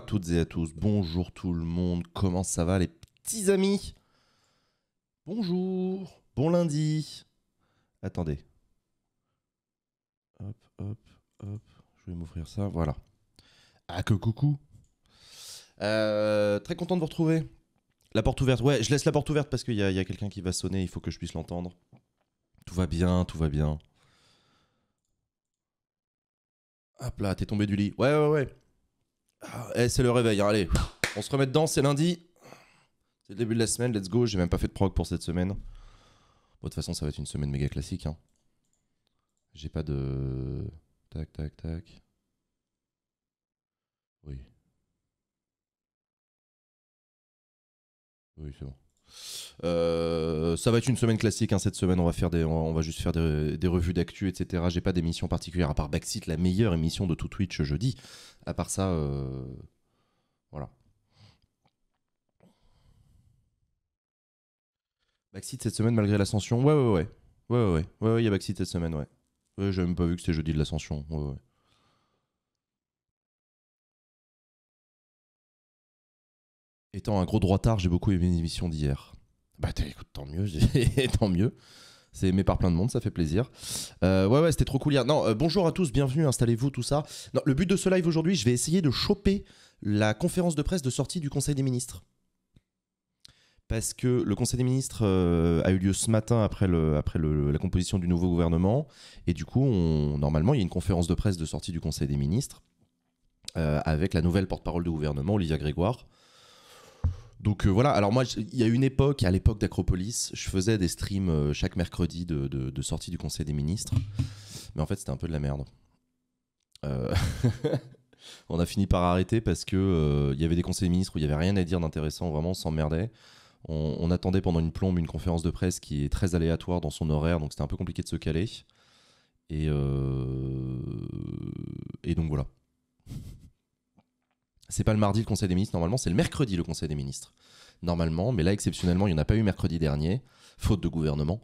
toutes et à tous. Bonjour tout le monde. Comment ça va les petits amis Bonjour. Bon lundi. Attendez. Hop, hop, hop. Je vais m'ouvrir ça. Voilà. Ah que coucou. Euh, très content de vous retrouver. La porte ouverte. Ouais, je laisse la porte ouverte parce qu'il y a, y a quelqu'un qui va sonner. Il faut que je puisse l'entendre. Tout va bien, tout va bien. Hop là, t'es tombé du lit. Ouais, ouais, ouais. Ah, eh, c'est le réveil, hein. allez. On se remet dedans, c'est lundi. C'est le début de la semaine, let's go. J'ai même pas fait de prog pour cette semaine. de toute façon, ça va être une semaine méga classique. Hein. J'ai pas de. Tac, tac, tac. Oui. Oui, c'est bon. Euh, ça va être une semaine classique. Hein, cette semaine, on va faire des, on va juste faire des, revues d'actu, etc. J'ai pas d'émission particulière à part Backseat, la meilleure émission de tout Twitch jeudi. À part ça, euh, voilà. Backseat cette semaine malgré l'ascension. Ouais, ouais, ouais, ouais, ouais, ouais, il y a cette semaine, ouais. Ouais, même pas vu que c'était jeudi de l'ascension. ouais. Étant un gros droitard, j'ai beaucoup aimé l'émission d'hier. Bah écoute, tant mieux, tant mieux. C'est aimé par plein de monde, ça fait plaisir. Euh, ouais, ouais, c'était trop cool hier. Non, euh, bonjour à tous, bienvenue, installez-vous, tout ça. Non, le but de ce live aujourd'hui, je vais essayer de choper la conférence de presse de sortie du Conseil des ministres. Parce que le Conseil des ministres euh, a eu lieu ce matin après, le, après la composition du nouveau gouvernement. Et du coup, on, normalement, il y a une conférence de presse de sortie du Conseil des ministres avec la nouvelle porte-parole du gouvernement, Olivia Grégoire. Donc euh, voilà, alors moi, il y a une époque, à l'époque d'Acropolis, je faisais des streams euh, chaque mercredi de, sortie du Conseil des ministres. Mais en fait, c'était un peu de la merde. Euh, on a fini par arrêter parce qu'il il y avait des conseils des ministres où il n'y avait rien à dire d'intéressant, vraiment, on s'emmerdait. On, attendait pendant une plombe une conférence de presse qui est très aléatoire dans son horaire, donc c'était un peu compliqué de se caler. Et, Et donc voilà c'est pas le mardi le Conseil des ministres, normalement c'est le mercredi le Conseil des ministres. Normalement, mais là exceptionnellement, il n'y en a pas eu mercredi dernier, faute de gouvernement.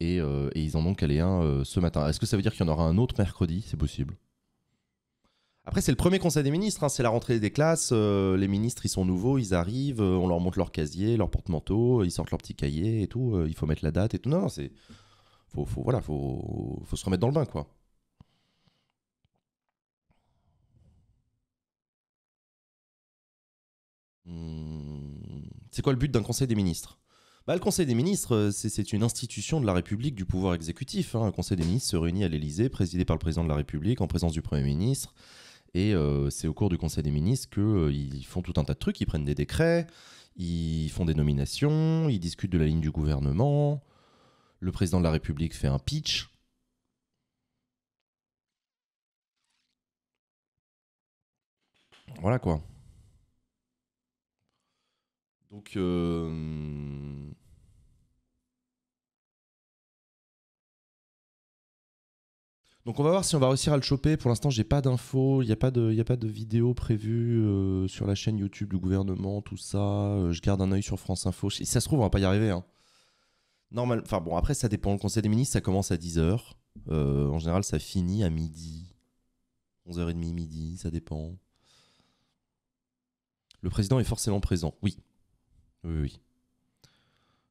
Et, euh, ils en ont calé un euh, ce matin. Est-ce que ça veut dire qu'il y en aura un autre mercredi C'est possible. Après, c'est le premier Conseil des ministres, hein. c'est la rentrée des classes, euh, les ministres ils sont nouveaux, ils arrivent, on leur montre leur casier, leur porte-manteau, ils sortent leur petit cahier et tout, il faut mettre la date et tout. Non, non, c'est. voilà, faut, faut se remettre dans le bain, quoi. Hmm. C'est quoi le but d'un Conseil des ministres bah, le Conseil des ministres, euh, c'est une institution de la République du pouvoir exécutif. Hein. Un Conseil des ministres se réunit à l'Élysée, présidé par le président de la République, en présence du Premier ministre. Et euh, c'est au cours du Conseil des ministres qu'ils euh, ils font tout un tas de trucs. Ils prennent des décrets, ils font des nominations, ils discutent de la ligne du gouvernement. Le président de la République fait un pitch. Voilà quoi. Euh, Donc. on va voir si on va réussir à le choper. Pour l'instant, j'ai pas d'infos, il n'y a, pas de, a pas de vidéo prévue euh, sur la chaîne YouTube du gouvernement, tout ça. Euh, je garde un œil sur France Info. Si ça se trouve, on va pas y arriver. Hein. Normal. Enfin bon, après, ça dépend. Le Conseil des ministres, ça commence à 10h. en général, ça finit à midi. 11h30, midi, ça dépend. Le président est forcément présent, oui. Oui, oui.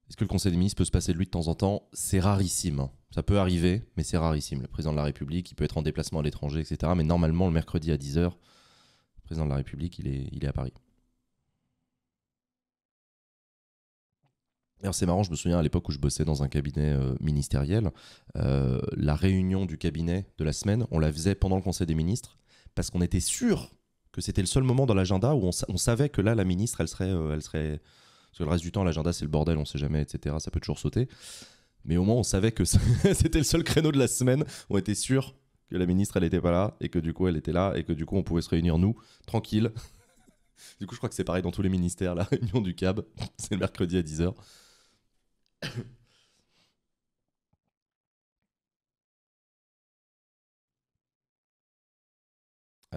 Est-ce que le Conseil des ministres peut se passer de lui de temps en temps C'est rarissime. Ça peut arriver, mais c'est rarissime. Le président de la République, il peut être en déplacement à l'étranger, etc. Mais normalement, le mercredi à 10h, le président de la République, il est, il est à Paris. Alors c'est marrant, je me souviens à l'époque où je bossais dans un cabinet euh, ministériel, euh, la réunion du cabinet de la semaine, on la faisait pendant le Conseil des ministres, parce qu'on était sûr que c'était le seul moment dans l'agenda où on, savait que là, la ministre, elle serait, euh, elle serait parce que le reste du temps, l'agenda, c'est le bordel, on sait jamais, etc. Ça peut toujours sauter. Mais au moins, on savait que c'était le seul créneau de la semaine. On était sûr que la ministre, elle n'était pas là, et que du coup, elle était là, et que du coup, on pouvait se réunir, nous, tranquille. du coup, je crois que c'est pareil dans tous les ministères, la réunion du CAB, c'est le mercredi à 10h.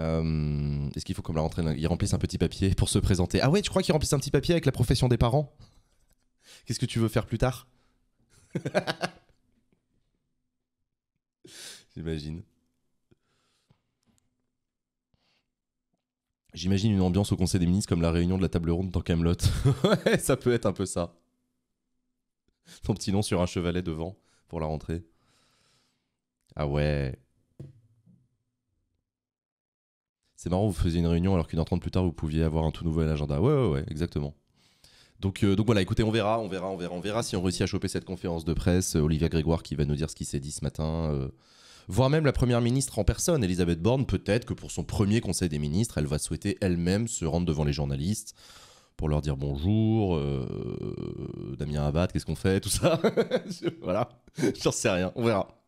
Euh, est-ce qu'il faut comme la rentrée, Ils remplissent un petit papier pour se présenter. Ah ouais, tu crois qu'il remplissent un petit papier avec la profession des parents Qu'est-ce que tu veux faire plus tard J'imagine. J'imagine une ambiance au Conseil des ministres comme la réunion de la table ronde dans Camelot. ouais, ça peut être un peu ça. Ton petit nom sur un chevalet devant pour la rentrée. Ah ouais. c'est marrant, vous faisiez une réunion alors qu'une heure trente plus tard, vous pouviez avoir un tout nouvel agenda. Ouais, ouais, ouais, exactement. Donc, euh, donc voilà, écoutez, on verra, on verra, on verra, on verra si on réussit à choper cette conférence de presse. Euh, Olivia Grégoire qui va nous dire ce qui s'est dit ce matin. Euh, voire même la première ministre en personne, Elisabeth Borne, peut-être que pour son premier conseil des ministres, elle va souhaiter elle-même se rendre devant les journalistes pour leur dire bonjour, Damien Abad, qu'est-ce qu'on fait, tout ça. voilà, j'en sais rien, on verra.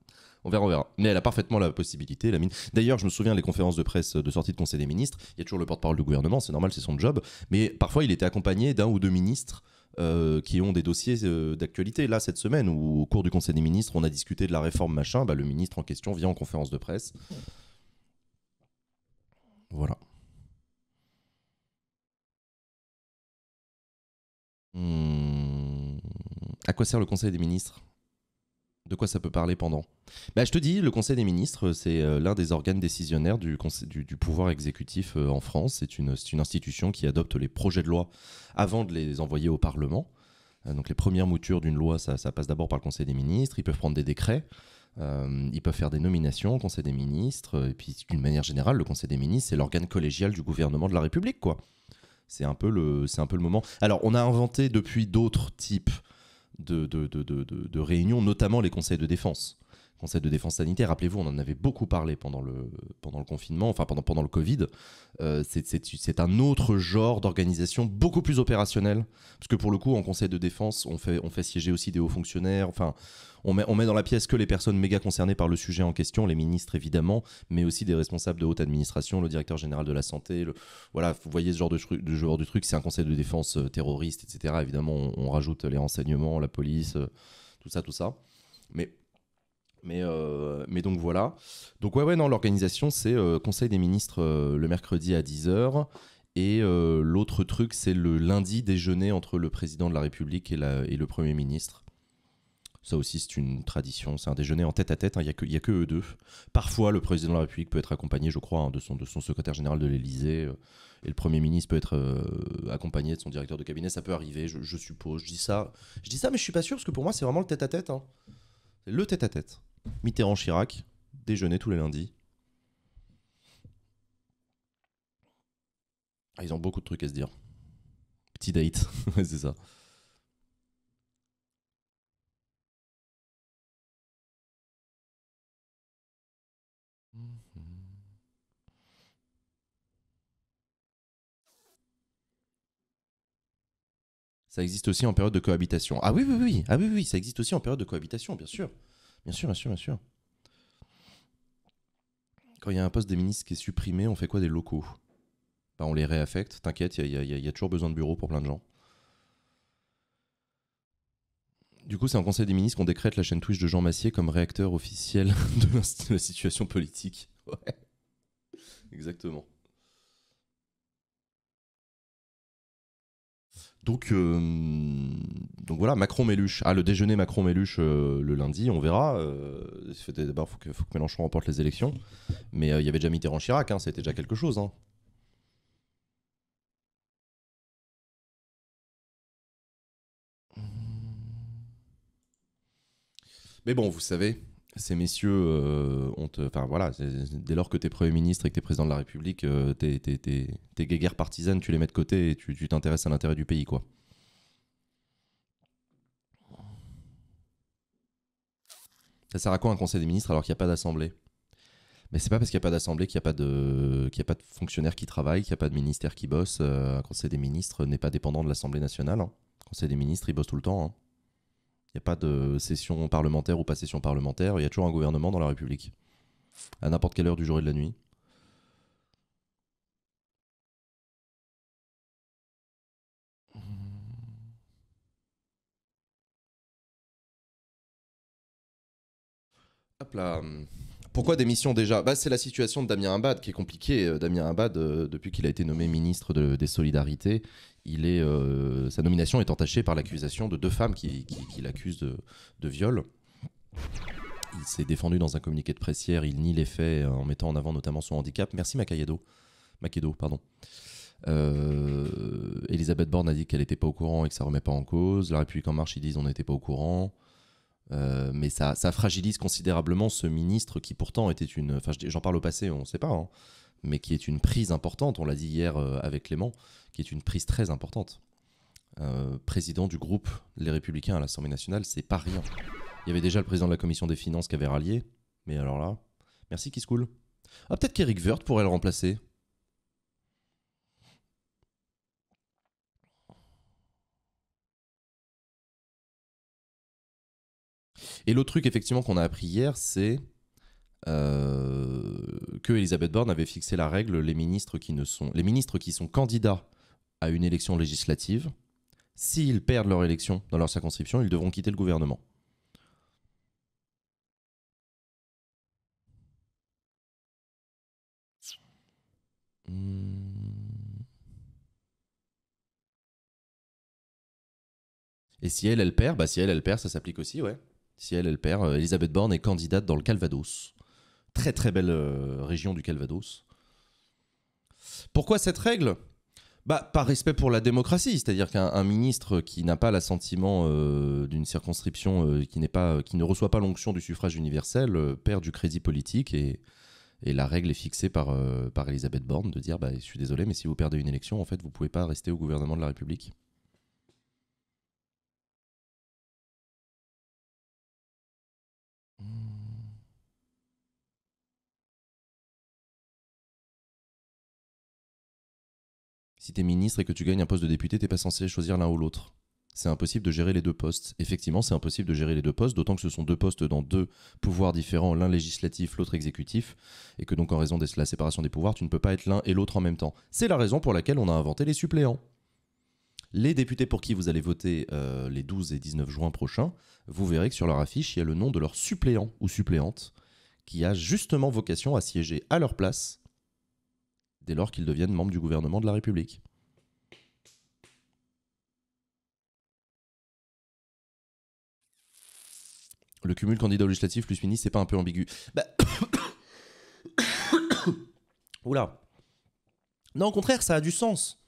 On verra, on verra. Mais elle a parfaitement la possibilité, la mine. D'ailleurs, je me souviens des conférences de presse de sortie de Conseil des ministres, il y a toujours le porte-parole du gouvernement, c'est normal, c'est son job. Mais parfois, il était accompagné d'un ou deux ministres. Euh, qui ont des dossiers euh, d'actualité. Là, cette semaine, où, au cours du Conseil des ministres, on a discuté de la réforme machin, bah, le ministre en question vient en conférence de presse. Voilà. Hmm. À quoi sert le Conseil des ministres de quoi ça peut parler pendant bah, Je te dis, le Conseil des ministres, euh, c'est euh, l'un des organes décisionnaires du, pouvoir exécutif euh, en France. C'est une, institution qui adopte les projets de loi avant de les envoyer au Parlement. donc les premières moutures d'une loi, ça, passe d'abord par le Conseil des ministres. Ils peuvent prendre des décrets. ils peuvent faire des nominations au Conseil des ministres. Et puis, d'une manière générale, le Conseil des ministres, c'est l'organe collégial du gouvernement de la République, quoi. C'est un peu le, c'est un peu le moment. Alors, on a inventé depuis d'autres types de, de, de, de réunions, notamment les conseils de défense. Conseil de défense sanitaire, rappelez-vous, on en avait beaucoup parlé pendant le, pendant le confinement, enfin pendant, pendant le Covid. Euh, c'est un autre genre d'organisation beaucoup plus opérationnelle, parce que pour le coup, en Conseil de défense, on fait, on fait siéger aussi des hauts fonctionnaires, enfin, on met, on met dans la pièce que les personnes méga concernées par le sujet en question, les ministres évidemment, mais aussi des responsables de haute administration, le directeur général de la santé, voilà, vous voyez ce genre de, truc, truc, c'est un Conseil de défense euh, terroriste, etc. Évidemment, on, on rajoute les renseignements, la police, euh, tout ça, tout ça. Mais euh, mais, donc voilà. Donc ouais, ouais, non, l'organisation, c'est euh, Conseil des ministres euh, le mercredi à 10h. Et l'autre truc, c'est le lundi déjeuner entre le président de la République et, le Premier ministre. Ça aussi, c'est une tradition. C'est un déjeuner en tête à tête. Hein. Il n'y a, que eux deux. Parfois, le président de la République peut être accompagné, je crois, hein, de, son, secrétaire général de l'Élysée. et le Premier ministre peut être accompagné de son directeur de cabinet. Ça peut arriver, je, suppose. Je dis ça, je dis ça mais je suis pas sûr parce que pour moi, c'est vraiment le tête à tête. Hein. Le tête à tête. Mitterrand-Chirac, déjeuner tous les lundis. Ah, ils ont beaucoup de trucs à se dire. Petit date, c'est ça. Ça existe aussi en période de cohabitation. Ah oui, oui, Ah oui, oui, ça existe aussi en période de cohabitation, bien sûr. Bien sûr, bien sûr, bien sûr. Quand il y a un poste des ministres qui est supprimé, on fait quoi des locaux bah, On les réaffecte. T'inquiète, il y, a toujours besoin de bureaux pour plein de gens. Du coup, c'est un Conseil des ministres qu'on décrète la chaîne Twitch de Jean Massier comme réacteur officiel de la situation politique. Ouais. Exactement. Donc, euh, donc voilà, Macron-Méluche. Ah, le déjeuner Macron-Méluche euh, le lundi, on verra. Euh, d'abord, il faut que, Mélenchon remporte les élections. Mais il y avait déjà Mitterrand-Chirac, hein, c'était déjà quelque chose. Hein. Mais bon, vous savez, ces messieurs euh, ont. Euh, enfin voilà, dès lors que tu es Premier ministre et que tu es président de la République, euh, tes, tes, partisanes, tu les mets de côté et tu t'intéresses à l'intérêt du pays, quoi. Ça sert à quoi un conseil des ministres alors qu'il n'y a pas d'assemblée mais c'est pas parce qu'il n'y a pas d'assemblée qu'il n'y a pas de qu'il a pas de fonctionnaires qui travaillent, qu'il n'y a pas de ministère qui bosse. Un conseil des ministres n'est pas dépendant de l'Assemblée nationale. Hein. Le conseil des ministres, il bosse tout le temps. Hein. Il n'y a pas de session parlementaire ou pas session parlementaire. Il y a toujours un gouvernement dans la République. À n'importe quelle heure du jour et de la nuit. Hop là. Pourquoi démission déjà bah, C'est la situation de Damien Abad qui est compliquée. Euh, Damien Abad, euh, depuis qu'il a été nommé ministre des Solidarités, euh, sa nomination est entachée par l'accusation de deux femmes qui, qui, l'accusent de, viol. Il s'est défendu dans un communiqué de presse hier, il nie les faits en mettant en avant notamment son handicap. Merci Macayedo. pardon. Elisabeth Borne a dit qu'elle n'était pas au courant et que ça remet pas en cause. La République en marche, ils disent on n'était pas au courant. Euh, mais ça, ça, fragilise considérablement ce ministre qui pourtant était une... j'en parle au passé, on ne sait pas, hein, mais qui est une prise importante, on l'a dit hier euh, avec Clément, qui est une prise très importante. Euh, président du groupe Les Républicains à l'Assemblée nationale, c'est pas rien. Il y avait déjà le président de la commission des finances qui avait rallié, mais alors là, merci se Ah peut-être qu'Eric Woerth pourrait le remplacer. Et l'autre truc, effectivement, qu'on a appris hier, c'est euh, que Elisabeth Borne avait fixé la règle les ministres qui ne sont les ministres qui sont candidats à une élection législative, s'ils perdent leur élection dans leur circonscription, ils devront quitter le gouvernement. Hmm. Et si elle, elle perd, bah si elle, elle perd, ça s'applique aussi, ouais si elle, elle perd. Euh, Elisabeth Borne est candidate dans le Calvados. Très très belle euh, région du Calvados. Pourquoi cette règle bah, par respect pour la démocratie, c'est-à-dire qu'un ministre qui n'a pas l'assentiment euh, d'une circonscription, qui, pas, qui ne reçoit pas l'onction du suffrage universel, perd du crédit politique et, la règle est fixée par, par Elisabeth Borne de dire bah, Je suis désolé, mais si vous perdez une élection, en fait, vous ne pouvez pas rester au gouvernement de la République. Si tu es ministre et que tu gagnes un poste de député, n'es pas censé choisir l'un ou l'autre. C'est impossible de gérer les deux postes. Effectivement, c'est impossible de gérer les deux postes, d'autant que ce sont deux postes dans deux pouvoirs différents, l'un législatif, l'autre exécutif, et que donc en raison de la séparation des pouvoirs, tu ne peux pas être l'un et l'autre en même temps. C'est la raison pour laquelle on a inventé les suppléants. Les députés pour qui vous allez voter euh, les 12 et 19 juin prochains, vous verrez que sur leur affiche, il y a le nom de leur suppléant ou suppléante, qui a justement vocation à siéger à leur place dès lors qu'ils deviennent membres du gouvernement de la République. Le cumul candidat législatif plus ministre, c'est pas un peu ambigu bah, Oula Non, au contraire, ça a du sens.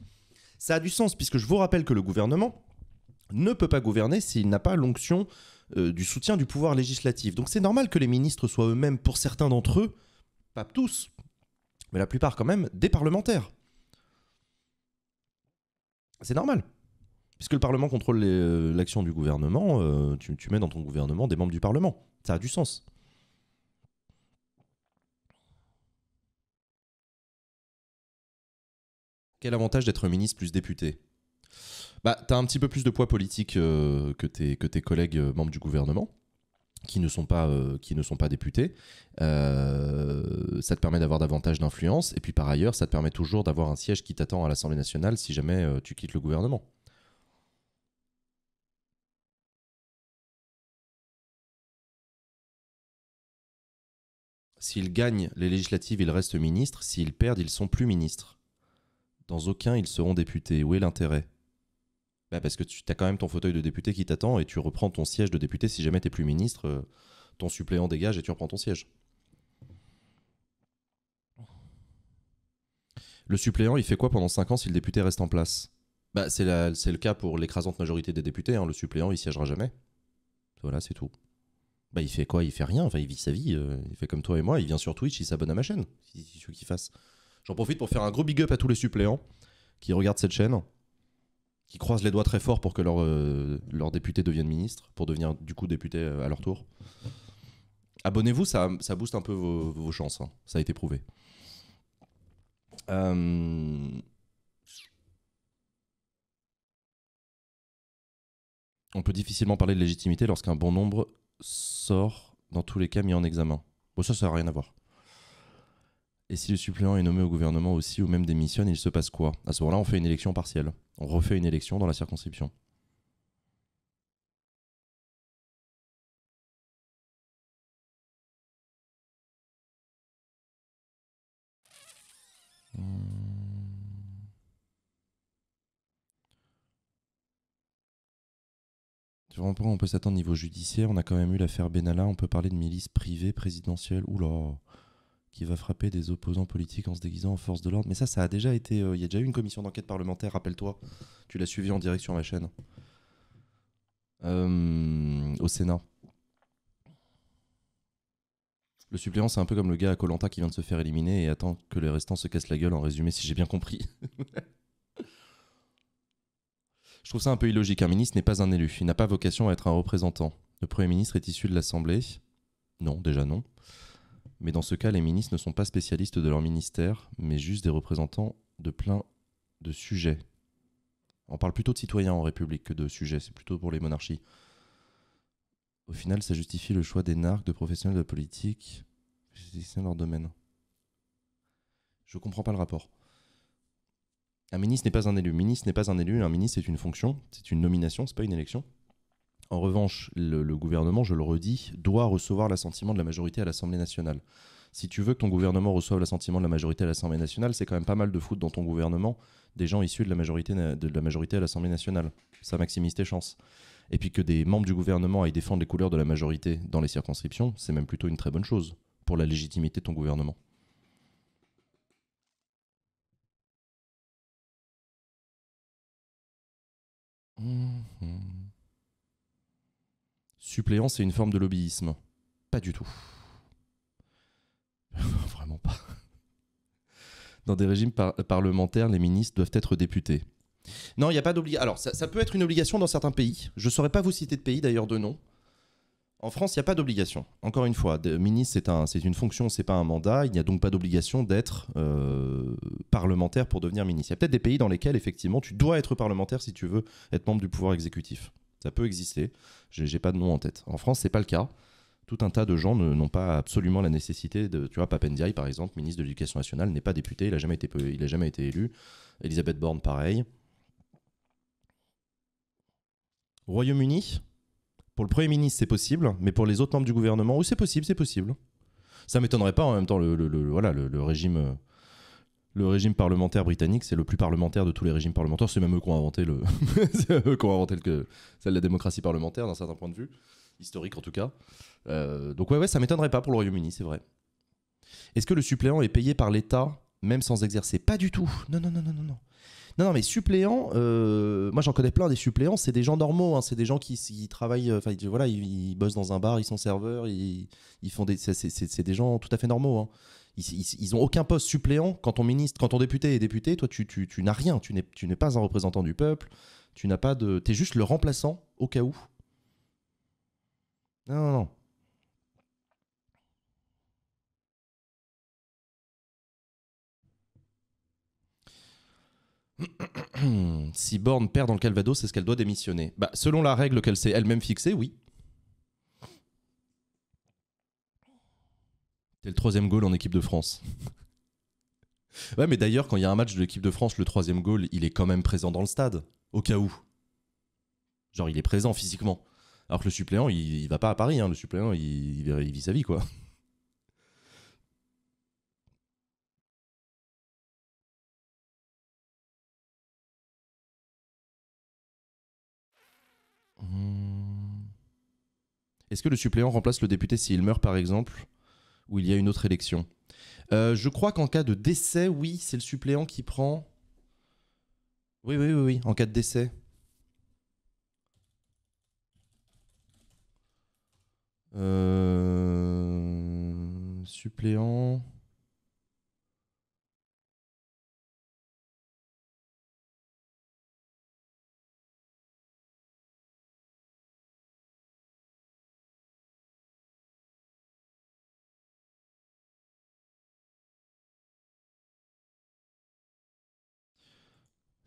Ça a du sens, puisque je vous rappelle que le gouvernement ne peut pas gouverner s'il n'a pas l'onction euh, du soutien du pouvoir législatif. Donc c'est normal que les ministres soient eux-mêmes, pour certains d'entre eux, pas tous, mais la plupart quand même des parlementaires. C'est normal. Puisque le Parlement contrôle euh, l'action du gouvernement, euh, tu, mets dans ton gouvernement des membres du Parlement. Ça a du sens. Quel avantage d'être ministre plus député Bah, t'as un petit peu plus de poids politique euh, que, tes, collègues membres du gouvernement qui ne sont pas, euh, qui ne sont pas députés. Euh, ça te permet d'avoir davantage d'influence. Et puis par ailleurs, ça te permet toujours d'avoir un siège qui t'attend à l'Assemblée nationale si jamais euh, tu quittes le gouvernement. S'ils gagnent les législatives, ils restent ministres. S'ils perdent, ils sont plus ministres. Dans aucun, ils seront députés. Où est l'intérêt bah, parce que tu as quand même ton fauteuil de député qui t'attend et tu reprends ton siège de député si jamais tu n'es plus ministre, euh, ton suppléant dégage et tu reprends ton siège. Le suppléant, il fait quoi pendant 5 ans si le député reste en place bah, C'est le cas pour l'écrasante majorité des députés, hein. le suppléant, il siégera jamais. Voilà, c'est tout. Bah, il fait quoi Il fait rien, enfin, il vit sa vie, euh, il fait comme toi et moi, il vient sur Twitch, il s'abonne à ma chaîne, si, tu veux qu'il fasse. J'en profite pour faire un gros big up à tous les suppléants qui regardent cette chaîne qui croisent les doigts très fort pour que leur, députés euh, leur député devienne ministre, pour devenir du coup député euh, à leur tour. Abonnez-vous, ça, ça booste un peu vos, chances, hein. ça a été prouvé. Euh, on peut difficilement parler de légitimité lorsqu'un bon nombre sort, dans tous les cas, mis en examen. Bon, ça, ça n'a rien à voir. Et si le suppléant est nommé au gouvernement aussi ou même démissionne, il se passe quoi À ce moment-là, on fait une élection partielle. On refait une élection dans la circonscription. Tu vois, on peut s'attendre au niveau judiciaire. On a quand même eu l'affaire Benalla. On peut parler de milice privée présidentielle. Oula qui va frapper des opposants politiques en se déguisant en force de l'ordre. Mais ça, ça a déjà été. Euh, il y a déjà eu une commission d'enquête parlementaire, rappelle-toi. Tu l'as suivi en direct sur ma chaîne. Euh, au Sénat. Le suppléant, c'est un peu comme le gars à Colanta qui vient de se faire éliminer et attend que les restants se cassent la gueule, en résumé, si j'ai bien compris. Je trouve ça un peu illogique. Un ministre n'est pas un élu. Il n'a pas vocation à être un représentant. Le Premier ministre est issu de l'Assemblée. Non, déjà non. Mais dans ce cas, les ministres ne sont pas spécialistes de leur ministère, mais juste des représentants de plein de sujets. On parle plutôt de citoyens en République que de sujets, c'est plutôt pour les monarchies. Au final, ça justifie le choix des narques, de professionnels de la politique, c'est leur domaine. Je comprends pas le rapport. Un ministre n'est pas un élu. Un Ministre n'est pas un élu. Un ministre c'est une fonction, c'est une nomination, c'est pas une élection. En revanche, le, gouvernement, je le redis, doit recevoir l'assentiment de la majorité à l'Assemblée nationale. Si tu veux que ton gouvernement reçoive l'assentiment de la majorité à l'Assemblée nationale, c'est quand même pas mal de foutre dans ton gouvernement des gens issus de la majorité, de la majorité à l'Assemblée nationale. Ça maximise tes chances. Et puis que des membres du gouvernement aillent défendre les couleurs de la majorité dans les circonscriptions, c'est même plutôt une très bonne chose pour la légitimité de ton gouvernement. Mmh, mmh suppléant, c'est une forme de lobbyisme. Pas du tout. Vraiment pas. Dans des régimes parlementaires, les ministres doivent être députés. Non, il n'y a pas d'obligation. Alors, ça, peut être une obligation dans certains pays. Je ne saurais pas vous citer de pays d'ailleurs de nom. En France, il n'y a pas d'obligation. Encore une fois, ministre, c'est une fonction, c'est pas un mandat. Il n'y a donc pas d'obligation d'être euh, parlementaire pour devenir ministre. Il y a peut-être des pays dans lesquels, effectivement, tu dois être parlementaire si tu veux être membre du pouvoir exécutif. Ça peut exister. J'ai pas de nom en tête. En France, ce n'est pas le cas. Tout un tas de gens n'ont pas absolument la nécessité de. Tu vois, Papendiaï, par exemple, ministre de l'Éducation nationale, n'est pas député, il n'a jamais, été, jamais été élu. Elisabeth Borne, pareil. Royaume-Uni, pour le Premier ministre, c'est possible, mais pour les autres membres du gouvernement, oui, c'est possible, c'est possible. Ça m'étonnerait pas en même temps, le, voilà, le régime euh, le régime parlementaire britannique, c'est le plus parlementaire de tous les régimes parlementaires. C'est même eux qui ont inventé le, celle de la démocratie parlementaire d'un certain point de vue historique en tout cas. Euh, donc ouais, ouais, ça m'étonnerait pas pour le Royaume-Uni, c'est vrai. Est-ce que le suppléant est payé par l'État même sans exercer Pas du tout. Non, non, non, non, non, non. Non, non, mais suppléants, euh, moi j'en connais plein des suppléants, c'est des gens normaux, hein, c'est des gens qui, qui travaillent, euh, enfin voilà, ils, bossent dans un bar, ils sont serveurs, ils, ils font des, c'est des gens tout à fait normaux. Hein ils, n'ont ont aucun poste suppléant quand ton ministre, quand on député est député, toi tu, tu, n'as rien, tu n'es, pas un représentant du peuple, tu n'as pas de, t'es juste le remplaçant au cas où. Non, non, si Borne perd dans le Calvados, c'est ce qu'elle doit démissionner bah, Selon la règle qu'elle s'est elle-même fixée, oui. C'est le troisième goal en équipe de France. ouais, mais d'ailleurs, quand il y a un match de l'équipe de France, le troisième goal, il est quand même présent dans le stade, au cas où. Genre, il est présent physiquement. Alors que le suppléant, il, va pas à Paris, hein. le suppléant, il, il vit sa vie, quoi. Hmm. Est-ce que le suppléant remplace le député s'il meurt, par exemple où il y a une autre élection. Euh, je crois qu'en cas de décès, oui, c'est le suppléant qui prend. Oui, oui, oui, oui, en cas de décès. Euh, suppléant.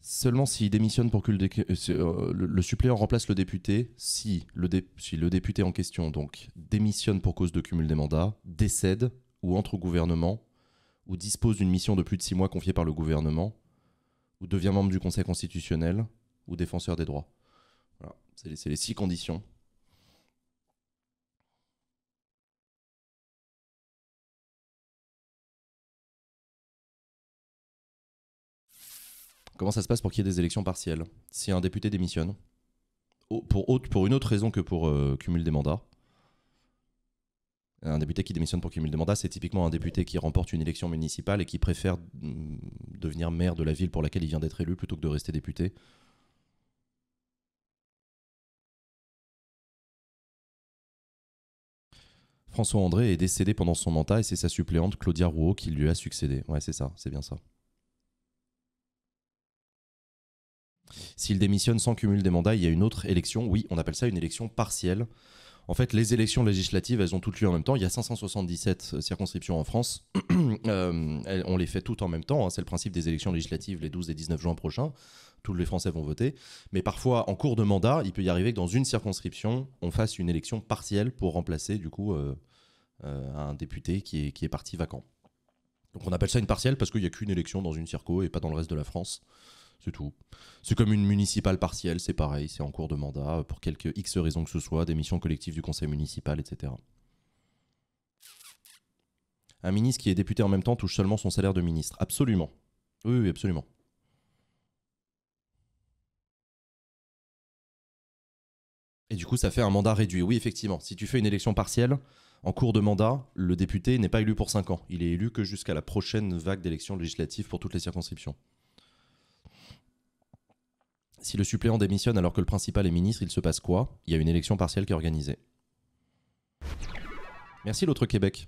Seulement s'il démissionne pour que le, euh, euh, suppléant remplace le député, si le, député en question donc démissionne pour cause de cumul des mandats, décède ou entre au gouvernement, ou dispose d'une mission de plus de six mois confiée par le gouvernement, ou devient membre du Conseil constitutionnel, ou défenseur des droits. Voilà, c'est les six conditions Comment ça se passe pour qu'il y ait des élections partielles Si un député démissionne, pour, pour une autre raison que pour euh, cumul des mandats, un député qui démissionne pour cumul des mandats, c'est typiquement un député qui remporte une élection municipale et qui préfère mm, devenir maire de la ville pour laquelle il vient d'être élu plutôt que de rester député. François André est décédé pendant son mandat et c'est sa suppléante Claudia Rouault qui lui a succédé. Ouais, c'est ça, c'est bien ça. S'il démissionne sans cumul des mandats, il y a une autre élection. Oui, on appelle ça une élection partielle. En fait, les élections législatives, elles ont toutes lieu en même temps. Il y a 577 circonscriptions en France. Euh, on les fait toutes en même temps. Hein. C'est le principe des élections législatives les 12 et 19 juin prochains. Tous les Français vont voter. Mais parfois, en cours de mandat, il peut y arriver que dans une circonscription, on fasse une élection partielle pour remplacer, du coup, euh, euh, un député qui est, qui est parti vacant. Donc on appelle ça une partielle parce qu'il n'y a qu'une élection dans une circo et pas dans le reste de la France. C'est tout. C'est comme une municipale partielle, c'est pareil, c'est en cours de mandat, euh, pour quelque X raison que ce soit, des missions collectives du conseil municipal, etc. Un ministre qui est député en même temps touche seulement son salaire de ministre. Absolument. Oui, oui, absolument. Et du coup, ça fait un mandat réduit. Oui, effectivement. Si tu fais une élection partielle, en cours de mandat, le député n'est pas élu pour 5 ans. Il est élu que jusqu'à la prochaine vague d'élections législatives pour toutes les circonscriptions. Si le suppléant démissionne alors que le principal est ministre, il se passe quoi Il y a une élection partielle qui est organisée. Merci l'autre Québec.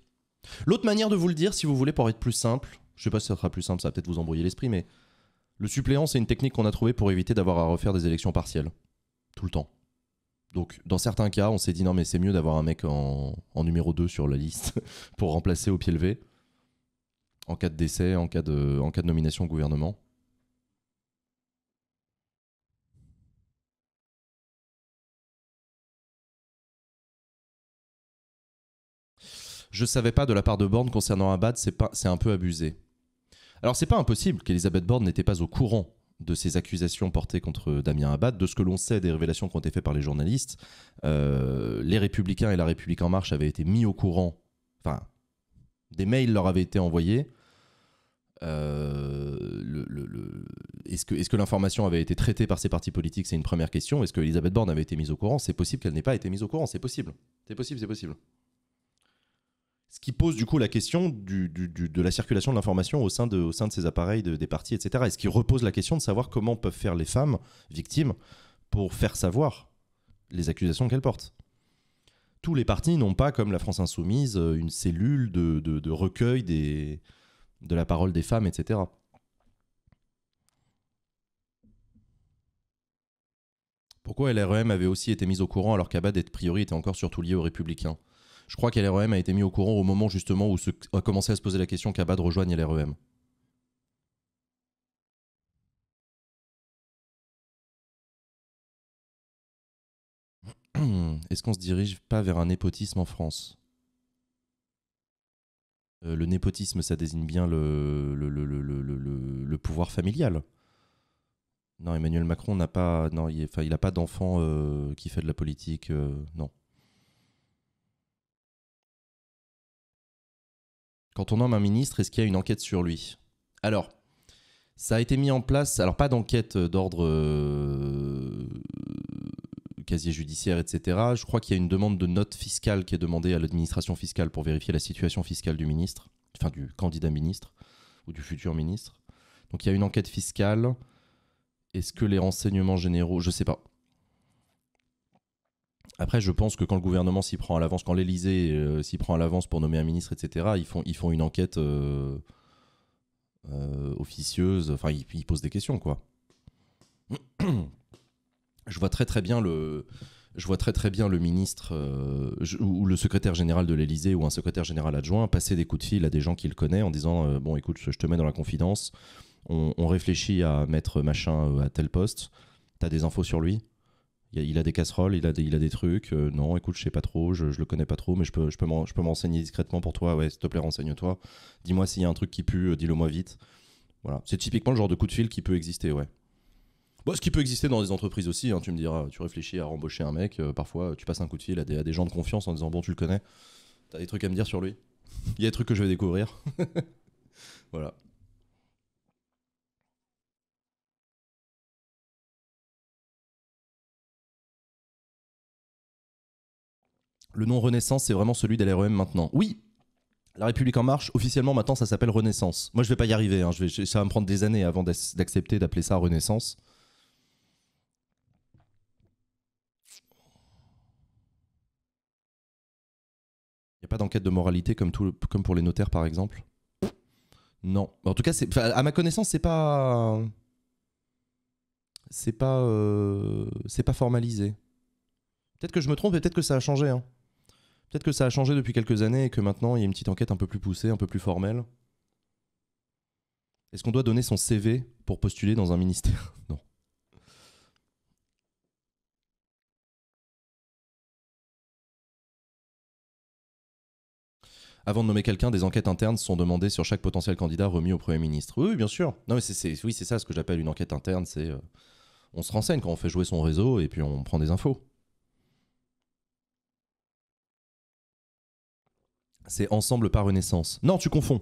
L'autre manière de vous le dire, si vous voulez, pour être plus simple, je sais pas si ça sera plus simple, ça va peut-être vous embrouiller l'esprit, mais le suppléant, c'est une technique qu'on a trouvée pour éviter d'avoir à refaire des élections partielles. Tout le temps. Donc, dans certains cas, on s'est dit non, mais c'est mieux d'avoir un mec en, numéro 2 sur la liste pour remplacer au pied levé en cas de décès, en cas de nomination au gouvernement. Je savais pas de la part de Borne concernant Abad, c'est un peu abusé. Alors c'est pas impossible qu'Elisabeth Borne n'était pas au courant de ces accusations portées contre Damien Abad, de ce que l'on sait des révélations qui ont été faites par les journalistes. Euh, les Républicains et la République en marche avaient été mis au courant, enfin, des mails leur avaient été envoyés. Euh, est-ce que, est que l'information avait été traitée par ces partis politiques C'est une première question. Est-ce que Elizabeth Borne avait été mise au courant C'est possible qu'elle n'ait pas été mise au courant. C'est possible. C'est possible, c'est possible. Ce qui pose du coup la question de la circulation de l'information au, sein de, ces appareils, des partis, etc. Et ce qui repose la question de savoir comment peuvent faire les femmes victimes pour faire savoir les accusations qu'elles portent. Tous les partis n'ont pas, comme la France insoumise, euh, une cellule de, recueil de la parole des femmes, etc. Pourquoi LREM avait aussi été mise au courant alors qu'Abad d'être priori était encore surtout lié aux républicains je crois qu'LREM a été mis au courant au moment justement où se, a commencé à se poser la question qu'Abad rejoigne LREM. Est-ce qu'on se dirige pas vers un népotisme en France euh, Le népotisme, ça désigne bien le, le, pouvoir familial. Non, Emmanuel Macron n'a pas, non, il, pas d'enfant euh, qui fait de la politique. Euh, non. Quand on nomme un ministre, est-ce qu'il y a une enquête sur lui Alors, ça a été mis en place, alors pas d'enquête d'ordre euh, casier judiciaire, etc. Je crois qu'il y a une demande de note fiscale qui est demandée à l'administration fiscale pour vérifier la situation fiscale du ministre, enfin du candidat ministre ou du futur ministre. Donc il y a une enquête fiscale. Est-ce que les renseignements généraux, je sais pas, après, je pense que quand le gouvernement s'y prend à l'avance, quand l'Elysée euh, s'y prend à l'avance pour nommer un ministre, etc., ils font, ils font une enquête euh, euh, officieuse, enfin, ils, posent des questions, quoi. je vois très très bien le... Je vois très très bien le ministre ou le secrétaire général de l'Elysée ou un secrétaire général adjoint passer des coups de fil à des gens qu'il connaît en disant Bon, écoute, je te mets dans la confidence, on, on réfléchit à mettre machin à tel poste, t'as des infos sur lui il a des casseroles, il a des, il a des trucs. Euh, non, écoute, je sais pas trop, je, je, le connais pas trop, mais je peux, je peux discrètement pour toi. Ouais, s'il te plaît, renseigne-toi. Dis-moi s'il y a un truc qui pue, euh, dis-le moi vite. Voilà, c'est typiquement le genre de coup de fil qui peut exister, ouais. Bon, ce qui peut exister dans des entreprises aussi, hein, tu me diras, tu réfléchis à embaucher un mec, euh, parfois tu passes un coup de fil à des, gens de confiance en disant bon, tu le connais, tu as des trucs à me dire sur lui. Il y a des trucs que je vais découvrir. voilà. le nom Renaissance, c'est vraiment celui de l'REM maintenant. Oui, la République en marche, officiellement maintenant, ça s'appelle Renaissance. Moi, je vais pas y arriver. Hein. Je vais, ça va me prendre des années avant d'accepter d'appeler ça Renaissance. Il n'y a pas d'enquête de moralité comme, tout comme pour les notaires, par exemple Non. En tout cas, à ma connaissance, c'est pas. C'est pas. Euh, c'est pas formalisé. Peut-être que je me trompe et peut-être que ça a changé. Hein. Peut-être que ça a changé depuis quelques années et que maintenant il y a une petite enquête un peu plus poussée, un peu plus formelle. Est-ce qu'on doit donner son CV pour postuler dans un ministère Non. Avant de nommer quelqu'un, des enquêtes internes sont demandées sur chaque potentiel candidat remis au Premier ministre. Oui, bien sûr. Non, mais c'est, oui, c'est ça ce que j'appelle une enquête interne. C'est, euh, on se renseigne quand on fait jouer son réseau et puis on prend des infos. C'est Ensemble par Renaissance. Non, tu confonds.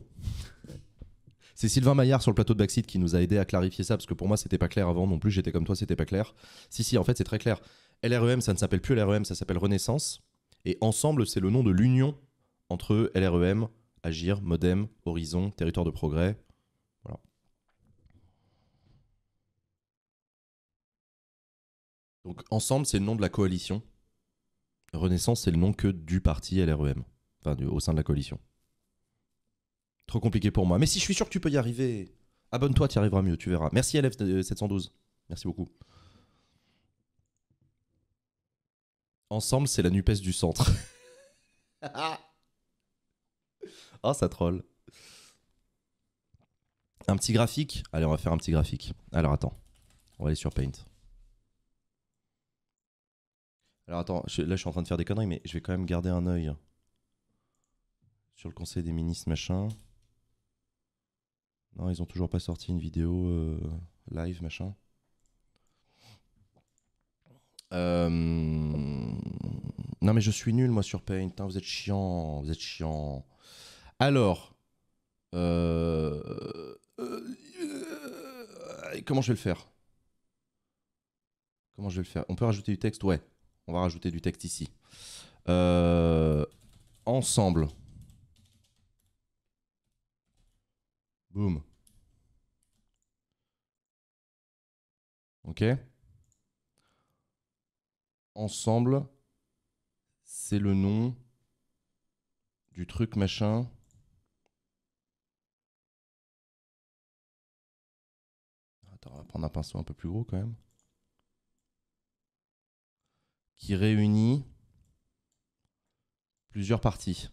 C'est Sylvain Maillard sur le plateau de Backseat qui nous a aidé à clarifier ça parce que pour moi c'était pas clair avant non plus, j'étais comme toi, c'était pas clair. Si, si, en fait c'est très clair. LREM, ça ne s'appelle plus LREM, ça s'appelle Renaissance. Et Ensemble, c'est le nom de l'union entre LREM, Agir, Modem, Horizon, Territoire de Progrès. Voilà. Donc Ensemble, c'est le nom de la coalition. Renaissance, c'est le nom que du parti LREM enfin, au sein de la coalition. Trop compliqué pour moi. Mais si je suis sûr que tu peux y arriver, abonne-toi, tu y arriveras mieux, tu verras. Merci LF712. Euh, Merci beaucoup. Ensemble, c'est la NUPES du centre. oh, ça troll. Un petit graphique Allez, on va faire un petit graphique. Alors, attends. On va aller sur Paint. Alors, attends, là, je suis en train de faire des conneries, mais je vais quand même garder un œil sur le conseil des ministres, machin. Non, ils ont toujours pas sorti une vidéo euh, live, machin. Euh, non, mais je suis nul, moi, sur Paint. Hein. vous êtes chiant, vous êtes chiant. Alors, euh, comment je vais le faire Comment je vais le faire On peut rajouter du texte Ouais, on va rajouter du texte ici. Ensemble. Boom, OK Ensemble, c'est le nom du truc machin. Attends, on va prendre un pinceau un peu plus gros quand même. Qui réunit plusieurs parties.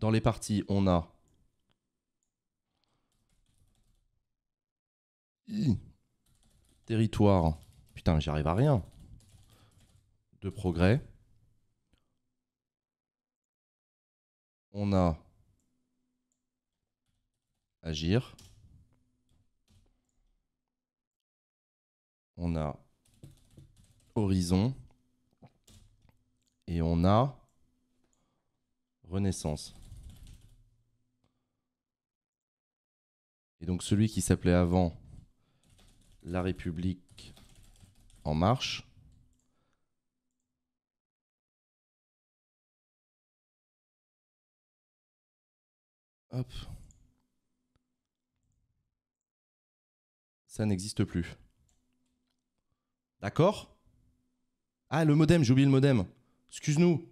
Dans les parties, on a Territoire. Putain, j'arrive à rien. De progrès. On a agir. On a horizon. Et on a renaissance. Et donc celui qui s'appelait avant La République en marche, Hop. Ça n'existe plus. D'accord Ah, le modem, j'ai oublié le modem. Excuse-nous.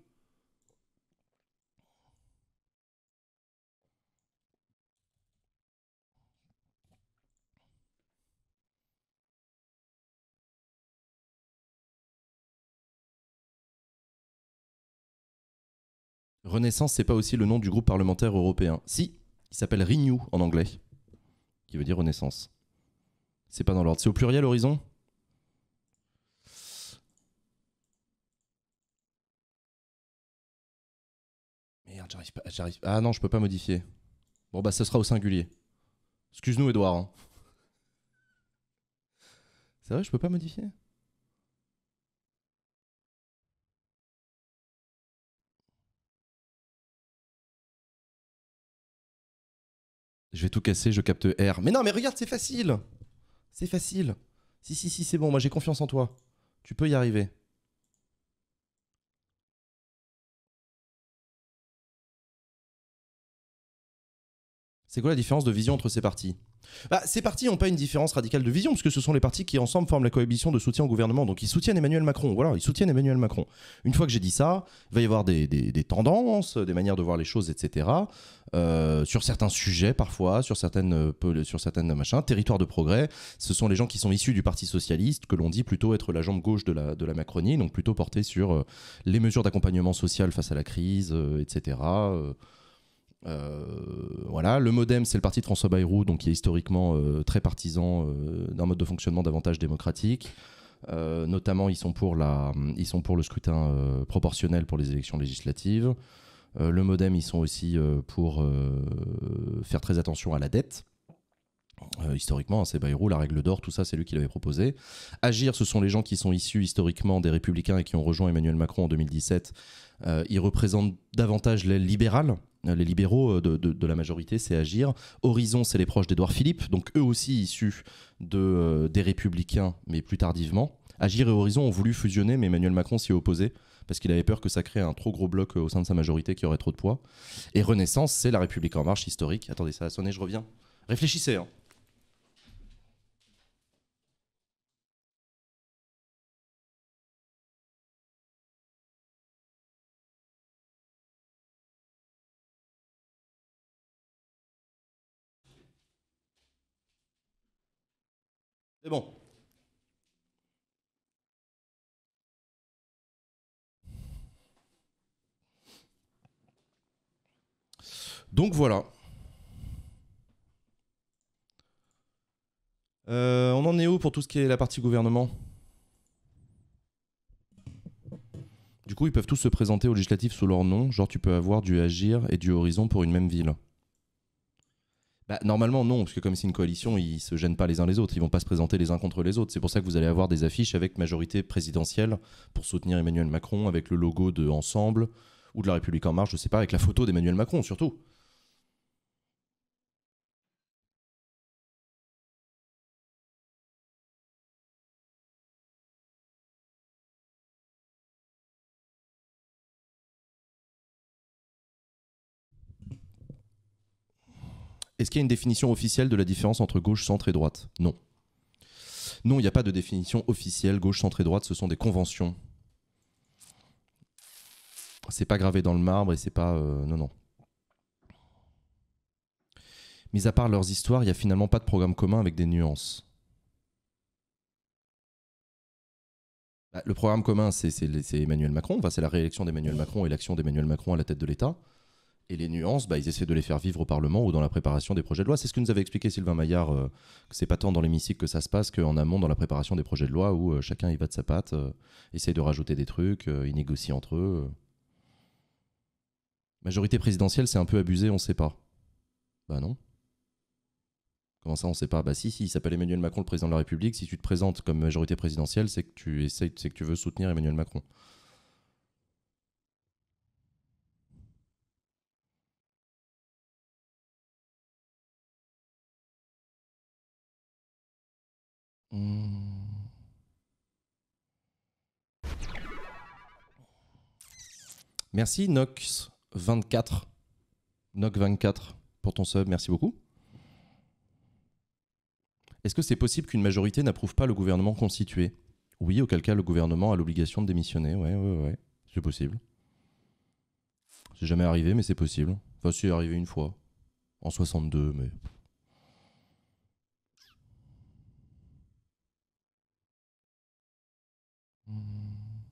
Renaissance, c'est pas aussi le nom du groupe parlementaire européen. Si, il s'appelle Renew en anglais, qui veut dire Renaissance. C'est pas dans l'ordre. C'est au pluriel, Horizon Merde, j'arrive pas. Ah non, je peux pas modifier. Bon, bah, ce sera au singulier. Excuse-nous, Edouard. Hein. C'est vrai, je peux pas modifier Je vais tout casser, je capte R. Mais non, mais regarde, c'est facile. C'est facile. Si, si, si, c'est bon, moi j'ai confiance en toi. Tu peux y arriver. C'est quoi la différence de vision entre ces parties bah, ces partis n'ont pas une différence radicale de vision, puisque ce sont les partis qui ensemble forment la coalition de soutien au gouvernement. Donc ils soutiennent Emmanuel Macron. Voilà, ils soutiennent Emmanuel Macron. Une fois que j'ai dit ça, il va y avoir des, tendances, des manières de voir les choses, etc. Euh, sur certains sujets parfois, sur certaines, euh, sur certaines machins, territoire de progrès, ce sont les gens qui sont issus du Parti socialiste, que l'on dit plutôt être la jambe gauche de la, de la Macronie, donc plutôt porté sur euh, les mesures d'accompagnement social face à la crise, etc. Euh, voilà, le modem, c'est le parti de François Bayrou, donc qui est historiquement euh, très partisan euh, d'un mode de fonctionnement davantage démocratique. notamment, ils sont pour, la, ils sont pour le scrutin proportionnel pour les élections législatives. le modem, ils sont aussi pour faire très attention à la dette. historiquement, hein, c'est Bayrou, la règle d'or, tout ça, c'est lui qui l'avait proposé. Agir, ce sont les gens qui sont issus historiquement des républicains et qui ont rejoint Emmanuel Macron en 2017. ils représentent davantage l'aile libérale, les libéraux euh, de, la majorité, c'est Agir. Horizon, c'est les proches d'Edouard Philippe, donc eux aussi issus de, euh, des Républicains, mais plus tardivement. Agir et Horizon ont voulu fusionner, mais Emmanuel Macron s'y est opposé parce qu'il avait peur que ça crée un trop gros bloc euh, au sein de sa majorité qui aurait trop de poids. Et Renaissance, c'est la République en marche historique. Attendez, ça a sonné, je reviens. Réfléchissez. Hein. C'est bon. Donc voilà. Euh, on en est où pour tout ce qui est la partie gouvernement Du coup, ils peuvent tous se présenter aux législatives sous leur nom. Genre, tu peux avoir du Agir et du Horizon pour une même ville. Bah, normalement, non, parce que comme c'est une coalition, ils se gênent pas les uns les autres, ils vont pas se présenter les uns contre les autres. C'est pour ça que vous allez avoir des affiches avec majorité présidentielle pour soutenir Emmanuel Macron, avec le logo de Ensemble ou de La République En Marche, je sais pas, avec la photo d'Emmanuel Macron surtout. Est-ce qu'il y a une définition officielle de la différence entre gauche, centre et droite Non. Non, il n'y a pas de définition officielle gauche, centre et droite, ce sont des conventions. C'est pas gravé dans le marbre et c'est pas. Euh, non, non. Mis à part leurs histoires, il n'y a finalement pas de programme commun avec des nuances. Bah, le programme commun, c'est Emmanuel Macron. c'est la réélection d'Emmanuel Macron et l'action d'Emmanuel Macron à la tête de l'État. Et les nuances, bah, ils essaient de les faire vivre au Parlement ou dans la préparation des projets de loi. C'est ce que nous avait expliqué Sylvain Maillard, euh, que c'est pas tant dans l'hémicycle que ça se passe qu'en amont dans la préparation des projets de loi où euh, chacun y va de sa patte, essaie euh, essaye de rajouter des trucs, il négocie entre eux. Majorité présidentielle, c'est un peu abusé, on sait pas. Bah non. Comment ça, on sait pas Bah si, si, il s'appelle Emmanuel Macron, le président de la République. Si tu te présentes comme majorité présidentielle, c'est que tu c'est que tu veux soutenir Emmanuel Macron. Hmm. Merci Nox24. Nox24 pour ton sub, merci beaucoup. Est-ce que c'est possible qu'une majorité n'approuve pas le gouvernement constitué Oui, auquel cas le gouvernement a l'obligation de démissionner. Ouais, ouais, ouais. C'est possible. C'est jamais arrivé, mais c'est possible. Enfin, c'est arrivé une fois. En 62, mais. Hmm.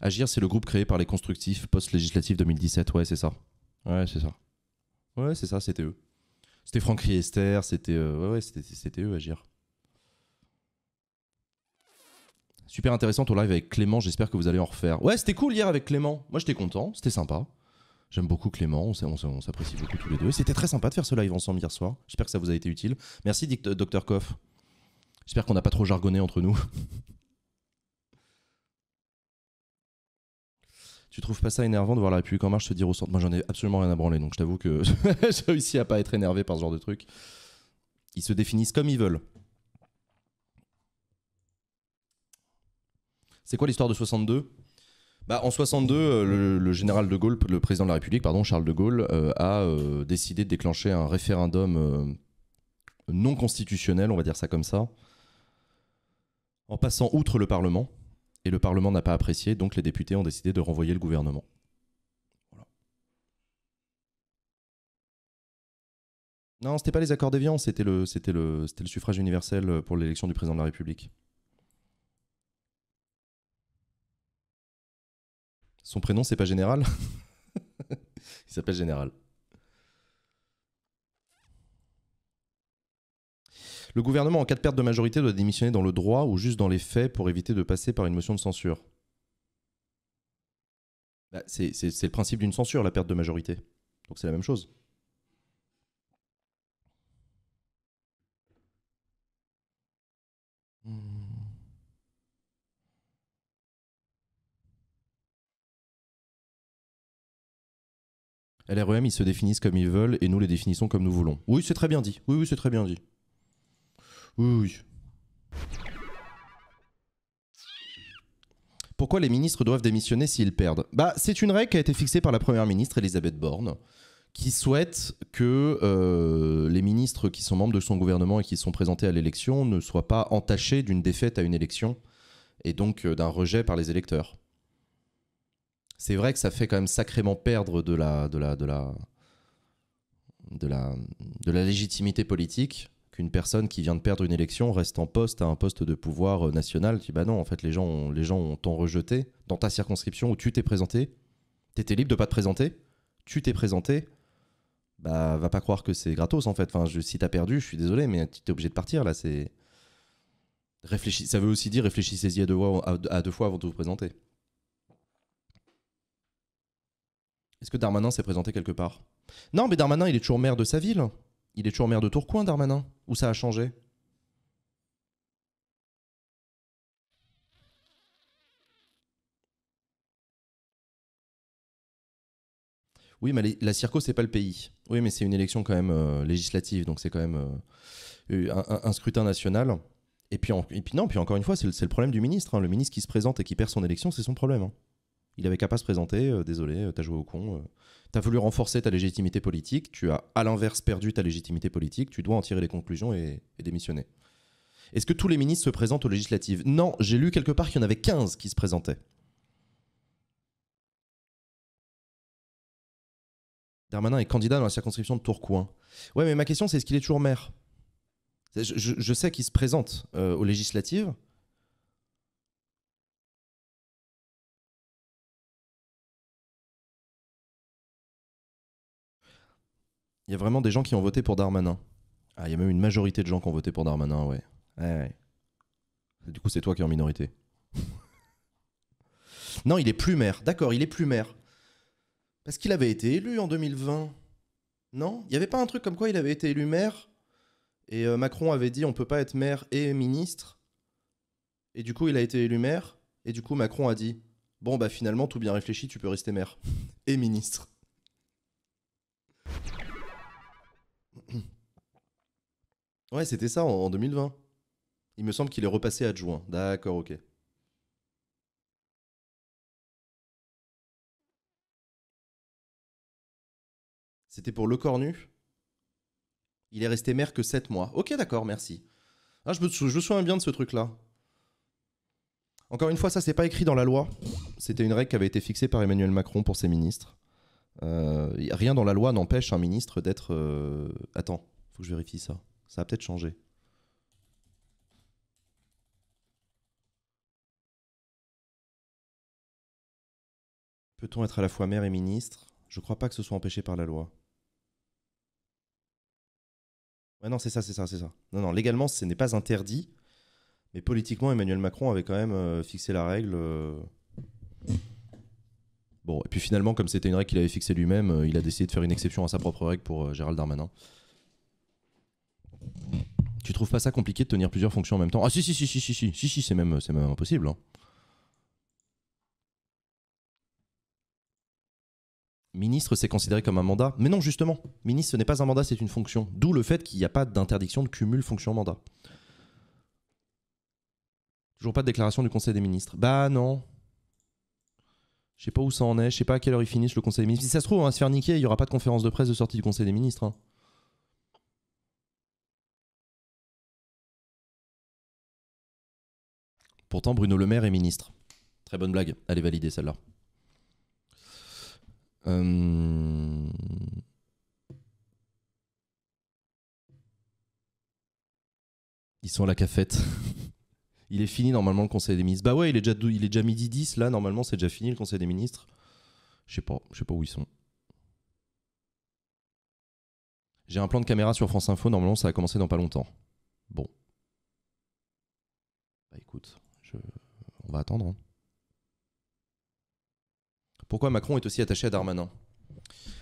Agir, c'est le groupe créé par les constructifs post-législatifs 2017. Ouais, c'est ça. Ouais, c'est ça. Ouais, c'est ça, c'était eux. C'était Franck Riester, c'était euh, ouais, ouais c'était eux, Agir. Super intéressant ton live avec Clément, j'espère que vous allez en refaire. Ouais, c'était cool hier avec Clément. Moi, j'étais content, c'était sympa. J'aime beaucoup Clément, on s'apprécie beaucoup tous les deux. C'était très sympa de faire ce live ensemble hier soir. J'espère que ça vous a été utile. Merci, Dr. Euh, Koff. J'espère qu'on n'a pas trop jargonné entre nous. tu trouves pas ça énervant de voir la République en marche se dire au centre Moi, j'en ai absolument rien à branler, donc je t'avoue que j'ai réussi à pas être énervé par ce genre de truc. Ils se définissent comme ils veulent. C'est quoi l'histoire de 62 bah, en 62, euh, le, général de Gaulle, le président de la République, pardon, Charles de Gaulle, euh, a euh, décidé de déclencher un référendum non constitutionnel, on va dire ça comme ça, en passant outre le Parlement. Et le Parlement n'a pas apprécié, donc les députés ont décidé de renvoyer le gouvernement. Non, Non, c'était pas les accords d'Évian, c'était le, le suffrage universel pour l'élection du président de la République. Son prénom, c'est pas Général Il s'appelle Général. Le gouvernement, en cas de perte de majorité, doit démissionner dans le droit ou juste dans les faits pour éviter de passer par une motion de censure. Bah, c'est le principe d'une censure, la perte de majorité. Donc c'est la même chose. LREM, ils se définissent comme ils veulent et nous les définissons comme nous voulons. Oui, c'est très bien dit. Oui, oui, c'est très bien dit. Oui, Pourquoi les ministres doivent démissionner s'ils perdent Bah, c'est une règle qui a été fixée par la première ministre Elisabeth Borne, qui souhaite que euh, les ministres qui sont membres de son gouvernement et qui sont présentés à l'élection ne soient pas entachés d'une défaite à une élection et donc euh, d'un rejet par les électeurs c'est vrai que ça fait quand même sacrément perdre de la, de la, de la, de la, de la légitimité politique qu'une personne qui vient de perdre une élection reste en poste à un poste de pouvoir euh, national. Tu dis, bah non, en fait, les gens, les gens t'ont rejeté dans ta circonscription où tu t'es présenté. T'étais libre de pas te présenter. Tu t'es présenté. Bah, va pas croire que c'est gratos en fait. Enfin, je, si t'as perdu, je suis désolé, mais tu t'es obligé de partir là. C'est réfléchis. Ça veut aussi dire réfléchissez-y à deux, fois, à deux fois avant de vous présenter. Est-ce que Darmanin s'est présenté quelque part Non, mais Darmanin, il est toujours maire de sa ville. Il est toujours maire de Tourcoing, Darmanin. Où ça a changé Oui, mais la Circo, c'est pas le pays. Oui, mais c'est une élection quand même euh, législative, donc c'est quand même euh, un, scrutin national. Et puis, puis non, encore une fois, c'est le, problème du ministre. Hein. Le ministre qui se présente et qui perd son élection, c'est son problème. Hein. Il avait qu'à pas se présenter, euh, désolé, euh, t'as joué au con. Euh. t'as voulu renforcer ta légitimité politique, tu as à l'inverse perdu ta légitimité politique, tu dois en tirer les conclusions et, démissionner. Est-ce que tous les ministres se présentent aux législatives Non, j'ai lu quelque part qu'il y en avait 15 qui se présentaient. Darmanin est candidat dans la circonscription de Tourcoing. Ouais, mais ma question, c'est est-ce qu'il est toujours maire je, sais qu'il se présente aux législatives, Il y a vraiment des gens qui ont voté pour Darmanin. Ah, il y a même une majorité de gens qui ont voté pour Darmanin, ouais. ouais, ouais. Du coup, c'est toi qui es en minorité. non, il est plus maire. D'accord, il est plus maire. Parce qu'il avait été élu en 2020. Non Il n'y avait pas un truc comme quoi il avait été élu maire et euh, Macron avait dit on peut pas être maire et ministre. Et du coup, il a été élu maire. Et du coup, Macron a dit bon, bah finalement, tout bien réfléchi, tu peux rester maire et ministre. Ouais, c'était ça en, 2020. Il me semble qu'il est repassé adjoint. D'accord, ok. C'était pour Le Cornu. Il est resté maire que 7 mois. Ok, d'accord, merci. Ah, je me, je souviens bien de ce truc-là. Encore une fois, ça, c'est pas écrit dans la loi. C'était une règle qui avait été fixée par Emmanuel Macron pour ses ministres. Euh, rien dans la loi n'empêche un ministre d'être. Attends, euh, Attends, faut que je vérifie ça. Ça a peut-être changé. Peut-on être à la fois maire et ministre Je ne crois pas que ce soit empêché par la loi. non, c'est ça, c'est ça, c'est ça. Non, non, légalement, ce n'est pas interdit. Mais politiquement, Emmanuel Macron avait quand même euh, fixé la règle. Euh. Bon, et puis finalement, comme c'était une règle qu'il avait fixée lui-même, euh, il a décidé de faire une exception à sa propre règle pour Gérald Darmanin. Tu trouves pas ça compliqué de tenir plusieurs fonctions en même temps Ah si si si si si si si si c'est même c'est même impossible. Hein. Ministre, c'est considéré comme un mandat. Mais non, justement, ministre, ce n'est pas un mandat, c'est une fonction. D'où le fait qu'il n'y a pas d'interdiction de cumul fonction-mandat. Toujours pas de déclaration du Conseil des ministres. Bah non. Je sais pas où ça en est, je sais pas à quelle heure ils finissent le Conseil des ministres. Si ça se trouve, on hein, va se faire niquer, il n'y aura pas de conférence de presse de sortie du Conseil des ministres. Hein. Pourtant, Bruno Le Maire est ministre. Très bonne blague. Allez valider celle-là. Euh, ils sont à la cafette. il est fini normalement le Conseil des ministres. Bah ouais, il est déjà, il est déjà midi 10. Là, normalement, c'est déjà fini le Conseil des ministres. Je sais pas, je sais pas où ils sont. J'ai un plan de caméra sur France Info. Normalement, ça a commencé dans pas longtemps. Bon. Bah écoute. On va attendre. Hein. Pourquoi Macron est aussi attaché à Darmanin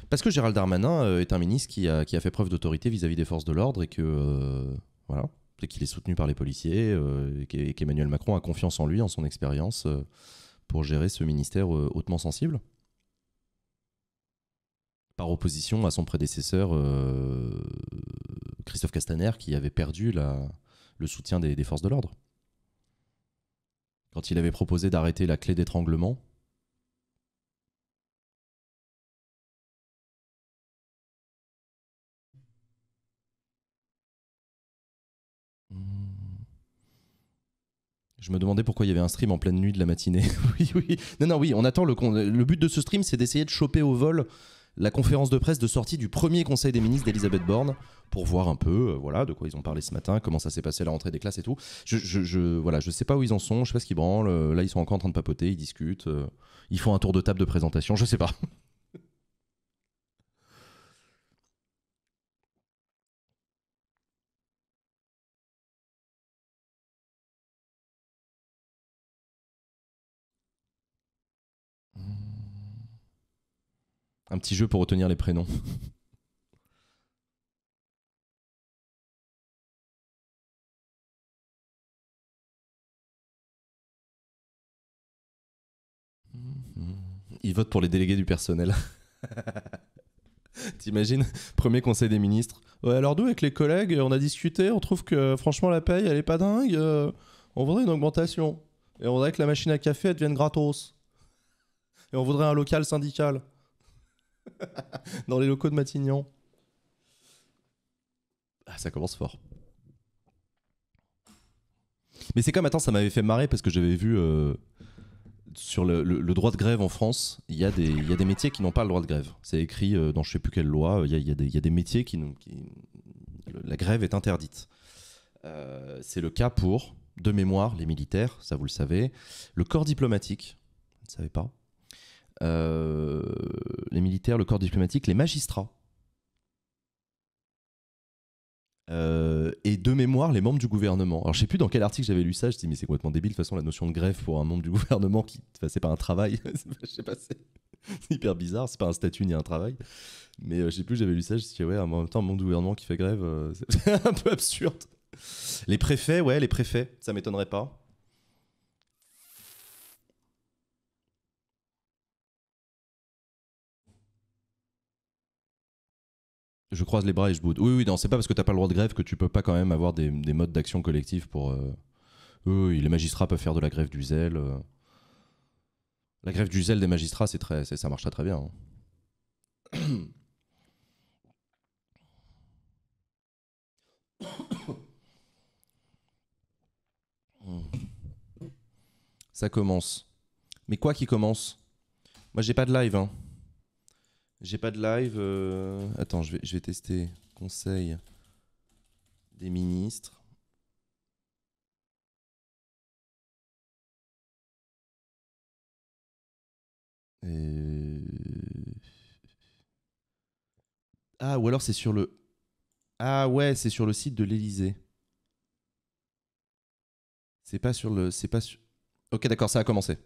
Parce que Gérald Darmanin euh, est un ministre qui a, fait preuve d'autorité vis-à-vis des forces de l'ordre et que euh, voilà, qu'il est soutenu par les policiers euh, et qu'Emmanuel Macron a confiance en lui, en son expérience pour gérer ce ministère hautement sensible. Par opposition à son prédécesseur Christophe Castaner qui avait perdu le soutien des forces de l'ordre quand il avait proposé d'arrêter la clé d'étranglement. Je me demandais pourquoi il y avait un stream en pleine nuit de la matinée. oui, oui. Non, non, oui, on attend le. Le but de ce stream, c'est d'essayer de choper au vol la conférence de presse de sortie du premier Conseil des ministres d'Elisabeth Borne pour voir un peu euh, voilà de quoi ils ont parlé ce matin, comment ça s'est passé la rentrée des classes et tout. Je, je, je, voilà, sais pas où ils en sont, je sais pas ce qu'ils branlent. Euh, là, ils sont encore en train de papoter, ils discutent, euh, ils font un tour de table de présentation, je sais pas. un petit jeu pour retenir les prénoms. Il vote pour les délégués du personnel. T'imagines Premier conseil des ministres. alors d'où avec les collègues, on a discuté, on trouve que franchement la paye, elle est pas dingue. Euh, on voudrait une augmentation. Et on voudrait que la machine à café, devienne gratos. Et on voudrait un local syndical. dans les locaux de Matignon. Ah, ça commence fort. Mais c'est comme, attends, ça m'avait fait marrer parce que j'avais vu euh, sur le, droit de grève en France, il y, a des, des métiers qui n'ont pas le droit de grève. C'est écrit euh, dans je sais plus quelle loi, il y a, des métiers qui, La grève est interdite. Euh, c'est le cas pour, de mémoire, les militaires, ça vous le savez, le corps diplomatique, vous ne savez pas, euh, les militaires, le corps diplomatique, les magistrats. Euh, et de mémoire, les membres du gouvernement. Alors, je sais plus dans quel article j'avais lu ça. Je dis, mais c'est complètement débile. De toute façon, la notion de grève pour un membre du gouvernement qui passait par un travail, je sais pas, c'est hyper bizarre. C'est pas un statut ni un travail. Mais euh, je sais plus, j'avais lu ça. Je dis, ouais, en même temps, un membre du gouvernement qui fait grève, c'est un peu absurde. Les préfets, ouais, les préfets, ça m'étonnerait pas. Je croise les bras et je boude. Oui, oui, non, c'est pas parce que t'as pas le droit de grève que tu peux pas quand même avoir des, modes d'action collective pour. Euh, oui, les magistrats peuvent faire de la grève du zèle. Euh. La grève du zèle des magistrats, c'est très, ça marche très bien. Hein. Ça commence. Mais quoi qui commence Moi, j'ai pas de live. hein. J'ai pas de live. Euh, attends, je vais, je vais tester. Conseil des ministres. Euh. Ah, ou alors c'est sur le. Ah ouais, c'est sur le site de l'Élysée. C'est pas sur le. C'est pas Ok, d'accord, ça a commencé.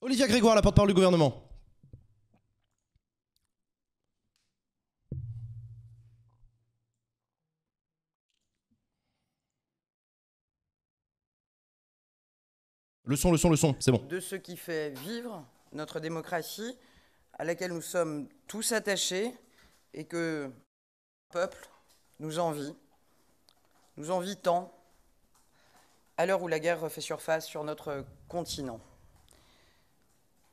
Olivia Grégoire, la porte-parole du gouvernement. Le son, le son, le son, c'est bon. De ce qui fait vivre notre démocratie, à laquelle nous sommes tous attachés et que le peuple nous envie, nous envie tant, à l'heure où la guerre refait surface sur notre continent.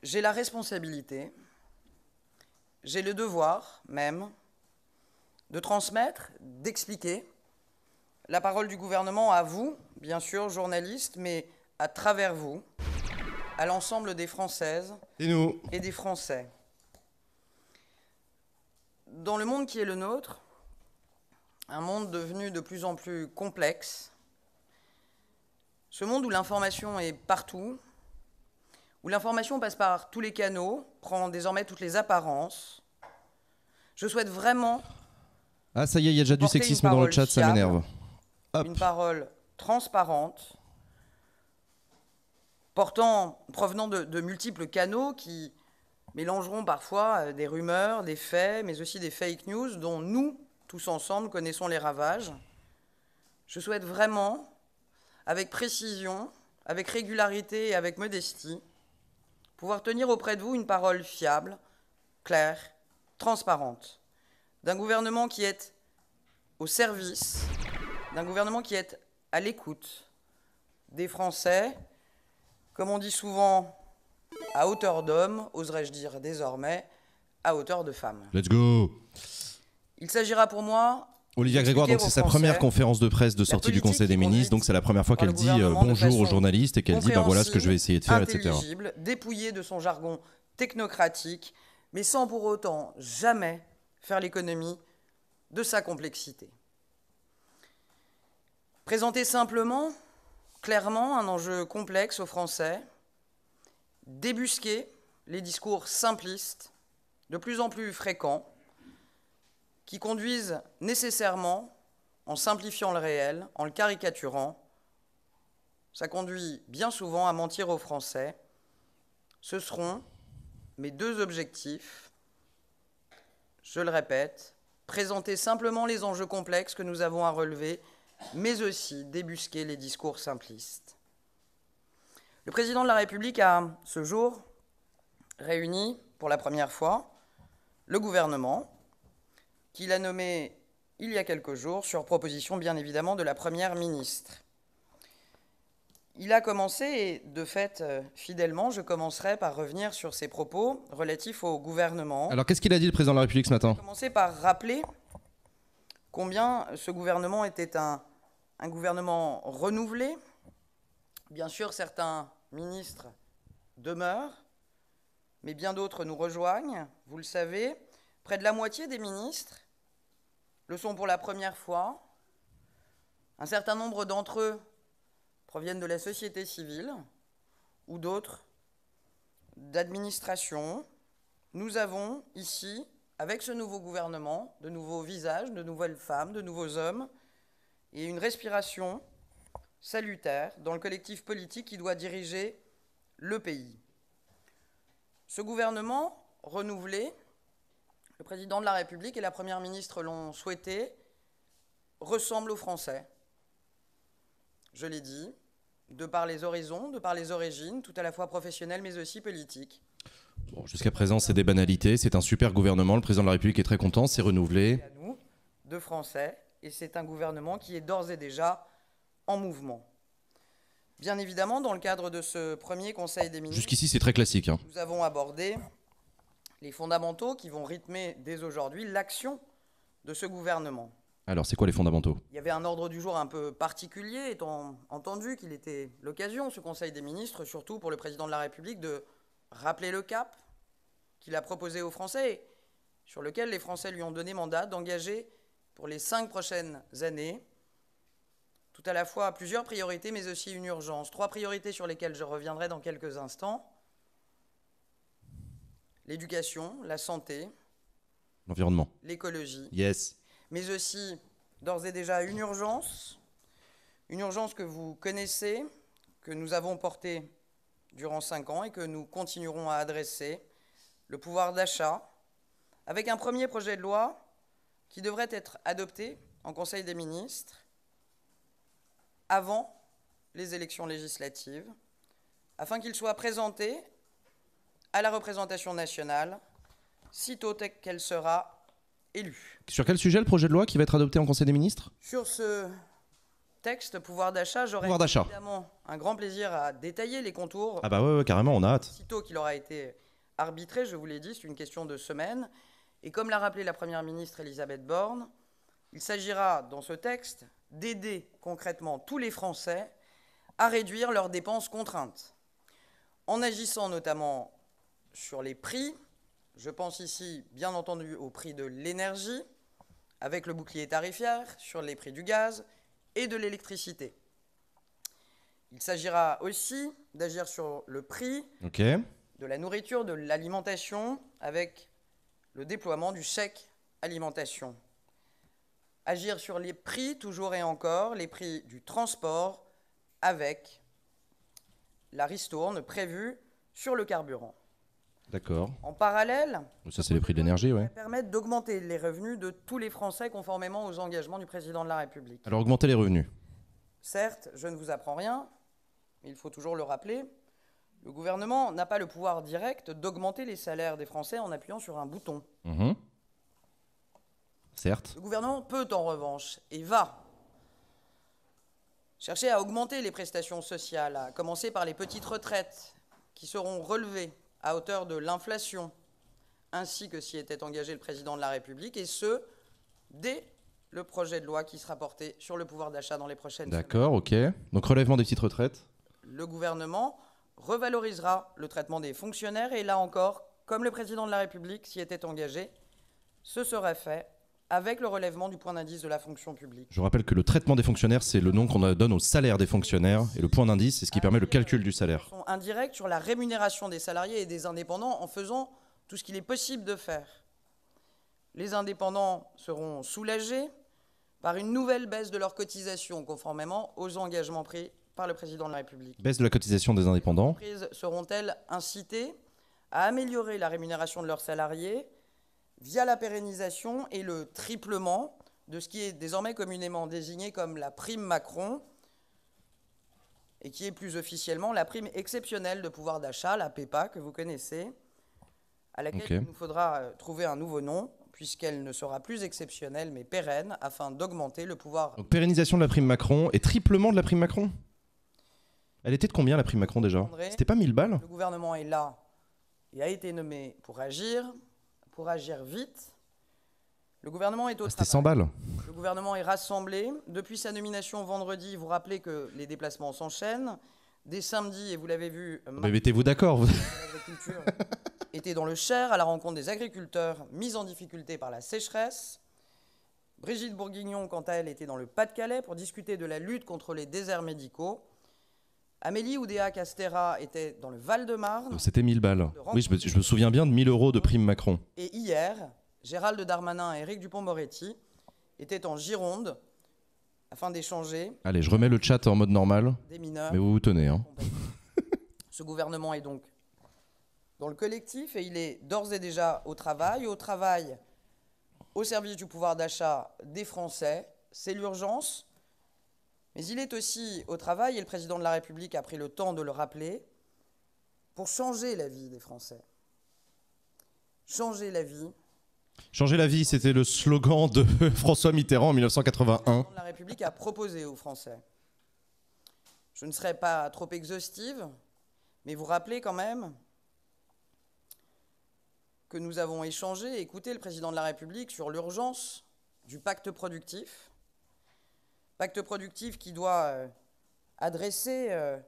J'ai la responsabilité, j'ai le devoir même, de transmettre, d'expliquer la parole du gouvernement à vous, bien sûr, journalistes, mais à travers vous, à l'ensemble des Françaises et, des Français. Dans le monde qui est le nôtre, un monde devenu de plus en plus complexe, ce monde où l'information est partout, où l'information passe par tous les canaux, prend désormais toutes les apparences, je souhaite vraiment... Ah ça y est, il y a déjà du sexisme dans le chat, ça m'énerve. Une parole transparente, provenant de, de, multiples canaux qui mélangeront parfois euh, des rumeurs, des faits, mais aussi des fake news dont nous, tous ensemble, connaissons les ravages. Je souhaite vraiment, avec précision, avec régularité et avec modestie, pouvoir tenir auprès de vous une parole fiable, claire, transparente, d'un gouvernement qui est au service, d'un gouvernement qui est à l'écoute des Français comme on dit souvent, à hauteur d'homme, oserais-je dire désormais, à hauteur de femme. Let's go Il s'agira pour moi Olivia Grégoire, donc c'est sa première conférence de presse de sortie du Conseil des ministres, donc c'est la première fois qu'elle dit euh, bonjour aux journalistes et qu'elle dit ben voilà ce que je vais essayer de faire, etc. Dépouillée de son jargon technocratique, mais sans pour autant jamais faire l'économie de sa complexité. Présenter simplement, clairement un enjeu complexe aux Français, débusquer les discours simplistes, de plus en plus fréquents, qui conduisent nécessairement, en simplifiant le réel, en le caricaturant, ça conduit bien souvent à mentir aux Français. Ce seront mes deux objectifs, je le répète, présenter simplement les enjeux complexes que nous avons à relever mais aussi débusquer les discours simplistes. Le président de la République a, ce jour, réuni pour la première fois le gouvernement, qu'il a nommé il y a quelques jours, sur proposition bien évidemment de la Première ministre. Il a commencé, et de fait, euh, fidèlement, je commencerai par revenir sur ses propos relatifs au gouvernement. Alors qu'est-ce qu'il a dit le président de la République ce matin Il a commencé par rappeler combien ce gouvernement était un un gouvernement renouvelé. Bien sûr, certains ministres demeurent, mais bien d'autres nous rejoignent. Vous le savez, près de la moitié des ministres le sont pour la première fois. Un certain nombre d'entre eux proviennent de la société civile ou d'autres d'administration. Nous avons ici, avec ce nouveau gouvernement, de nouveaux visages, de nouvelles femmes, de nouveaux hommes et une respiration salutaire dans le collectif politique qui doit diriger le pays. Ce gouvernement renouvelé, le président de la République et la Première ministre l'ont souhaité, ressemble aux Français. Je l'ai dit, de par les horizons, de par les origines, tout à la fois professionnelles mais aussi politiques. Jusqu'à présent, c'est des banalités. C'est un super gouvernement. Le président de la République est très content. C'est renouvelé. De Français et c'est un gouvernement qui est d'ores et déjà en mouvement. Bien évidemment, dans le cadre de ce premier Conseil des ministres, jusqu'ici c'est très classique. Hein. Nous avons abordé les fondamentaux qui vont rythmer dès aujourd'hui l'action de ce gouvernement. Alors, c'est quoi les fondamentaux Il y avait un ordre du jour un peu particulier, étant entendu qu'il était l'occasion, ce Conseil des ministres, surtout pour le président de la République, de rappeler le cap qu'il a proposé aux Français, sur lequel les Français lui ont donné mandat d'engager pour les cinq prochaines années, tout à la fois plusieurs priorités, mais aussi une urgence. Trois priorités sur lesquelles je reviendrai dans quelques instants. L'éducation, la santé, l'environnement, l'écologie. Yes. Mais aussi, d'ores et déjà, une urgence, une urgence que vous connaissez, que nous avons portée durant cinq ans et que nous continuerons à adresser, le pouvoir d'achat, avec un premier projet de loi qui devrait être adopté en Conseil des ministres avant les élections législatives, afin qu'il soit présenté à la représentation nationale, sitôt qu'elle sera élue. Sur quel sujet le projet de loi qui va être adopté en Conseil des ministres Sur ce texte, pouvoir d'achat, j'aurais évidemment un grand plaisir à détailler les contours. Ah bah ouais, ouais carrément, on a hâte. Sitôt qu'il aura été arbitré, je vous l'ai dit, c'est une question de semaines. Et comme l'a rappelé la Première ministre Elisabeth Borne, il s'agira dans ce texte d'aider concrètement tous les Français à réduire leurs dépenses contraintes, en agissant notamment sur les prix. Je pense ici, bien entendu, au prix de l'énergie, avec le bouclier tarifaire, sur les prix du gaz et de l'électricité. Il s'agira aussi d'agir sur le prix de la nourriture, de l'alimentation, avec le déploiement du chèque alimentation. Agir sur les prix, toujours et encore, les prix du transport avec la ristourne prévue sur le carburant. D'accord. En parallèle, ça c'est les prix de l'énergie, Permettre d'augmenter les revenus de tous les Français conformément aux engagements du président de la République. Alors augmenter les revenus. Certes, je ne vous apprends rien, mais il faut toujours le rappeler. Le gouvernement n'a pas le pouvoir direct d'augmenter les salaires des Français en appuyant sur un bouton. Mhm. Certes. Le gouvernement peut en revanche, et va, chercher à augmenter les prestations sociales, à commencer par les petites retraites, qui seront relevées à hauteur de l'inflation, ainsi que s'y était engagé le président de la République, et ce, dès le projet de loi qui sera porté sur le pouvoir d'achat dans les prochaines D'accord, ok. Donc relèvement des petites retraites Le gouvernement revalorisera le traitement des fonctionnaires et là encore, comme le président de la République s'y était engagé, ce sera fait avec le relèvement du point d'indice de la fonction publique. Je rappelle que le traitement des fonctionnaires, c'est le nom qu'on donne au salaire des fonctionnaires, et le point d'indice, c'est ce qui permet le calcul du salaire. Indirect sur la rémunération des salariés et des indépendants en faisant tout ce qu'il est possible de faire. Les indépendants seront soulagés par une nouvelle baisse de leurs cotisations, conformément aux engagements pris par le président de la République. Baisse de la cotisation des indépendants. Les entreprises seront-elles incitées à améliorer la rémunération de leurs salariés via la pérennisation et le triplement de ce qui est désormais communément désigné comme la prime Macron et qui est plus officiellement la prime exceptionnelle de pouvoir d'achat, la PEPA, que vous connaissez, à laquelle il nous faudra euh, trouver un nouveau nom, puisqu'elle ne sera plus exceptionnelle mais pérenne, afin d'augmenter le pouvoir. Donc, pérennisation de la prime Macron et triplement de la prime Macron elle était de combien la prime Macron déjà C'était pas 1000 balles Le gouvernement est là et a été nommé pour agir, pour agir vite. Le gouvernement est au ah, C'était 100 balles. Le gouvernement est rassemblé. Depuis sa nomination vendredi, vous rappelez que les déplacements s'enchaînent. Dès samedi, et vous l'avez vu... Ah, mais mettez-vous d'accord. était dans le Cher à la rencontre des agriculteurs mis en difficulté par la sécheresse. Brigitte Bourguignon, quant à elle, était dans le Pas-de-Calais pour discuter de la lutte contre les déserts médicaux. Amélie Oudéa Castera était dans le Val-de-Marne. C'était 1000 balles. Oui, je me, souviens bien de 1000 euros de prime Macron. Et hier, Gérald Darmanin et Éric Dupont-Moretti étaient en Gironde afin d'échanger. Allez, je remets le chat en mode normal. Des mineurs. Mais vous vous tenez. Hein. Ce gouvernement est donc dans le collectif et il est d'ores et déjà au travail. Au travail, au service du pouvoir d'achat des Français. C'est l'urgence. Mais il est aussi au travail, et le président de la République a pris le temps de le rappeler, pour changer la vie des Français. Changer la vie. Changer la vie, c'était le slogan de François Mitterrand en 1981. la République a proposé aux Français. Je ne serai pas trop exhaustive, mais vous rappelez quand même que nous avons échangé et écouté le président de la République sur l'urgence du pacte productif, Pacte productif qui doit euh, adresser euh,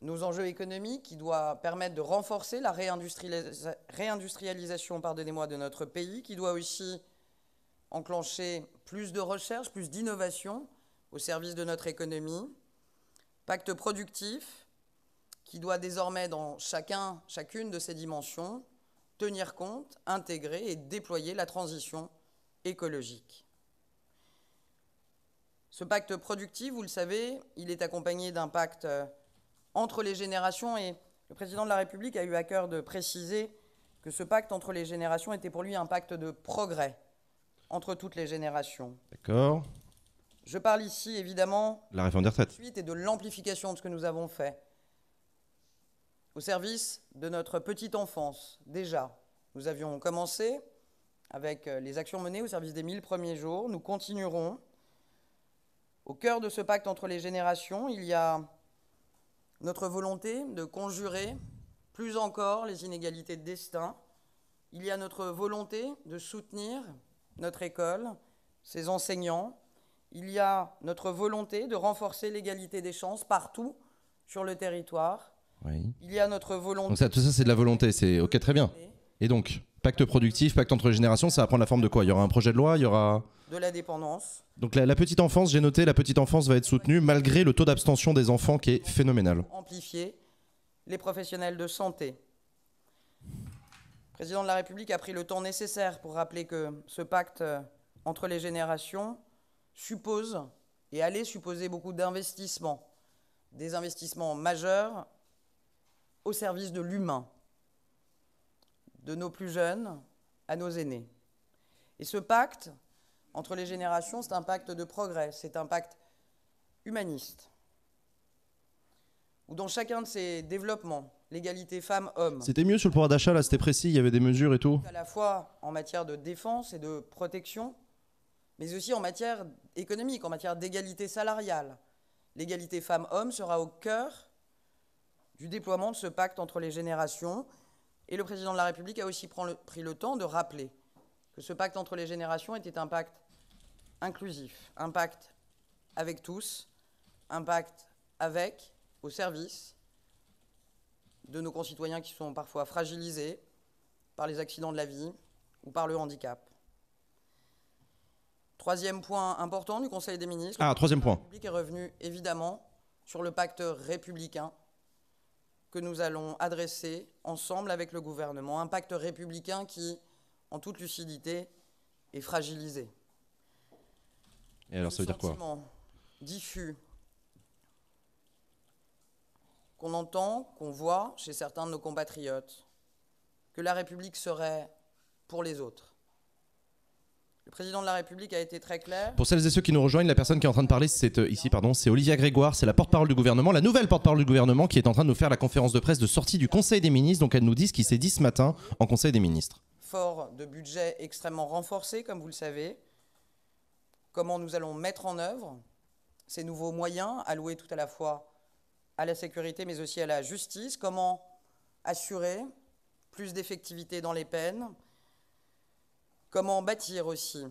nos enjeux économiques, qui doit permettre de renforcer la réindustrialisation pardonnez-moi, de notre pays, qui doit aussi enclencher plus de recherche, plus d'innovation au service de notre économie. Pacte productif qui doit désormais, dans chacun, chacune de ses dimensions, tenir compte, intégrer et déployer la transition écologique. Ce pacte productif, vous le savez, il est accompagné d'un pacte euh, entre les générations et le président de la République a eu à cœur de préciser que ce pacte entre les générations était pour lui un pacte de progrès entre toutes les générations. D'accord. Je parle ici évidemment la réforme des suite et de l'amplification de ce que nous avons fait au service de notre petite enfance. Déjà, nous avions commencé avec euh, les actions menées au service des 1000 premiers jours. Nous continuerons au cœur de ce pacte entre les générations, il y a notre volonté de conjurer plus encore les inégalités de destin. Il y a notre volonté de soutenir notre école, ses enseignants. Il y a notre volonté de renforcer l'égalité des chances partout sur le territoire. Il y a notre volonté. ça, tout ça, c'est de la volonté. C'est ok, très bien. Et donc, pacte productif, pacte entre générations, ça va prendre la forme de quoi Il y aura un projet de loi Il y aura de la dépendance. Donc la, petite enfance, j'ai noté, la petite enfance va être soutenue malgré le taux d'abstention des enfants qui est phénoménal. ...amplifier les professionnels de santé. Le président de la République a pris le temps nécessaire pour rappeler que ce pacte euh, entre les générations suppose et allait supposer beaucoup d'investissements, des investissements majeurs au service de l'humain, de nos plus jeunes à nos aînés. Et ce pacte, entre les générations, c'est un pacte de progrès, c'est un pacte humaniste, Ou dans chacun de ces développements, l'égalité femmes-hommes. C'était mieux sur le pouvoir d'achat, là, c'était précis, il y avait des mesures et tout. À la fois en matière de défense et de protection, mais aussi en matière économique, en matière d'égalité salariale. L'égalité femmes-hommes sera au cœur du déploiement de ce pacte entre les générations. Et le président de la République a aussi pris le temps de rappeler que ce pacte entre les générations était un pacte inclusif. impact avec tous, impact avec, au service de nos concitoyens qui sont parfois fragilisés par les accidents de la vie ou par le handicap. Troisième point important du Conseil des ministres. Ah, troisième point. public est revenu évidemment sur le pacte républicain que nous allons adresser ensemble avec le gouvernement. Un pacte républicain qui, en toute lucidité, est fragilisé. Et alors, ça veut dire quoi diffus qu'on entend, qu'on voit chez certains de nos compatriotes, que la République serait pour les autres. Le président de la République a été très clair. Pour celles et ceux qui nous rejoignent, la personne qui est en train de parler, c'est euh, ici, pardon, c'est Olivia Grégoire, c'est la porte-parole du gouvernement, la nouvelle porte-parole du gouvernement qui est en train de nous faire la conférence de presse de sortie du Conseil des ministres. Donc elle nous dit ce qui s'est dit ce matin en Conseil des ministres. Fort de budget extrêmement renforcé, comme vous le savez, comment nous allons mettre en œuvre ces nouveaux moyens alloués tout à la fois à la sécurité mais aussi à la justice, comment assurer plus d'effectivité dans les peines, comment bâtir aussi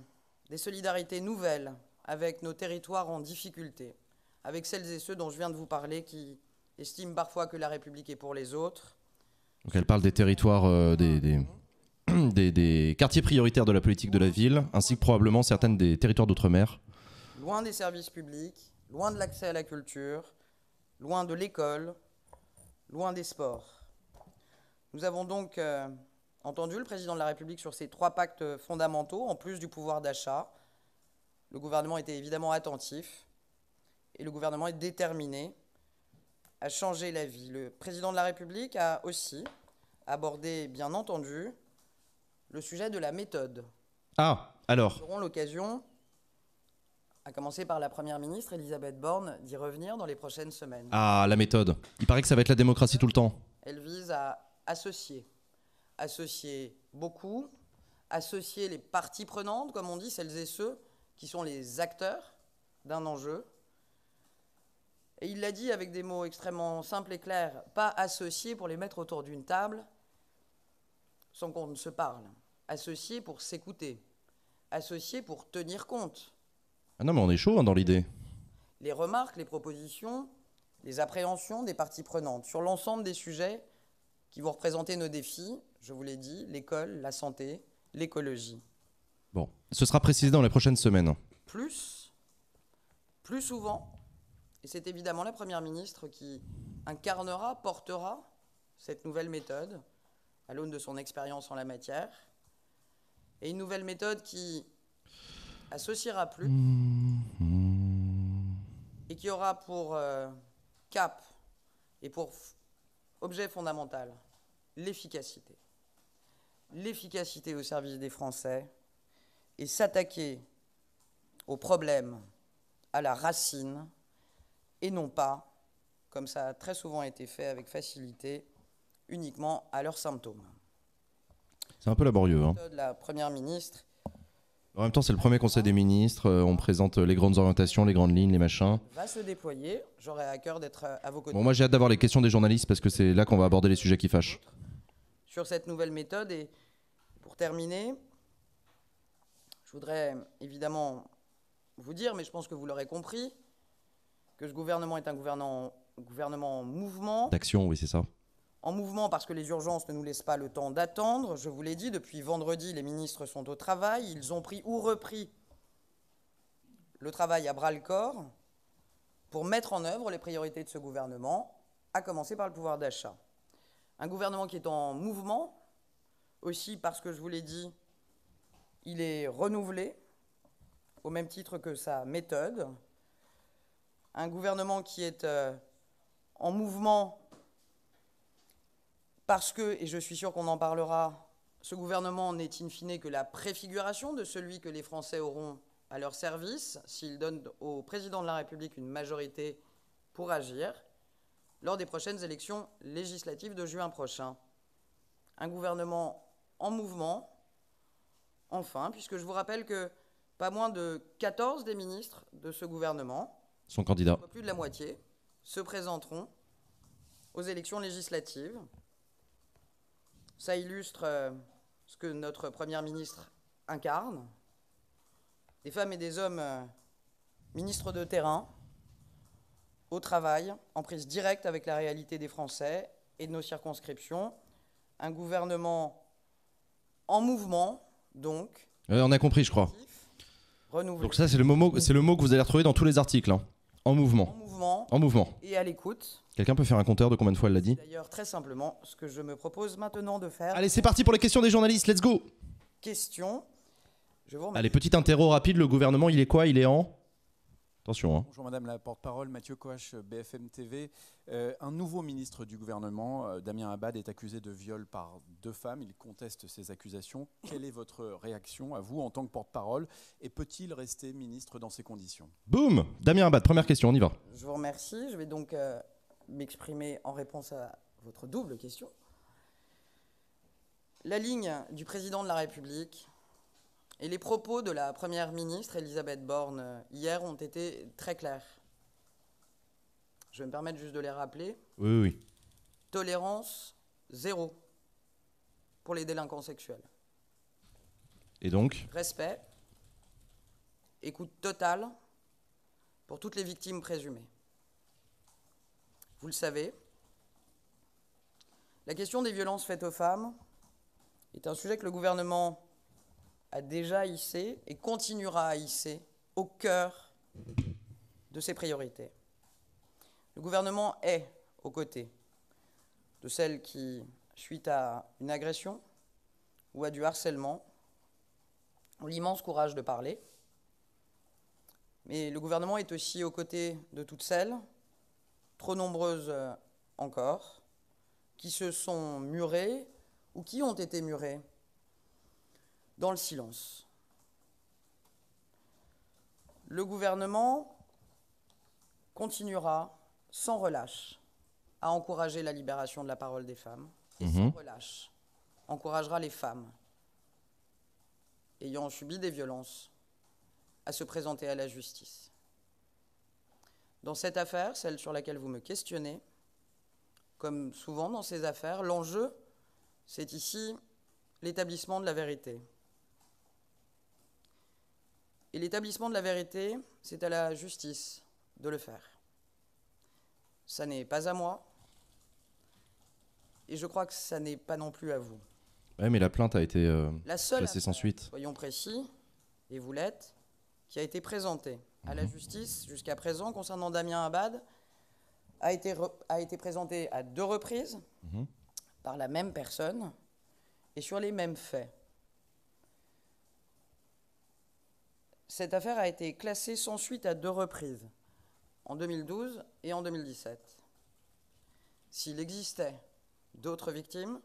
des solidarités nouvelles avec nos territoires en difficulté, avec celles et ceux dont je viens de vous parler qui estiment parfois que la République est pour les autres. Donc elle parle des territoires, euh, des, mmh. des, quartiers prioritaires de la politique de la ville, ainsi que probablement certaines des territoires d'outre-mer. Loin des services publics, loin de l'accès à la culture, loin de l'école, loin des sports. Nous avons donc euh, entendu le président de la République sur ces trois pactes fondamentaux, en plus du pouvoir d'achat. Le gouvernement était évidemment attentif et le gouvernement est déterminé à changer la vie. Le président de la République a aussi abordé, bien entendu, le sujet de la méthode. Ah, alors. Nous aurons l'occasion, à commencer par la Première ministre, Elisabeth Borne, d'y revenir dans les prochaines semaines. Ah, la méthode. Il paraît que ça va être la démocratie tout le temps. Elle vise à associer. Associer beaucoup, associer les parties prenantes, comme on dit, celles et ceux qui sont les acteurs d'un enjeu. Et il l'a dit avec des mots extrêmement simples et clairs, pas associer pour les mettre autour d'une table, sans qu'on ne se parle. Associés pour s'écouter. Associés pour tenir compte. Ah non, mais on est chaud hein, dans l'idée. Les remarques, les propositions, les appréhensions des parties prenantes sur l'ensemble des sujets qui vont représenter nos défis, je vous l'ai dit, l'école, la santé, l'écologie. Bon, ce sera précisé dans les prochaines semaines. Plus, plus souvent, et c'est évidemment la Première ministre qui incarnera, portera cette nouvelle méthode à l'aune de son expérience en la matière. Et une nouvelle méthode qui associera plus mm-hmm. et qui aura pour euh, cap et pour objet fondamental l'efficacité. L'efficacité au service des Français et s'attaquer aux problèmes à la racine et non pas, comme ça a très souvent été fait avec facilité, uniquement à leurs symptômes. C'est un peu laborieux. Hein. La première ministre. En même temps, c'est le premier conseil des ministres. Euh, on présente euh, les grandes orientations, les grandes lignes, les machins. Va se déployer. J'aurai à cœur d'être à vos côtés. Bon, moi, j'ai hâte d'avoir les questions des journalistes parce que c'est là qu'on va aborder les sujets qui fâchent. Sur cette nouvelle méthode et pour terminer, je voudrais évidemment vous dire, mais je pense que vous l'aurez compris, que ce gouvernement est un gouvernement, gouvernement en mouvement. D'action, oui, c'est ça en mouvement parce que les urgences ne nous laissent pas le temps d'attendre. Je vous l'ai dit, depuis vendredi, les ministres sont au travail. Ils ont pris ou repris le travail à bras-le-corps pour mettre en œuvre les priorités de ce gouvernement, à commencer par le pouvoir d'achat. Un gouvernement qui est en mouvement, aussi parce que, je vous l'ai dit, il est renouvelé, au même titre que sa méthode. Un gouvernement qui est euh, en mouvement parce que, et je suis sûr qu'on en parlera, ce gouvernement n'est in fine que la préfiguration de celui que les Français auront à leur service s'ils donnent au président de la République une majorité pour agir lors des prochaines élections législatives de juin prochain. Un gouvernement en mouvement, enfin, puisque je vous rappelle que pas moins de 14 des ministres de ce gouvernement, sont candidats, plus de la moitié, se présenteront aux élections législatives. Ça illustre euh, ce que notre Première ministre incarne, des femmes et des hommes euh, ministres de terrain, au travail, en prise directe avec la réalité des Français et de nos circonscriptions, un gouvernement en mouvement, donc. Euh, on a compris, je crois. Renouvelé. Donc ça, c'est le, mot, le mot que vous allez retrouver dans tous les articles. Hein. En mouvement. En mouvement. Et à l'écoute. Quelqu'un peut faire un compteur de combien de fois elle l'a dit D'ailleurs, très simplement, ce que je me propose maintenant de faire. Allez, c'est parti pour les questions des journalistes, let's go Question. Je vous Allez, petit interro rapide, le gouvernement, il est quoi Il est en Attention. Hein. Bonjour Madame la porte-parole, Mathieu Coache, BFM TV. Euh, un nouveau ministre du gouvernement, euh, Damien Abad, est accusé de viol par deux femmes. Il conteste ces accusations. Quelle est votre réaction à vous en tant que porte-parole Et peut-il rester ministre dans ces conditions Boum Damien Abad, première question, on y va. Je vous remercie. Je vais donc euh, m'exprimer en réponse à votre double question. La ligne du président de la République et les propos de la Première ministre Elisabeth Borne hier ont été très clairs. Je vais me permettre juste de les rappeler. Oui, oui. Tolérance zéro pour les délinquants sexuels. Et donc Respect, écoute totale pour toutes les victimes présumées vous le savez. La question des violences faites aux femmes est un sujet que le gouvernement a déjà hissé et continuera à hisser au cœur de ses priorités. Le gouvernement est aux côtés de celles qui, suite à une agression ou à du harcèlement, ont l'immense courage de parler. Mais le gouvernement est aussi aux côtés de toutes celles trop nombreuses euh, encore, qui se sont murées ou qui ont été murées dans le silence. Le gouvernement continuera sans relâche à encourager la libération de la parole des femmes et sans mhm. relâche encouragera les femmes ayant subi des violences à se présenter à la justice. Dans cette affaire, celle sur laquelle vous me questionnez, comme souvent dans ces affaires, l'enjeu, c'est ici l'établissement de la vérité. Et l'établissement de la vérité, c'est à la justice de le faire. Ça n'est pas à moi, et je crois que ça n'est pas non plus à vous. Oui, mais la plainte a été euh, la seule sans suite. Soyons précis, et vous l'êtes, qui a été présentée à la mhm. justice jusqu'à présent concernant Damien Abad a été, a présenté à deux reprises mhm. par la même personne et sur les mêmes faits. Cette affaire a été classée sans suite à deux reprises, en 2012 et en 2017. S'il existait d'autres victimes,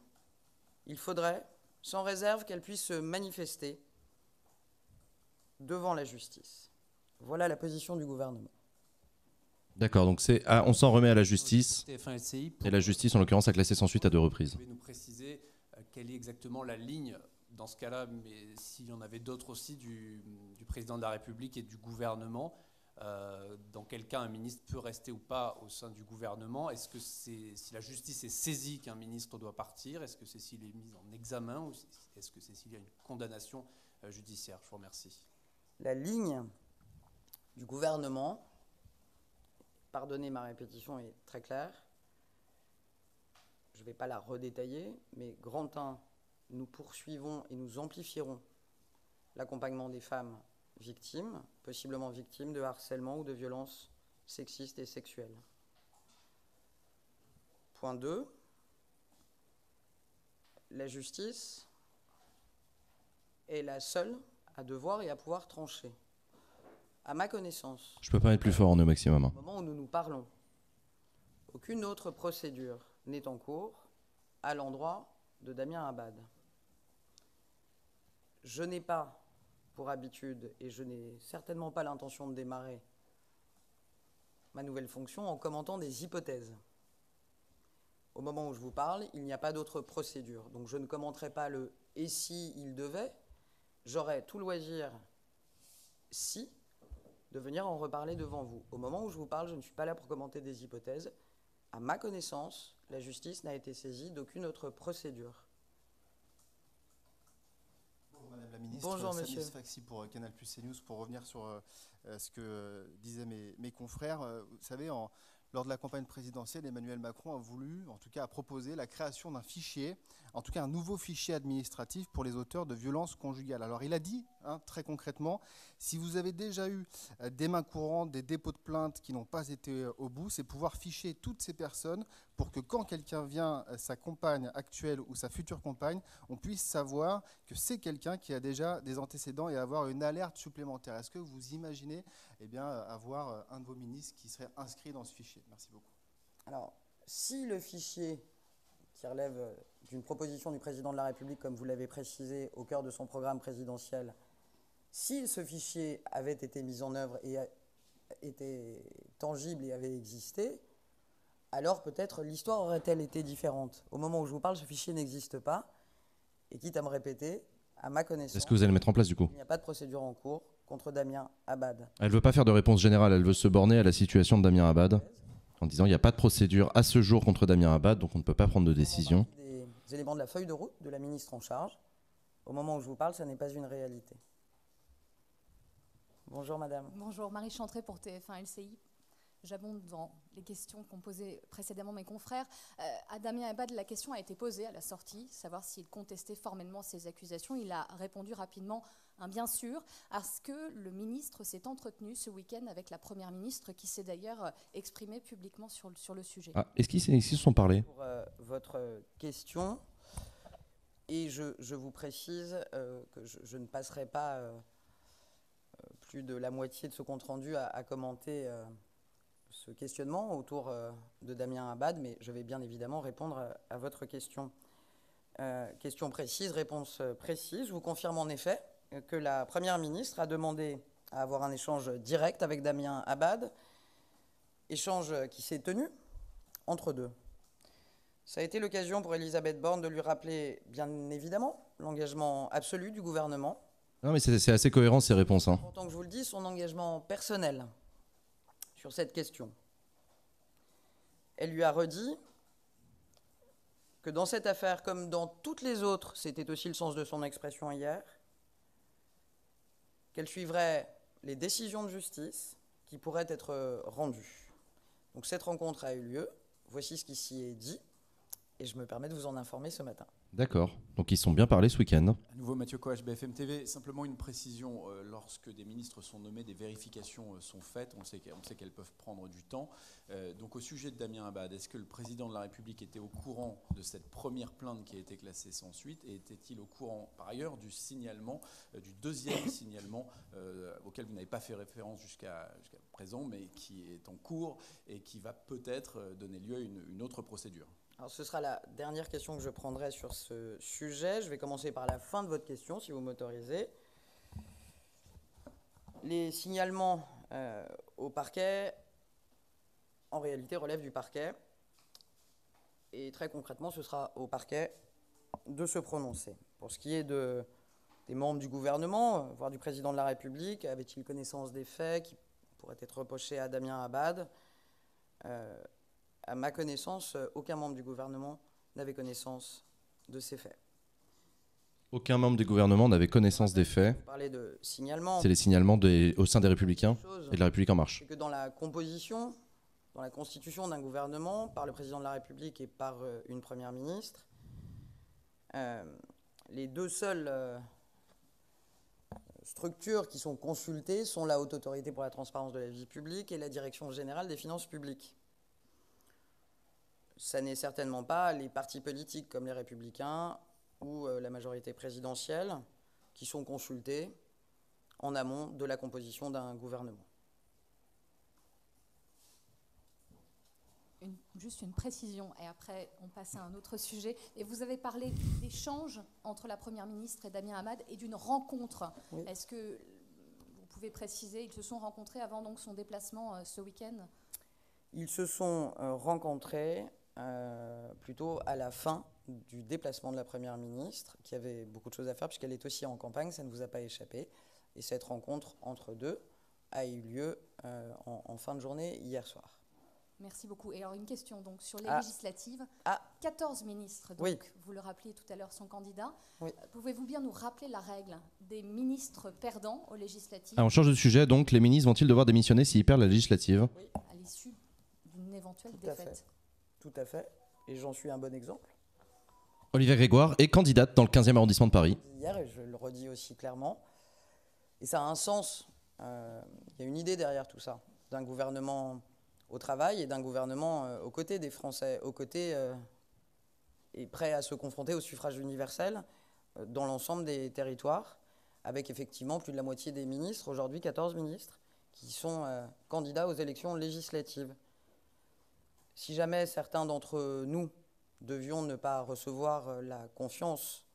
il faudrait, sans réserve, qu'elles puissent se manifester devant la justice. Voilà la position du gouvernement. D'accord, donc c'est, ah, on s'en remet à la justice. Et la justice, en l'occurrence, a classé sans suite à deux reprises. Vous pouvez nous préciser euh, quelle est exactement la ligne, dans ce cas-là, mais s'il y en avait d'autres aussi, du, président de la République et du gouvernement euh, dans quel cas un ministre peut rester ou pas au sein du gouvernement Est-ce que c'est si la justice est saisie qu'un ministre doit partir Est-ce que c'est s'il est mis en examen ou est-ce que c'est s'il y a une condamnation euh, judiciaire Je vous remercie. La ligne du gouvernement, pardonnez ma répétition est très claire, je ne vais pas la redétailler, mais grand 1, nous poursuivons et nous amplifierons l'accompagnement des femmes victimes, possiblement victimes de harcèlement ou de violences sexistes et sexuelles. Point 2, la justice est la seule à devoir et à pouvoir trancher à ma connaissance. Je peux être plus fort en au maximum. Hein. Au moment où nous nous parlons, aucune autre procédure n'est en cours à l'endroit de Damien Abad. Je n'ai pas pour habitude et je n'ai certainement pas l'intention de démarrer ma nouvelle fonction en commentant des hypothèses. Au moment où je vous parle, il n'y a pas d'autre procédure. Donc je ne commenterai pas le et si il devait. J'aurai tout loisir si de venir en reparler devant vous. Au moment où je vous parle, je ne suis pas là pour commenter des hypothèses. À ma connaissance, la justice n'a été saisie d'aucune autre procédure. Bonjour Madame la Ministre, Bonjour, monsieur. Faxi pour euh, Canal Plus CNews. Pour revenir sur euh, euh, ce que disaient mes, mes confrères, vous savez, en, lors de la campagne présidentielle, Emmanuel Macron a voulu, en tout cas a proposé, la création d'un fichier, en tout cas un nouveau fichier administratif pour les auteurs de violences conjugales. Alors il a dit Hein, très concrètement, si vous avez déjà eu euh, des mains courantes, des dépôts de plaintes qui n'ont pas été euh, au bout, c'est pouvoir ficher toutes ces personnes pour que quand quelqu'un vient, euh, sa compagne actuelle ou sa future compagne, on puisse savoir que c'est quelqu'un qui a déjà des antécédents et avoir une alerte supplémentaire. Est-ce que vous imaginez eh bien, avoir un de vos ministres qui serait inscrit dans ce fichier Merci beaucoup. Alors, si le fichier qui relève d'une proposition du président de la République, comme vous l'avez précisé, au cœur de son programme présidentiel, si ce fichier avait été mis en œuvre et était tangible et avait existé, alors peut-être l'histoire aurait-elle été différente. Au moment où je vous parle, ce fichier n'existe pas. Et quitte à me répéter, à ma connaissance. Est-ce que vous allez le mettre en place du coup Il n'y a pas de procédure en cours contre Damien Abad. Elle ne veut pas faire de réponse générale, elle veut se borner à la situation de Damien Abad en disant il n'y a pas de procédure à ce jour contre Damien Abad, donc on ne peut pas prendre de décision. Des éléments de la feuille de route de la ministre en charge. Au moment où je vous parle, ce n'est pas une réalité. Bonjour madame. Bonjour, Marie Chantré pour TF1 LCI. J'abonde dans les questions qu'ont posées précédemment mes confrères. Euh, à Damien Abad, la question a été posée à la sortie, savoir s'il contestait formellement ces accusations. Il a répondu rapidement un bien sûr, à ce que le ministre s'est entretenu ce week-end avec la Première ministre, qui s'est d'ailleurs euh, exprimée publiquement sur le, sur le sujet. Ah, est-ce qu'ils se sont parlé Pour euh, votre euh, question, et je, vous précise que je, ne passerai pas de la moitié de ce compte rendu à commenter commenté euh, ce questionnement autour euh, de Damien Abad, mais je vais bien évidemment répondre euh, à, votre question. question précise, réponse précise. Je vous confirme en effet que la Première ministre a demandé à avoir un échange direct avec Damien Abad, échange qui s'est tenu entre deux. Ça a été l'occasion pour Elisabeth Borne de lui rappeler, bien évidemment, l'engagement absolu du gouvernement non, mais c'est assez cohérent ces réponses. Hein. En que je vous le dis, son engagement personnel sur cette question. Elle lui a redit que dans cette affaire, comme dans toutes les autres, c'était aussi le sens de son expression hier, qu'elle suivrait les décisions de justice qui pourraient être rendues. Donc cette rencontre a eu lieu, voici ce qui s'y est dit, et je me permets de vous en informer ce matin. D'accord. Donc ils sont bien parlés ce week-end. À nouveau Mathieu Coach, BFM TV. Simplement une précision, euh, lorsque des ministres sont nommés, des vérifications euh, sont faites. On sait, qu'elles peuvent prendre du temps. Euh, donc au sujet de Damien Abad, est-ce que le président de la République était au courant de cette première plainte qui a été classée sans suite Et était-il au courant par ailleurs du signalement, du deuxième signalement auquel vous n'avez pas fait référence jusqu'à présent, mais qui est en cours et qui va peut-être donner lieu à une autre procédure alors, ce sera la dernière question que je prendrai sur ce sujet. Je vais commencer par la fin de votre question, si vous m'autorisez. Les signalements euh, au parquet, en réalité, relèvent du parquet. Et très concrètement, ce sera au parquet de se prononcer. Pour ce qui est des membres du gouvernement, voire du président de la République, avait-il connaissance des faits qui pourraient être reprochés à Damien Abad euh, à ma connaissance, euh, aucun membre du gouvernement n'avait connaissance de ces faits. Aucun membre du gouvernement n'avait connaissance des faits. Vous de signalement. C'est les signalements au sein des Républicains et de la République en marche. Que dans la composition, dans la constitution d'un gouvernement, par le président de la République et par euh, une première ministre, euh, les deux seules structures qui sont consultées sont la Haute Autorité pour la transparence de la vie publique et la Direction générale des finances publiques ça n'est certainement pas les partis politiques comme les républicains ou euh, la majorité présidentielle qui sont consultés en amont de la composition d'un gouvernement. juste une précision et après on passe à un autre sujet. Et vous avez parlé d'échanges entre la Première ministre et Damien Hamad et d'une rencontre. Est-ce que vous pouvez préciser, ils se sont rencontrés avant donc son déplacement euh, ce week-end Ils se sont euh, rencontrés euh, plutôt à la fin du déplacement de la Première ministre, qui avait beaucoup de choses à faire, puisqu'elle est aussi en campagne, ça ne vous a pas échappé. Et cette rencontre entre deux a eu lieu euh, en, fin de journée hier soir. Merci beaucoup. Et alors une question donc sur les ah. législatives. 14 ah. ministres, donc vous le rappeliez tout à l'heure, sont candidats. Euh, pouvez-vous bien nous rappeler la règle des ministres perdants aux législatives En ah, On change de sujet, donc les ministres vont-ils devoir démissionner s'ils perdent la législative oui. À l'issue d'une éventuelle défaite. Tout à fait. Et j'en suis un bon exemple. Olivier Grégoire est candidate dans le 15e arrondissement de Paris. Hier, et je le redis aussi clairement. Et ça a un sens. Euh, il y a une idée derrière tout ça. D'un gouvernement au travail et d'un gouvernement euh, aux côtés des Français, aux côtés euh, et prêt à se confronter au suffrage universel dans l'ensemble des territoires, avec effectivement plus de la moitié des ministres, aujourd'hui 14 ministres, qui sont candidats aux élections législatives. Si jamais certains d'entre nous devions ne pas recevoir euh, la confiance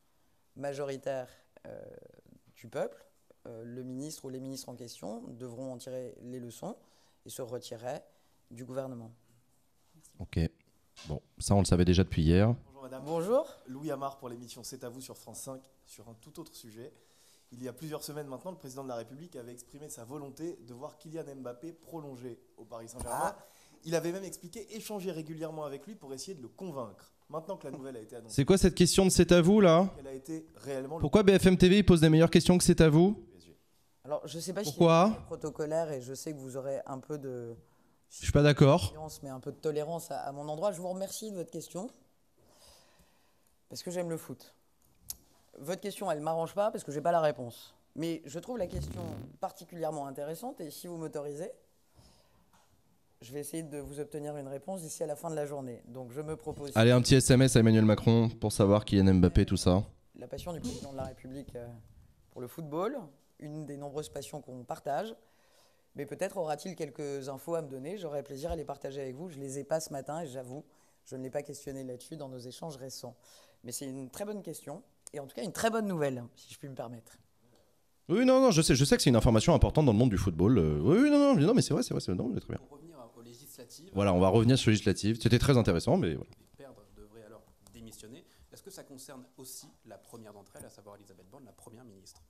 majoritaire euh, du peuple, euh, le ministre ou les ministres en question devront en tirer les leçons et se retirer du gouvernement. Ok. Bon, ça on le savait déjà depuis hier. Bonjour madame. Bonjour. Louis Amar pour l'émission C'est à vous sur France 5 sur un tout autre sujet. Il y a plusieurs semaines maintenant, le président de la République avait exprimé sa volonté de voir Kylian Mbappé prolongé au Paris Saint-Germain. Ah, il avait même expliqué échanger régulièrement avec lui pour essayer de le convaincre. Maintenant que la nouvelle a été annoncée. C'est quoi cette question de C'est à vous là Pourquoi BFM TV pose des meilleures questions que C'est à vous Alors je sais pas Pourquoi si protocolaire et je sais que vous aurez un peu de. Je suis pas d'accord. Mais un peu de tolérance à, mon endroit. Je vous remercie de votre question parce que j'aime le foot. Votre question, elle ne m'arrange pas parce que je n'ai pas la réponse. Mais je trouve la question particulièrement intéressante et si vous m'autorisez, je vais essayer de vous obtenir une réponse d'ici à la fin de la journée. Donc je me propose. Allez, un petit SMS à Emmanuel Macron pour savoir qui est Mbappé, tout ça. La passion du président de la République euh, pour le football, une des nombreuses passions qu'on partage. Mais peut-être aura-t-il quelques infos à me donner. j'aurais plaisir à les partager avec vous. Je les ai pas ce matin et j'avoue, je ne l'ai pas questionné là-dessus dans nos échanges récents. Mais c'est une très bonne question et en tout cas une très bonne nouvelle, si je puis me permettre. Oui, non, non, je sais, je sais que c'est une information importante dans le monde du football. Euh, oui, non, non, mais c'est vrai, c'est vrai, c'est non, très bien. Voilà, on va revenir sur les législatives. C'était très intéressant, mais voilà. perdre devrait alors démissionner. Est-ce que ça concerne aussi la première d'entre elles, à savoir Elisabeth Borne, la première ministre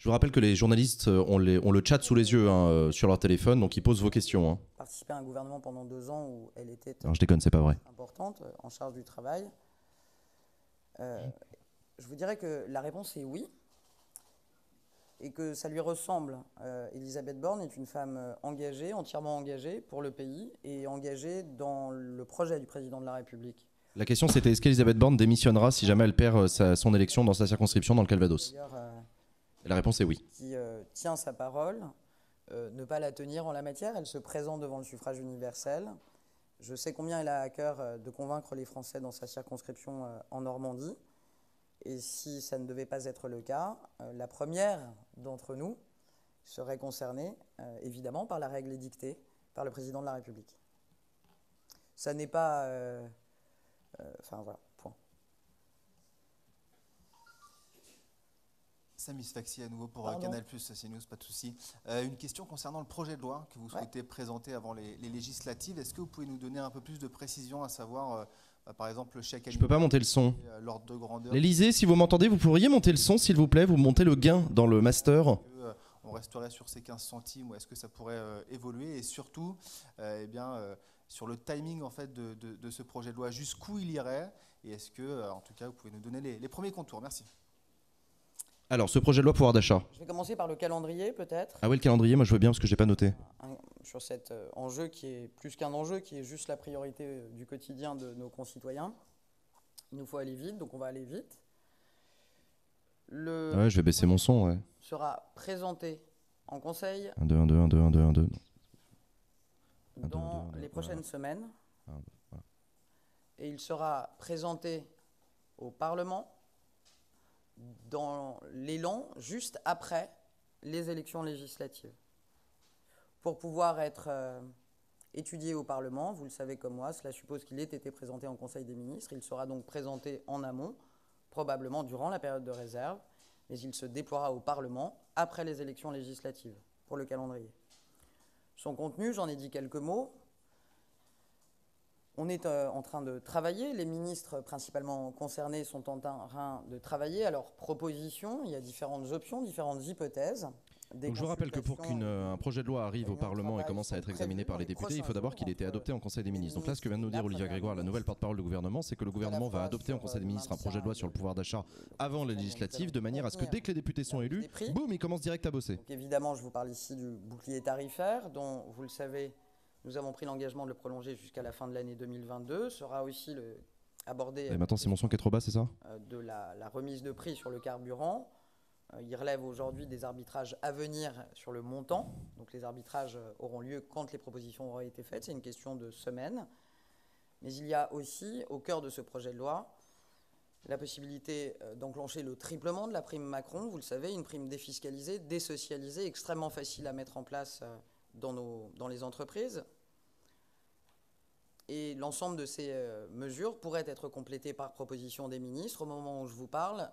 je vous rappelle que les journalistes euh, ont, les, ont le chat sous les yeux hein, euh, sur leur téléphone, donc ils posent vos questions. Hein. Participer à un gouvernement pendant deux ans où elle était je déconne, pas vrai. importante, euh, en charge du travail. Euh, je vous dirais que la réponse est oui et que ça lui ressemble. Euh, Elisabeth Borne est une femme euh, engagée, entièrement engagée pour le pays et engagée dans le projet du président de la République. La question c'était est-ce qu'Elisabeth Borne démissionnera si jamais elle perd euh, son élection dans sa circonscription dans le Calvados La réponse est oui. Qui tient sa parole, ne pas la tenir en la matière, elle se présente devant le suffrage universel. Je sais combien elle a à cœur de convaincre les Français dans sa circonscription en Normandie. Et si ça ne devait pas être le cas, euh, la première d'entre nous serait concernée euh, évidemment par la règle édictée par le président de la République. Ça n'est pas... Euh, enfin voilà, point. Samy Sfaxi à nouveau pour Canal+, Canal Plus, News, pas de souci. une question concernant le projet de loi que vous souhaitez présenter avant les, les législatives. Est-ce que vous pouvez nous donner un peu plus de précision, à savoir euh, par exemple, Je peux pas monter le son. Euh, L'Elysée, si vous m'entendez, vous pourriez monter le son, s'il vous plaît. Vous montez le gain dans le master. Euh, on resterait sur ces 15 centimes ou est-ce que ça pourrait évoluer Et surtout, eh bien, sur le timing en fait, de, ce projet de loi, jusqu'où il irait Et est-ce que, en tout cas, vous pouvez nous donner les premiers contours Merci. Alors, ce projet de loi pouvoir d'achat. Je vais commencer par le calendrier, peut-être. Ah oui, le calendrier, moi je veux bien parce que je n'ai pas noté. Sur cet euh, enjeu qui est plus qu'un enjeu, qui est juste la priorité euh, du quotidien de nos concitoyens. Il nous faut aller vite, donc on va aller vite. Le ah ouais, je vais baisser mon son, ouais. Sera présenté en conseil. 1, 2, 1, 2, 1, 2, 1, 2, 1, 2. Dans les prochaines semaines. Et il sera présenté au Parlement dans l'élan juste après les élections législatives. Pour pouvoir être euh, étudié au Parlement, vous le savez comme moi, cela suppose qu'il ait été présenté en Conseil des ministres. Il sera donc présenté en amont, probablement durant la période de réserve, mais il se déploiera au Parlement après les élections législatives pour le calendrier. Son contenu, j'en ai dit quelques mots. On est euh, en train de travailler, les ministres principalement concernés sont en train de travailler. à Alors, proposition, il y a différentes options, différentes hypothèses. je vous rappelle que pour qu'un euh, projet de loi arrive au Parlement et commence à être examiné par les députés, il faut d'abord qu'il ait été adopté en Conseil des ministres. Donc là, ce que vient de nous dire Olivia Grégoire, la nouvelle porte-parole du gouvernement, c'est que le gouvernement va adopter en Conseil des euh, ministres un projet de loi sur le pouvoir d'achat avant la législative, de manière à ce que dès que les députés sont élus, boum, ils commencent direct à bosser. évidemment, je vous parle ici du bouclier tarifaire, dont vous le savez, nous avons pris l'engagement de le prolonger jusqu'à la fin de l'année 2022. Sera aussi le, abordé. maintenant, c'est qui est trop bas, c'est ça euh, De la, la, remise de prix sur le carburant. Euh, il relève aujourd'hui des arbitrages à venir sur le montant. Donc les arbitrages euh, auront lieu quand les propositions auront été faites. C'est une question de semaines. Mais il y a aussi, au cœur de ce projet de loi, la possibilité d'enclencher le triplement de la prime Macron. Vous le savez, une prime défiscalisée, désocialisée, extrêmement facile à mettre en place dans, nos, dans les entreprises. Et l'ensemble de ces euh, mesures pourraient être complétées par proposition des ministres. Au moment où je vous parle,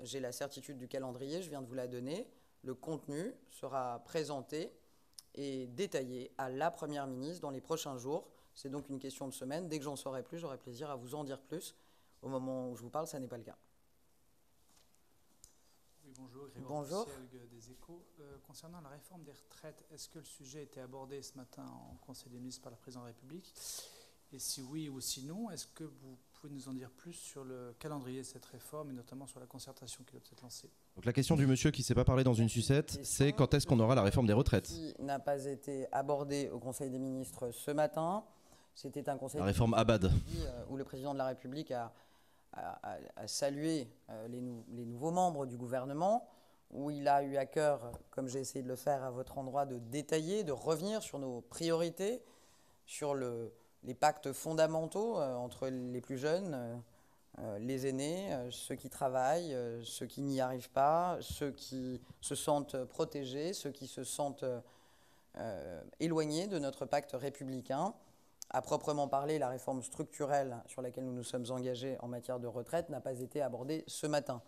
j'ai la certitude du calendrier, je viens de vous la donner. Le contenu sera présenté et détaillé à la Première ministre dans les prochains jours. C'est donc une question de semaine. Dès que j'en saurai plus, j'aurai plaisir à vous en dire plus. Au moment où je vous parle, ça n'est pas le cas. Bonjour, euh, concernant la réforme des retraites, est-ce que le sujet a été abordé ce matin au Conseil des ministres par la Présidente de la République Et si oui ou sinon, est-ce que vous pouvez nous en dire plus sur le calendrier de cette réforme et notamment sur la concertation qui doit être lancée Donc la question du monsieur qui ne s'est pas parlé dans une sucette, c'est quand est-ce qu'on aura la réforme des retraites Qui n'a pas été abordée au Conseil des ministres ce matin. C'était un conseil. La réforme Abad. Euh, où le président de la République a à, saluer euh, les, nouveaux membres du gouvernement, où il a eu à cœur, comme j'ai essayé de le faire à votre endroit, de détailler, de revenir sur nos priorités, sur les pactes fondamentaux euh, entre les plus jeunes, euh, les aînés, ceux qui travaillent, ceux qui n'y arrivent pas, ceux qui se sentent protégés, ceux qui se sentent éloignés de notre pacte républicain. À proprement parler, la réforme structurelle sur laquelle nous nous sommes engagés en matière de retraite n'a pas été abordée ce matin.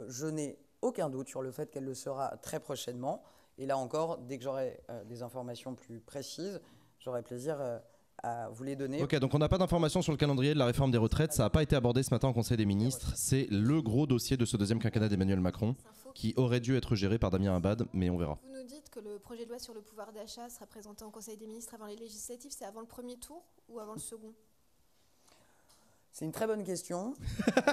Euh, je n'ai aucun doute sur le fait qu'elle le sera très prochainement. Et là encore, dès que j'aurai euh, des informations plus précises, j'aurai plaisir euh, à vous les donner. Ok, donc on n'a pas d'informations sur le calendrier de la réforme des retraites. Ça n'a pas été abordé ce matin au Conseil des ministres. C'est le gros dossier de ce deuxième quinquennat d'Emmanuel Macron, qui aurait dû être géré par Damien Abad, mais on verra. Vous nous dites que le projet de loi sur le pouvoir d'achat sera présenté au Conseil des ministres avant les législatives. C'est avant le premier tour ou avant le second c'est une très bonne question.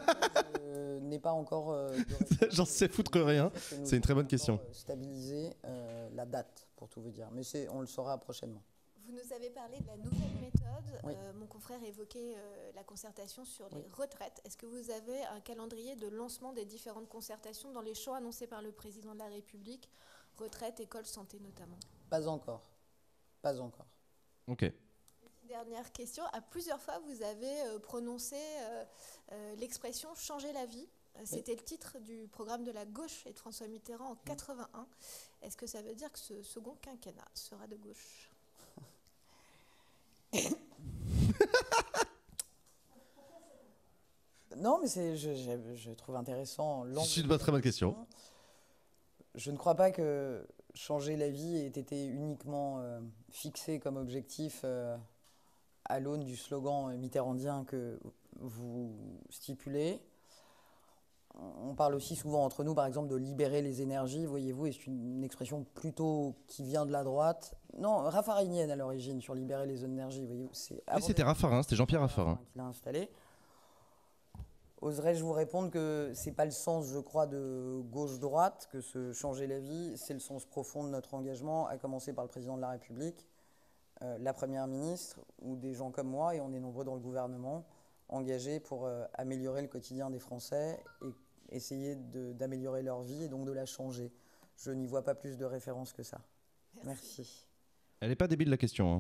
je n'ai pas encore. Euh, J'en sais foutre rien. C'est une très bonne question. Euh, stabiliser euh, la date, pour tout vous dire. Mais on le saura prochainement. Vous nous avez parlé de la nouvelle méthode. Euh, mon confrère évoquait euh, la concertation sur les retraites. Est-ce que vous avez un calendrier de lancement des différentes concertations dans les champs annoncés par le président de la République, retraite, école, santé notamment Pas encore. Pas encore. Ok. Dernière question. À plusieurs fois, vous avez euh, prononcé l'expression changer la vie. C'était le titre du programme de la gauche et de François Mitterrand en 81. Mmh. Est-ce que ça veut dire que ce second quinquennat sera de gauche non, mais c'est, je, trouve intéressant C'est pas très question. Je ne crois pas que changer la vie ait été uniquement euh, fixé comme objectif euh, à l'aune du slogan mitterrandien que vous stipulez. On parle aussi souvent entre nous, par exemple, de libérer les énergies, voyez-vous, et c'est une expression plutôt qui vient de la droite non, Raffarinienne à l'origine, sur Libérer les énergies. d'énergie. voyez, c'était Raffarin, c'était Jean-Pierre Raffarin. Qui l'a installé. Oserais-je vous répondre que c'est pas le sens, je crois, de gauche-droite, que se changer la vie, c'est le sens profond de notre engagement, à commencer par le président de la République, euh, la première ministre, ou des gens comme moi, et on est nombreux dans le gouvernement, engagés pour euh, améliorer le quotidien des Français et essayer d'améliorer leur vie et donc de la changer. Je n'y vois pas plus de référence que ça. Merci. Elle n'est pas débile la question.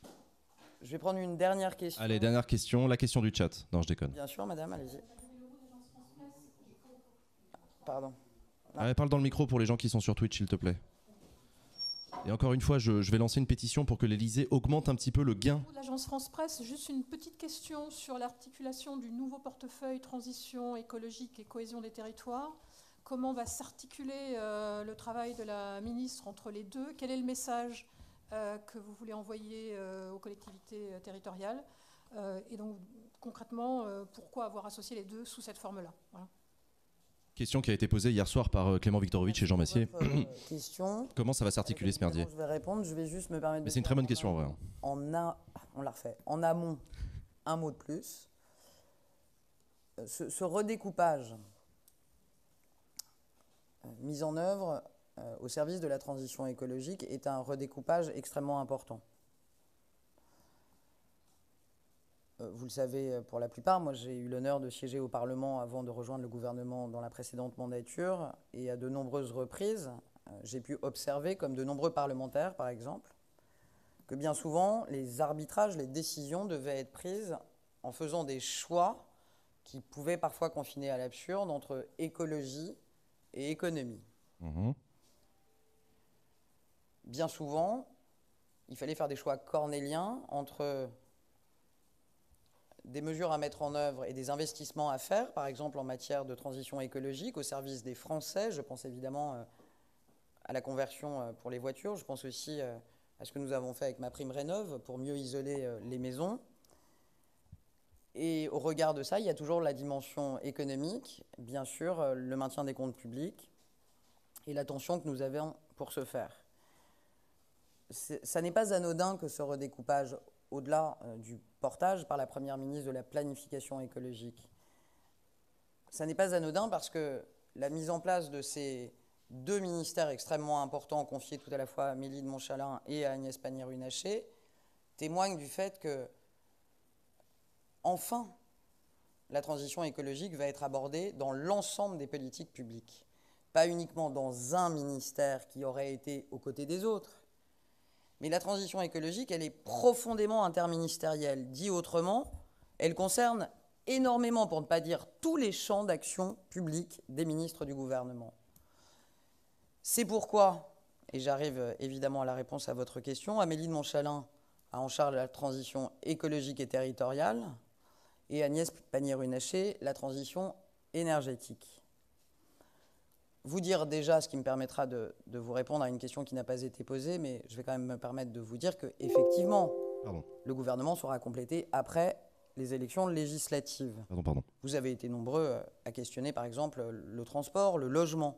Hein. Je vais prendre une dernière question. Allez, dernière question, la question du chat. Non, je déconne. Bien sûr, madame, allez-y. Pardon. parle dans le micro pour les gens qui sont sur Twitch, s'il te plaît. Et encore une fois, je, je vais lancer une pétition pour que l'Elysée augmente un petit peu le gain. L'agence France-Presse, juste une petite question sur l'articulation du nouveau portefeuille transition écologique et cohésion des territoires comment va s'articuler euh, le travail de la ministre entre les deux Quel est le message euh, que vous voulez envoyer euh, aux collectivités territoriales Et donc, concrètement, pourquoi avoir associé les deux sous cette forme-là Question qui a été posée hier soir par Clément Viktorovitch et Jean Massier. Comment ça va s'articuler ce merdier Je vais répondre, je vais juste me permettre. Mais c'est une très bonne question en vrai. Hein. Ah, on la refait. En amont, un mot de plus. ce redécoupage euh, mise en œuvre euh, au service de la transition écologique est un redécoupage extrêmement important. Euh, vous le savez pour la plupart, moi j'ai eu l'honneur de siéger au Parlement avant de rejoindre le gouvernement dans la précédente mandature et à de nombreuses reprises, j'ai pu observer, comme de nombreux parlementaires par exemple, que bien souvent les arbitrages, les décisions devaient être prises en faisant des choix qui pouvaient parfois confiner à l'absurde entre écologie et économie. Mhm. Bien souvent, il fallait faire des choix cornéliens entre des mesures à mettre en œuvre et des investissements à faire, par exemple en matière de transition écologique au service des Français. Je pense évidemment euh, à la conversion euh, pour les voitures. Je pense aussi euh, à ce que nous avons fait avec ma prime rénov pour mieux isoler les maisons. Et au regard de ça, il y a toujours la dimension économique, bien sûr, euh, le maintien des comptes publics et l'attention que nous avons pour ce faire. Ça n'est pas anodin que ce redécoupage, au-delà euh, du portage par la Première ministre de la planification écologique, ça n'est pas anodin parce que la mise en place de ces deux ministères extrêmement importants confiés tout à la fois à Mélie de Montchalin et à Agnès Pannier-Runacher témoigne du fait que Enfin, la transition écologique va être abordée dans l'ensemble des politiques publiques, pas uniquement dans un ministère qui aurait été aux côtés des autres. Mais la transition écologique, elle est profondément interministérielle. Dit autrement, elle concerne énormément, pour ne pas dire tous les champs d'action publique des ministres du gouvernement. C'est pourquoi, et j'arrive évidemment à la réponse à votre question, Amélie de Montchalin a en charge la transition écologique et territoriale, et Agnès Pannier-Runacher, la transition énergétique. Vous dire déjà ce qui me permettra de, vous répondre à une question qui n'a pas été posée, mais je vais quand même me permettre de vous dire que effectivement, le gouvernement sera complété après les élections législatives. Vous avez été nombreux euh, à questionner par exemple le transport, le logement.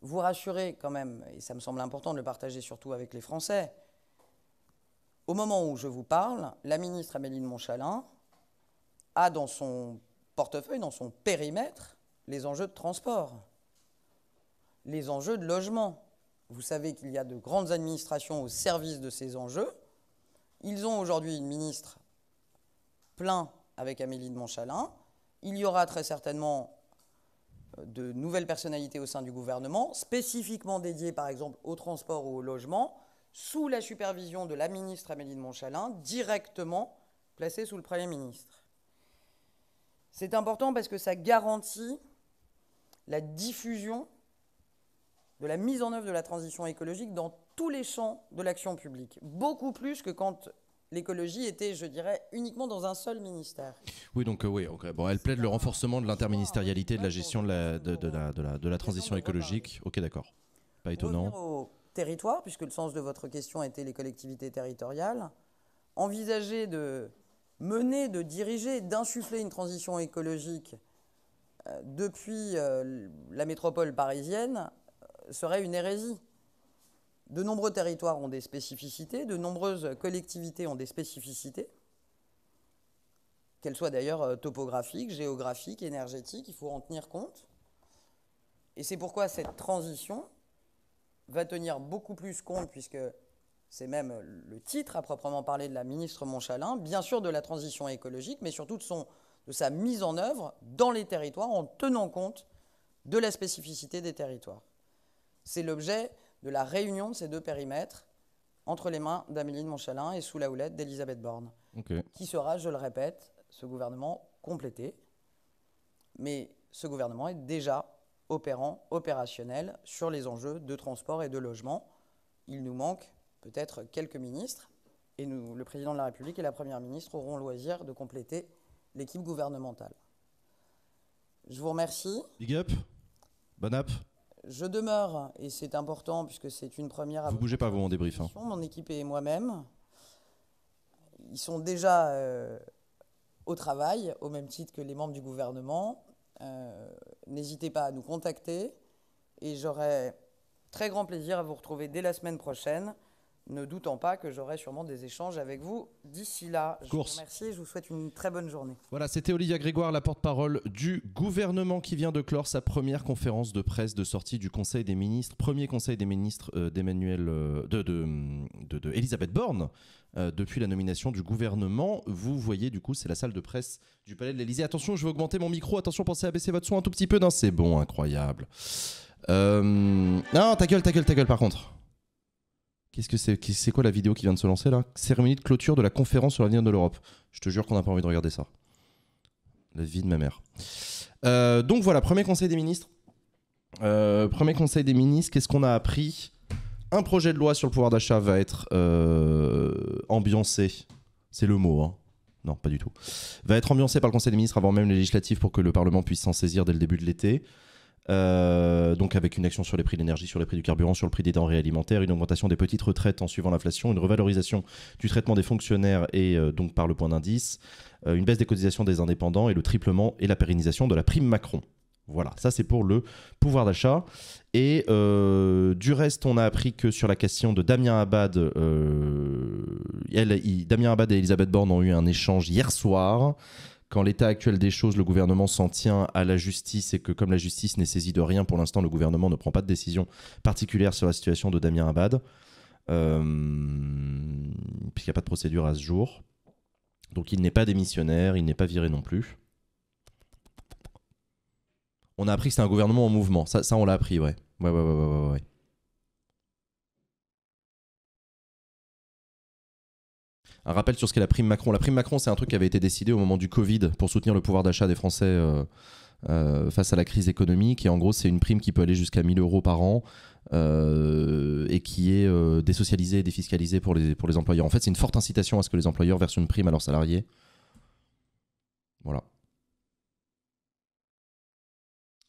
Vous rassurez quand même, et ça me semble important de le partager surtout avec les Français, au moment où je vous parle, la ministre Amélie de Montchalin a dans son portefeuille, dans son périmètre, les enjeux de transport, les enjeux de logement. Vous savez qu'il y a de grandes administrations au service de ces enjeux. Ils ont aujourd'hui une ministre plein avec Amélie de Montchalin. Il y aura très certainement euh, de nouvelles personnalités au sein du gouvernement, spécifiquement dédiées par exemple au transport ou au logement, sous la supervision de la ministre Amélie de Montchalin, directement placée sous le Premier ministre. C'est important parce que ça garantit la diffusion de la mise en œuvre de la transition écologique dans tous les champs de l'action publique, beaucoup plus que quand l'écologie était, je dirais, uniquement dans un seul ministère. Oui, donc euh, oui, bon, elle plaide le renforcement de l'interministérialité de la gestion de la, de, la, de la, de la transition écologique. Ok, d'accord. Pas étonnant. Au territoire, puisque le sens de votre question était les collectivités territoriales, envisager de mener, de diriger, d'insuffler une transition écologique euh, depuis euh, la métropole parisienne euh, serait une hérésie. De nombreux territoires ont des spécificités, de nombreuses collectivités ont des spécificités, qu'elles soient d'ailleurs topographiques, géographiques, énergétiques, il faut en tenir compte. Et c'est pourquoi cette transition va tenir beaucoup plus compte, puisque c'est même euh, le titre à proprement parler de la ministre Montchalin, bien sûr de la transition écologique, mais surtout de, sa mise en œuvre dans les territoires en tenant compte de la spécificité des territoires. C'est l'objet de la réunion de ces deux périmètres entre les mains d'Amélie de Montchalin et sous la houlette d'Elisabeth Borne, qui sera, je le répète, ce gouvernement complété. Mais ce gouvernement est déjà opérant, opérationnel sur les enjeux de transport et de logement. Il nous manque peut-être quelques ministres, et nous, le président de la République et la première ministre auront loisir de compléter l'équipe gouvernementale. Je vous remercie. Big up. Bon app. Je demeure, et c'est important puisque c'est une première. Vous bougez pas, vous, en débrief. Hein. Mon équipe et moi-même, ils sont déjà euh, au travail, au même titre que les membres du gouvernement. Euh, n'hésitez pas à nous contacter et j'aurai très grand plaisir à vous retrouver dès la semaine prochaine ne doutant pas que j'aurai sûrement des échanges avec vous d'ici là. Je vous remercie et je vous souhaite une très bonne journée. Voilà, c'était Olivia Grégoire, la porte-parole du gouvernement qui vient de clore sa première conférence de presse de sortie du Conseil des ministres, premier Conseil des ministres euh, d'Emmanuel, euh, de, de, de, de, Elisabeth Borne. Euh, depuis la nomination du gouvernement, vous voyez du coup, c'est la salle de presse du Palais de l'Élysée. Attention, je vais augmenter mon micro. Attention, pensez à baisser votre son un tout petit peu. Non, c'est bon, incroyable. Non, ta gueule, ta gueule, ta gueule. Par contre. Qu'est-ce que c'est C'est quoi la vidéo qui vient de se lancer là Cérémonie de clôture de la conférence sur l'avenir de l'Europe. Je te jure qu'on n'a pas envie de regarder ça. La vie de ma mère. Euh, donc voilà, premier conseil des ministres. Euh, premier conseil des ministres, qu'est-ce qu'on a appris Un projet de loi sur le pouvoir d'achat va être euh, ambiancé. C'est le mot, hein. Non, pas du tout. Va être ambiancé par le Conseil des ministres avant même les législatives pour que le Parlement puisse s'en saisir dès le début de l'été. Euh, donc avec une action sur les prix de l'énergie, sur les prix du carburant, sur le prix des denrées alimentaires, une augmentation des petites retraites en suivant l'inflation, une revalorisation du traitement des fonctionnaires et euh, donc par le point d'indice, euh, une baisse des cotisations des indépendants et le triplement et la pérennisation de la prime Macron. Voilà, ça c'est pour le pouvoir d'achat. Et du reste, on a appris que sur la question de Damien Abad, Damien Abad et Elisabeth Borne ont eu un échange hier soir quand l'état actuel des choses, le gouvernement s'en tient à la justice et que comme la justice n'est saisie de rien pour l'instant, le gouvernement ne prend pas de décision particulière sur la situation de Damien Abad, euh, puisqu'il n'y a pas de procédure à ce jour. Donc il n'est pas démissionnaire, il n'est pas viré non plus. On a appris que c'est un gouvernement en mouvement. Ça, on l'a appris, ouais, ouais, ouais, ouais. ouais. un rappel sur ce qu'est la prime Macron. La prime Macron, c'est un truc qui avait été décidé au moment du Covid pour soutenir le pouvoir d'achat des Français euh, euh, face à la crise économique. Et en gros, c'est une prime qui peut aller jusqu'à 1000 euros par an euh, et qui est désocialisée et défiscalisée pour les, pour les employeurs. En fait, c'est une forte incitation à ce que les employeurs versent une prime à leurs salariés. Voilà.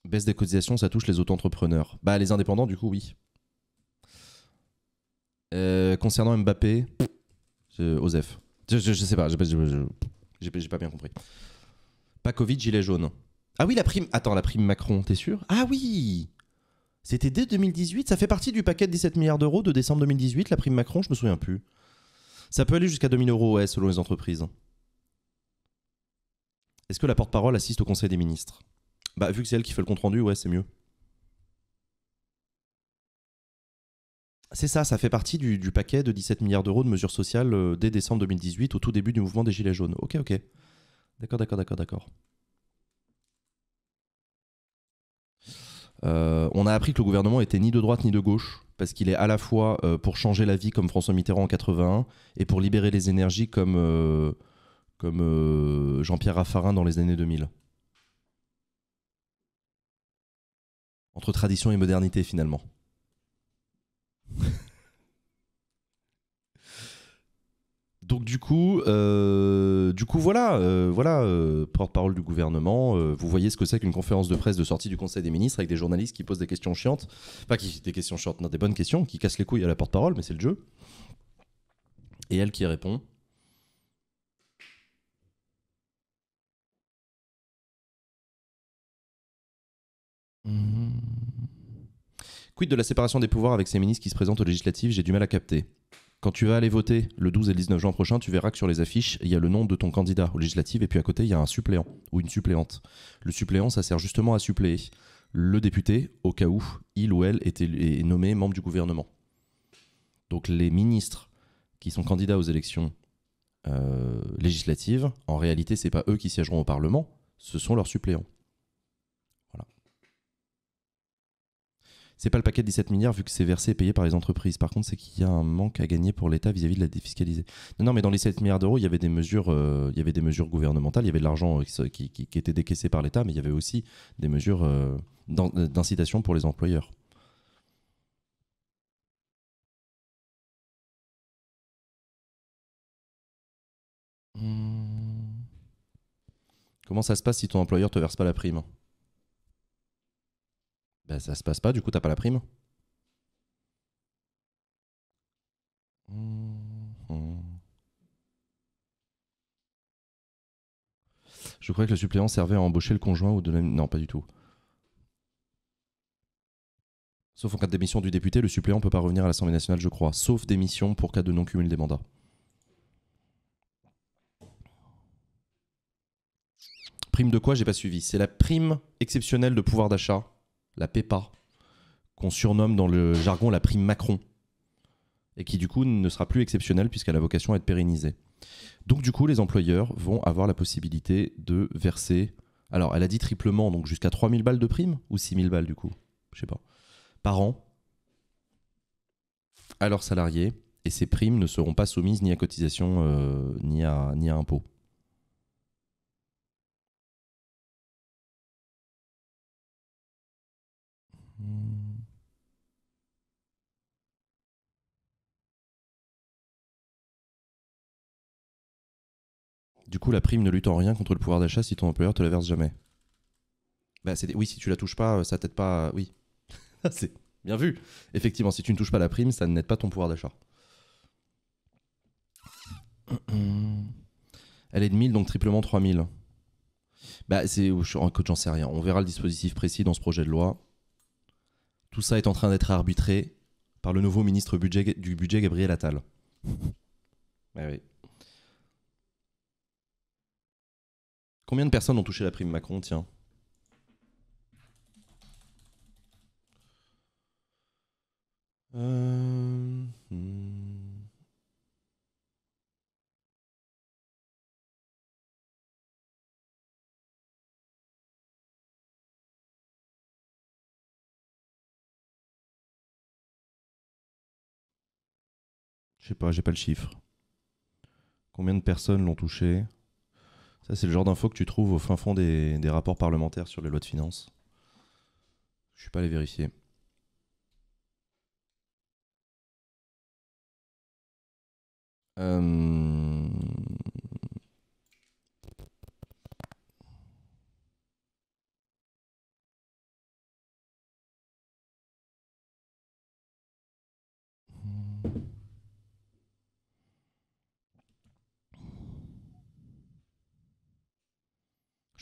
Baisse des cotisations, ça touche les auto-entrepreneurs. Bah, les indépendants, du coup, oui. concernant Mbappé. Joseph. Euh, je, sais pas, j'ai pas, pas, bien compris. Covid, gilet jaune. Ah oui, la prime. Attends, la prime Macron, t'es sûr Ah oui C'était dès 2018, ça fait partie du paquet de 17 milliards d'euros de décembre 2018, la prime Macron, je me souviens plus. Ça peut aller jusqu'à 2000 euros, ouais, selon les entreprises. Est-ce que la porte-parole assiste au Conseil des ministres Bah, vu que c'est elle qui fait le compte-rendu, ouais, c'est mieux. C'est ça, ça fait partie du, paquet de 17 milliards d'euros de mesures sociales euh, dès décembre 2018, au tout début du mouvement des Gilets jaunes. Ok, ok. D'accord, d'accord, d'accord, d'accord. Euh, on a appris que le gouvernement était ni de droite ni de gauche, parce qu'il est à la fois euh, pour changer la vie comme François Mitterrand en 81 et pour libérer les énergies comme, comme Jean-Pierre Raffarin dans les années 2000. Entre tradition et modernité finalement. Donc du coup, euh, du coup voilà, euh, voilà euh, porte-parole du gouvernement. vous voyez ce que c'est qu'une conférence de presse de sortie du Conseil des ministres avec des journalistes qui posent des questions chiantes, pas qui des questions chiantes, non des bonnes questions, qui cassent les couilles à la porte-parole, mais c'est le jeu. Et elle qui répond. Hmm. Quid de la séparation des pouvoirs avec ces ministres qui se présentent aux législatives J'ai du mal à capter. Quand tu vas aller voter le 12 et le 19 juin prochain, tu verras que sur les affiches, il y a le nom de ton candidat aux législatives et puis à côté, il y a un suppléant ou une suppléante. Le suppléant, ça sert justement à suppléer le député au cas où il ou elle est, nommé membre du gouvernement. Donc les ministres qui sont candidats aux élections euh, législatives, en réalité, ce c'est pas eux qui siégeront au Parlement, ce sont leurs suppléants. C'est pas le paquet de 17 milliards vu que c'est versé et payé par les entreprises. Par contre, c'est qu'il y a un manque à gagner pour l'État vis-à-vis de la défiscaliser. Non, mais dans les 7 milliards d'euros, il y avait des mesures, euh, il y avait des mesures gouvernementales, il y avait de l'argent euh, qui, était décaissé par l'État, mais il y avait aussi des mesures euh, d'incitation pour les employeurs. Hmm. Comment ça se passe si ton employeur te verse pas la prime ben, ça se passe pas, du coup, t'as pas la prime mmh, mmh. Je crois que le suppléant servait à embaucher le conjoint ou de Non, pas du tout. Sauf en cas de démission du député, le suppléant ne peut pas revenir à l'Assemblée nationale, je crois. Sauf démission pour cas de non-cumul des mandats. Prime de quoi J'ai pas suivi. C'est la prime exceptionnelle de pouvoir d'achat la PEPA, qu'on surnomme dans le jargon la prime Macron, et qui du coup ne sera plus exceptionnelle puisqu'elle a vocation à être pérennisée. Donc du coup, les employeurs vont avoir la possibilité de verser, alors elle a dit triplement, donc jusqu'à 3000 balles de prime, ou 6000 balles du coup, je sais pas, par an, à leurs salariés, et ces primes ne seront pas soumises ni à cotisation euh, ni, à, ni à impôt. Du coup, la prime ne lutte en rien contre le pouvoir d'achat si ton employeur te la verse jamais. Bah, c'est Oui, si tu la touches pas, euh, ça t'aide pas. Oui. c'est bien vu. Effectivement, si tu ne touches pas la prime, ça n'aide pas ton pouvoir d'achat. Elle est de 1000, donc triplement 3000. Bah, c'est. J'en sais rien. On verra le dispositif précis dans ce projet de loi. Tout ça est en train d'être arbitré par le nouveau ministre du budget Gabriel Attal. Eh Combien de personnes ont touché la prime Macron, tiens euh, Je sais pas, j'ai pas le chiffre. Combien de personnes l'ont touché Ça, c'est le genre d'infos que tu trouves au fin fond des, rapports parlementaires sur les lois de finances. Je suis pas allé vérifier. Euh...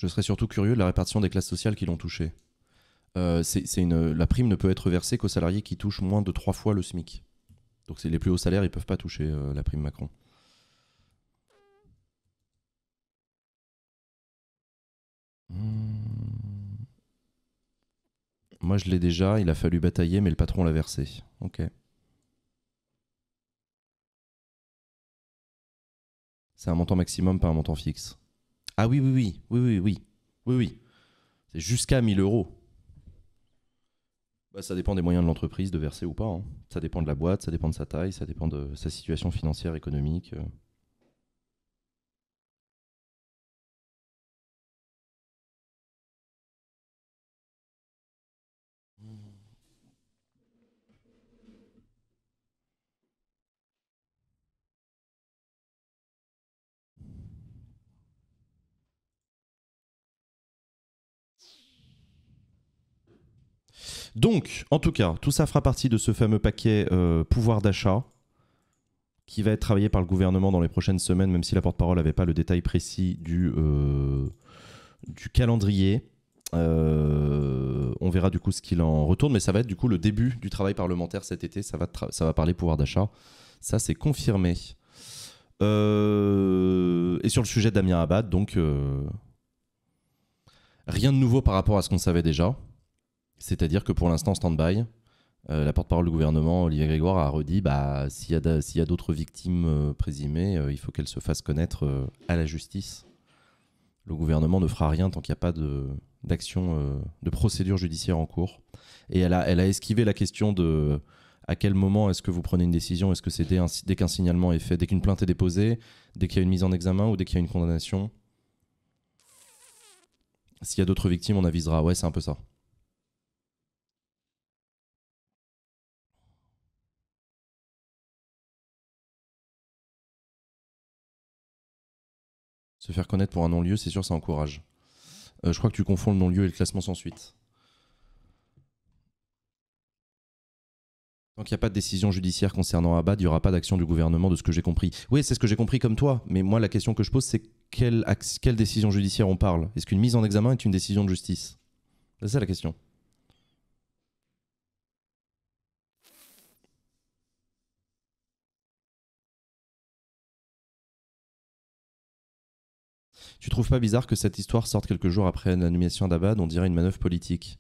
Je serais surtout curieux de la répartition des classes sociales qui l'ont touché. Euh, la prime ne peut être versée qu'aux salariés qui touchent moins de trois fois le SMIC. Donc c'est les plus hauts salaires, ils peuvent pas toucher euh, la prime Macron. Hmm. Moi je l'ai déjà, il a fallu batailler, mais le patron l'a versé. Ok. C'est un montant maximum pas un montant fixe. Ah oui, oui, oui, oui, oui, oui, oui, oui. C'est jusqu'à 1000 euros. Bah, ça dépend des moyens de l'entreprise de verser ou pas. Hein. Ça dépend de la boîte, ça dépend de sa taille, ça dépend de sa situation financière, économique. Euh. Donc, en tout cas, tout ça fera partie de ce fameux paquet euh, pouvoir d'achat qui va être travaillé par le gouvernement dans les prochaines semaines, même si la porte-parole n'avait pas le détail précis du, euh, calendrier. Euh, on verra du coup ce qu'il en retourne, mais ça va être du coup le début du travail parlementaire cet été. Ça va, ça va parler pouvoir d'achat. Ça, c'est confirmé. et sur le sujet d'Amien Abad, donc rien de nouveau par rapport à ce qu'on savait déjà. C'est-à-dire que pour l'instant, stand-by, euh, la porte-parole du gouvernement, Olivier Grégoire, a redit bah, s'il y a d'autres victimes euh, présumées, euh, il faut qu'elles se fassent connaître à la justice. Le gouvernement ne fera rien tant qu'il n'y a pas d'action, de, procédure judiciaire en cours. Et elle a, elle a esquivé la question de à quel moment est-ce que vous prenez une décision Est-ce que c'est dès, dès qu'un signalement est fait, dès qu'une plainte est déposée, dès qu'il y a une mise en examen ou dès qu'il y a une condamnation S'il y a d'autres victimes, on avisera. Ouais, c'est un peu ça. Se faire connaître pour un non-lieu, c'est sûr, ça encourage. Euh, je crois que tu confonds le non-lieu et le classement sans suite. Tant qu'il n'y a pas de décision judiciaire concernant Abad, il n'y aura pas d'action du gouvernement, de ce que j'ai compris. Oui, c'est ce que j'ai compris comme toi, mais moi, la question que je pose, c'est quelle, quelle décision judiciaire on parle Est-ce qu'une mise en examen est une décision de justice C'est ça la question. Tu trouves pas bizarre que cette histoire sorte quelques jours après l'annulation d'Abad On dirait une manœuvre politique.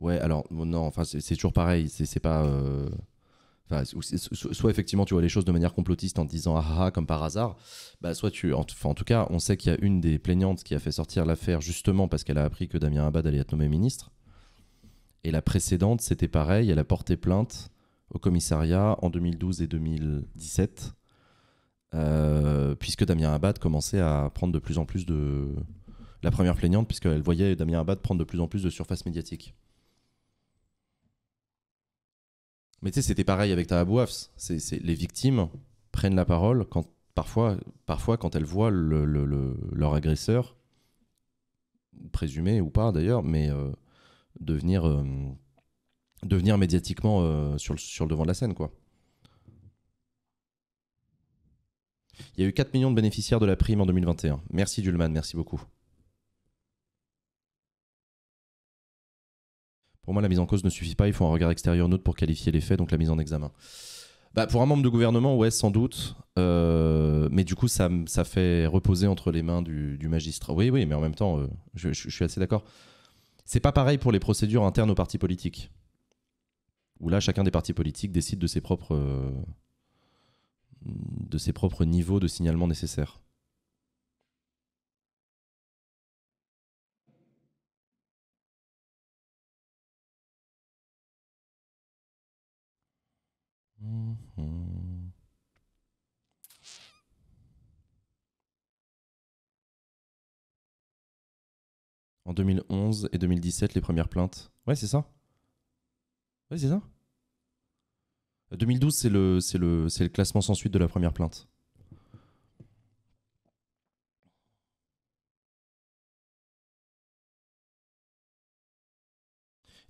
Ouais, alors non, enfin c'est toujours pareil, c'est pas. Euh, soit effectivement tu vois les choses de manière complotiste en te disant ah, ah, ah comme par hasard, bah soit tu, en tout cas on sait qu'il y a une des plaignantes qui a fait sortir l'affaire justement parce qu'elle a appris que Damien Abad allait être nommé ministre. Et la précédente c'était pareil, elle a porté plainte au commissariat en 2012 et 2017 euh, puisque Damien Abad commençait à prendre de plus en plus de. La première plaignante, puisqu'elle voyait Damien Abad prendre de plus en plus de surface médiatique. Mais tu sais, c'était pareil avec Tahabouafs. C'est, les victimes prennent la parole quand, parfois, parfois quand elles voient leur agresseur, présumé ou pas d'ailleurs, mais euh, devenir, euh, devenir médiatiquement sur, sur, le devant de la scène, quoi. Il y a eu 4 millions de bénéficiaires de la prime en 2021. Merci Dulman, merci beaucoup. Pour moi, la mise en cause ne suffit pas, il faut un regard extérieur neutre pour qualifier les faits, donc la mise en examen. Bah, pour un membre de gouvernement, ouais, sans doute. Euh, mais du coup, ça, fait reposer entre les mains du, magistrat. Oui, oui, mais en même temps, euh, je, suis assez d'accord. C'est pas pareil pour les procédures internes aux partis politiques. Où là, chacun des partis politiques décide de ses propres. Euh, de ses propres niveaux de signalement nécessaires. En 2011 et 2017, les premières plaintes. Ouais, c'est ça. Ouais, c'est ça. 2012, c'est le, c'est le, c'est le classement sans suite de la première plainte.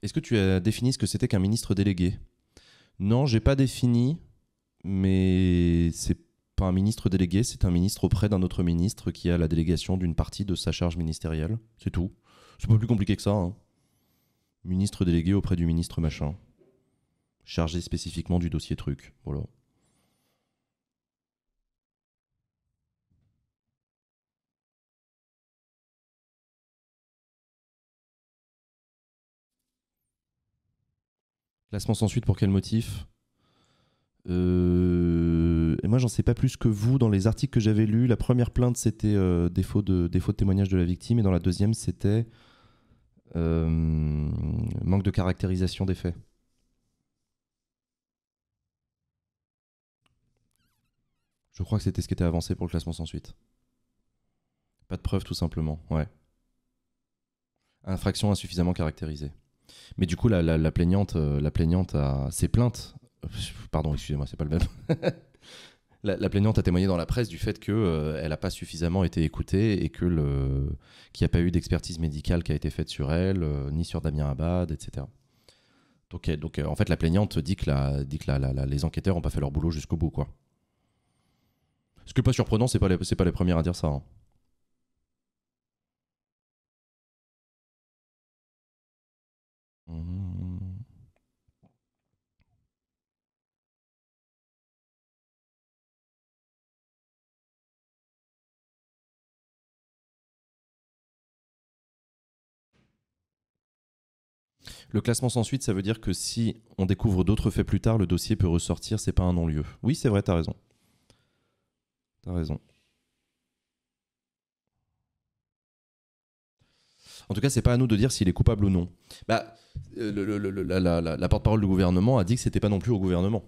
Est-ce que tu as défini ce que c'était qu'un ministre délégué Non, j'ai pas défini, mais c'est pas un ministre délégué, c'est un ministre auprès d'un autre ministre qui a la délégation d'une partie de sa charge ministérielle. C'est tout. C'est pas plus compliqué que ça. Hein. Ministre délégué auprès du ministre machin chargé spécifiquement du dossier truc. Voilà. Classement sans suite pour quel motif euh, Et moi, j'en sais pas plus que vous. Dans les articles que j'avais lus, la première plainte, c'était euh, défaut, de, défaut de témoignage de la victime. Et dans la deuxième, c'était euh, manque de caractérisation des faits. Je crois que c'était ce qui était avancé pour le classement sans suite. Pas de preuve tout simplement, ouais. Infraction insuffisamment caractérisée. Mais du coup, la, plaignante, euh, la plaignante a ses plaintes. Euh, pardon, excusez-moi, c'est pas le même. la, plaignante a témoigné dans la presse du fait qu'elle euh, elle n'a pas suffisamment été écoutée et que le qu'il n'y a pas eu d'expertise médicale qui a été faite sur elle, ni sur Damien Abad, etc. Donc, donc en fait, la plaignante dit que, la, dit que les enquêteurs n'ont pas fait leur boulot jusqu'au bout, quoi. Ce qui n'est pas surprenant, c'est pas les, c'est pas les premières à dire ça. Hein. Le classement sans suite, ça veut dire que si on découvre d'autres faits plus tard, le dossier peut ressortir, c'est pas un non-lieu. Oui, c'est vrai, t'as raison raison. En tout cas, c'est pas à nous de dire s'il est coupable ou non. Bah, euh, la, porte-parole du gouvernement a dit que c'était pas non plus au gouvernement.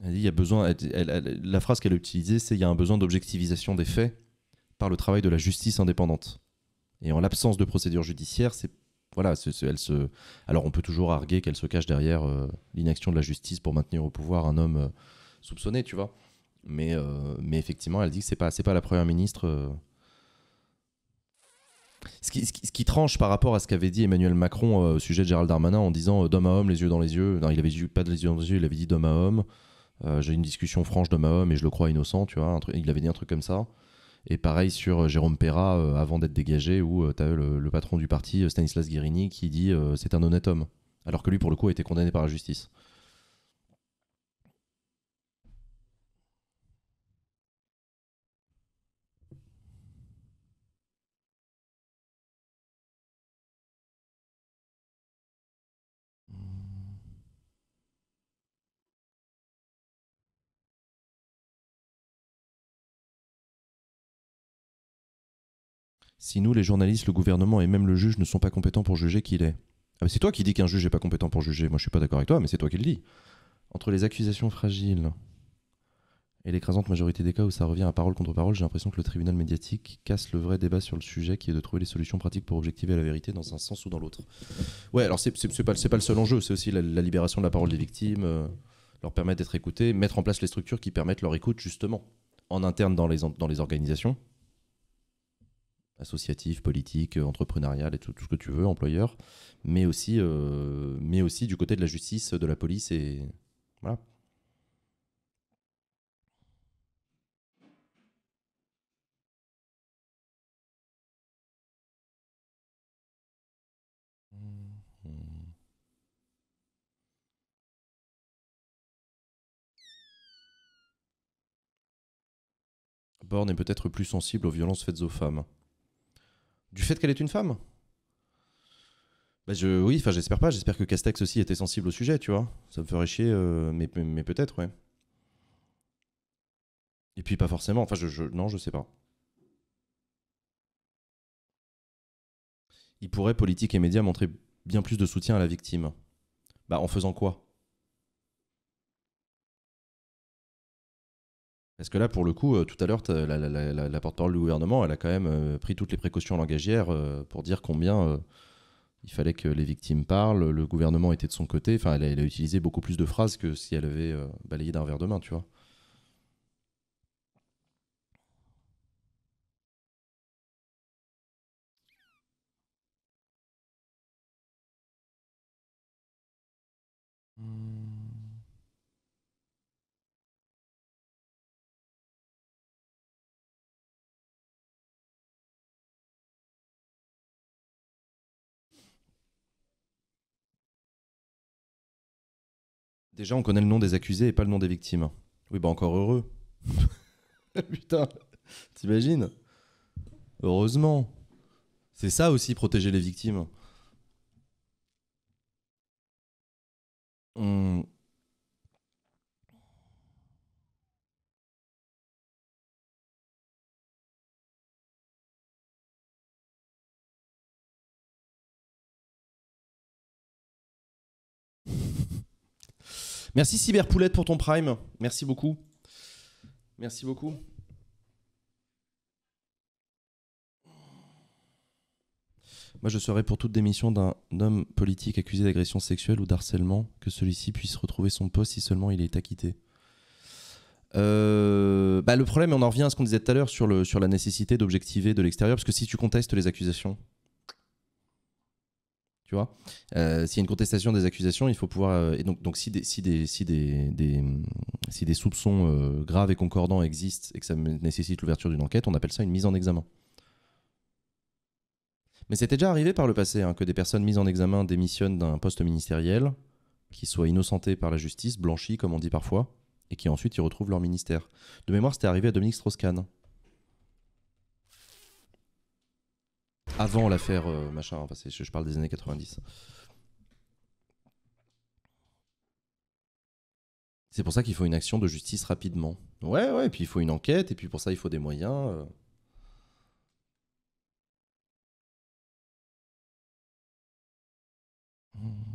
dit il y a besoin. la phrase qu'elle a utilisée, c'est il y a un besoin d'objectivisation des faits par le travail de la justice indépendante. Et en l'absence de procédure judiciaire, c'est voilà, elle se. Alors on peut toujours arguer qu'elle se cache derrière euh, l'inaction de la justice pour maintenir au pouvoir un homme euh, soupçonné, tu vois. Mais, euh, mais effectivement, elle dit que c'est pas, pas la première ministre. Euh. Ce qui, tranche par rapport à ce qu'avait dit Emmanuel Macron euh, au sujet de Gérald Darmanin en disant d'homme à homme, les yeux dans les yeux. Non, il avait dit pas de les yeux dans les yeux, il avait dit d'homme à homme. J'ai une discussion franche d'homme à homme et je le crois innocent, tu vois. il avait dit un truc comme ça. Et pareil sur Jérôme Perra avant d'être dégagé, où tu as le, le, patron du parti, Stanislas Guérini, qui dit c'est un honnête homme. Alors que lui, pour le coup, a été condamné par la justice. Si nous, les journalistes, le gouvernement et même le juge ne sont pas compétents pour juger qui il est. Ah, c'est toi qui dis qu'un juge n'est pas compétent pour juger. Moi, je suis pas d'accord avec toi, mais c'est toi qui le dis. Entre les accusations fragiles et l'écrasante majorité des cas où ça revient à parole contre parole, j'ai l'impression que le tribunal médiatique casse le vrai débat sur le sujet qui est de trouver les solutions pratiques pour objectiver la vérité dans un sens ou dans l'autre. Ouais, alors c'est pas, pas le seul enjeu, c'est aussi la, libération de la parole des victimes, euh, leur permettre d'être écoutées, mettre en place les structures qui permettent leur écoute justement, en interne dans les, dans les organisations, associatif, politique, euh, entrepreneurial et tout, ce que tu veux, employeur, mais aussi, euh, mais aussi du côté de la justice, de la police et voilà. Borne est peut-être plus sensible aux violences faites aux femmes. Du fait qu'elle est une femme bah je, Oui, enfin j'espère pas, j'espère que Castex aussi était sensible au sujet, tu vois. Ça me ferait chier, euh, mais, peut-être, ouais. Et puis pas forcément, enfin je, non, je sais pas. Il pourrait, politique et médias, montrer bien plus de soutien à la victime. Bah en faisant quoi Est-ce que là, pour le coup, euh, tout à l'heure, la, porte-parole du gouvernement, elle a quand même euh, pris toutes les précautions langagières euh, pour dire combien il fallait que les victimes parlent, le gouvernement était de son côté, enfin, elle elle a utilisé beaucoup plus de phrases que si elle avait balayé d'un verre de main, tu vois. Déjà, on connaît le nom des accusés et pas le nom des victimes. Oui, bah encore heureux. Putain, t'imagines Heureusement. C'est ça aussi, protéger les victimes. On... Merci Cyberpoulette pour ton prime. Merci beaucoup. Merci beaucoup. Moi, je serais pour toute démission d'un homme politique accusé d'agression sexuelle ou d'harcèlement que celui-ci puisse retrouver son poste si seulement il est acquitté. Euh, bah le problème, on en revient à ce qu'on disait tout à l'heure sur, sur la nécessité d'objectiver de l'extérieur, parce que si tu contestes les accusations, tu vois, euh, s'il y a une contestation des accusations, il faut pouvoir. Euh, et donc, donc si, des, si, des, si, des, soupçons euh, graves et concordants existent et que ça nécessite l'ouverture d'une enquête, on appelle ça une mise en examen. Mais c'était déjà arrivé par le passé hein, que des personnes mises en examen démissionnent d'un poste ministériel, qui soient innocentées par la justice, blanchies comme on dit parfois, et qui ensuite y retrouvent leur ministère. De mémoire, c'était arrivé à Dominique Strauss-Kahn. Avant l'affaire euh, machin, enfin, je, parle des années 90. C'est pour ça qu'il faut une action de justice rapidement. Ouais, ouais, et puis il faut une enquête, et puis pour ça il faut des moyens. Euh. Hmm.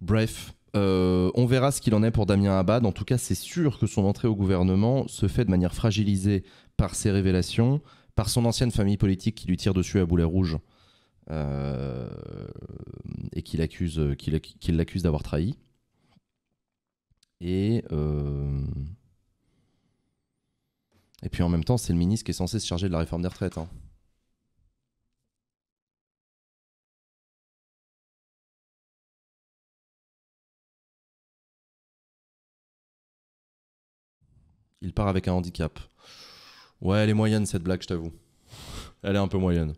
Bref, euh, on verra ce qu'il en est pour Damien Abad. En tout cas, c'est sûr que son entrée au gouvernement se fait de manière fragilisée par ses révélations, par son ancienne famille politique qui lui tire dessus à boulet rouge euh, et qui l'accuse d'avoir trahi. Et, euh, et puis en même temps, c'est le ministre qui est censé se charger de la réforme des retraites. Hein. il part avec un handicap. Ouais, elle est moyenne cette blague, je t'avoue. Elle est un peu moyenne.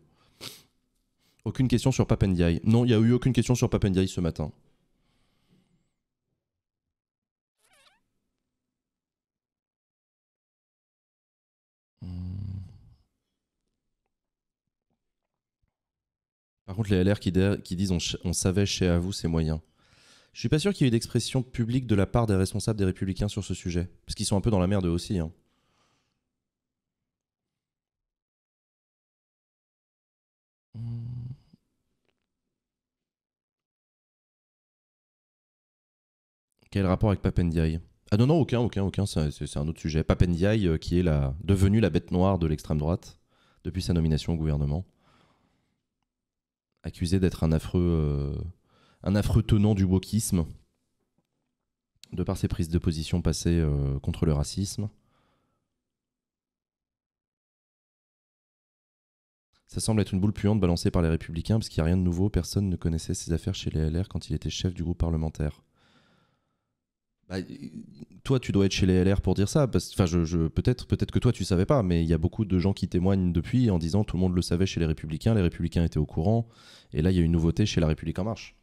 Aucune question sur Papendiaï. Non, il n'y a eu aucune question sur Papendiaï ce matin. Par contre, les LR qui, disent on, savait chez à c'est moyen. Je suis pas sûr qu'il y ait eu d'expression publique de la part des responsables des Républicains sur ce sujet, parce qu'ils sont un peu dans la merde eux aussi. Hein. Hmm. Quel rapport avec Papendiaï Ah non, non, aucun, aucun, aucun, c'est un autre sujet. Papendiaï euh, qui est devenu devenue la bête noire de l'extrême droite depuis sa nomination au gouvernement. Accusé d'être un affreux euh, un affreux tenant du wokisme, de par ses prises de position passées euh, contre le racisme. Ça semble être une boule puante balancée par les républicains, parce qu'il n'y a rien de nouveau, personne ne connaissait ses affaires chez les LR quand il était chef du groupe parlementaire. Bah, toi, tu dois être chez les LR pour dire ça. Enfin, je, peut-être, peut-être que toi, tu savais pas, mais il y a beaucoup de gens qui témoignent depuis en disant tout le monde le savait chez les Républicains, les Républicains étaient au courant. Et là, il y a une nouveauté chez La République En Marche.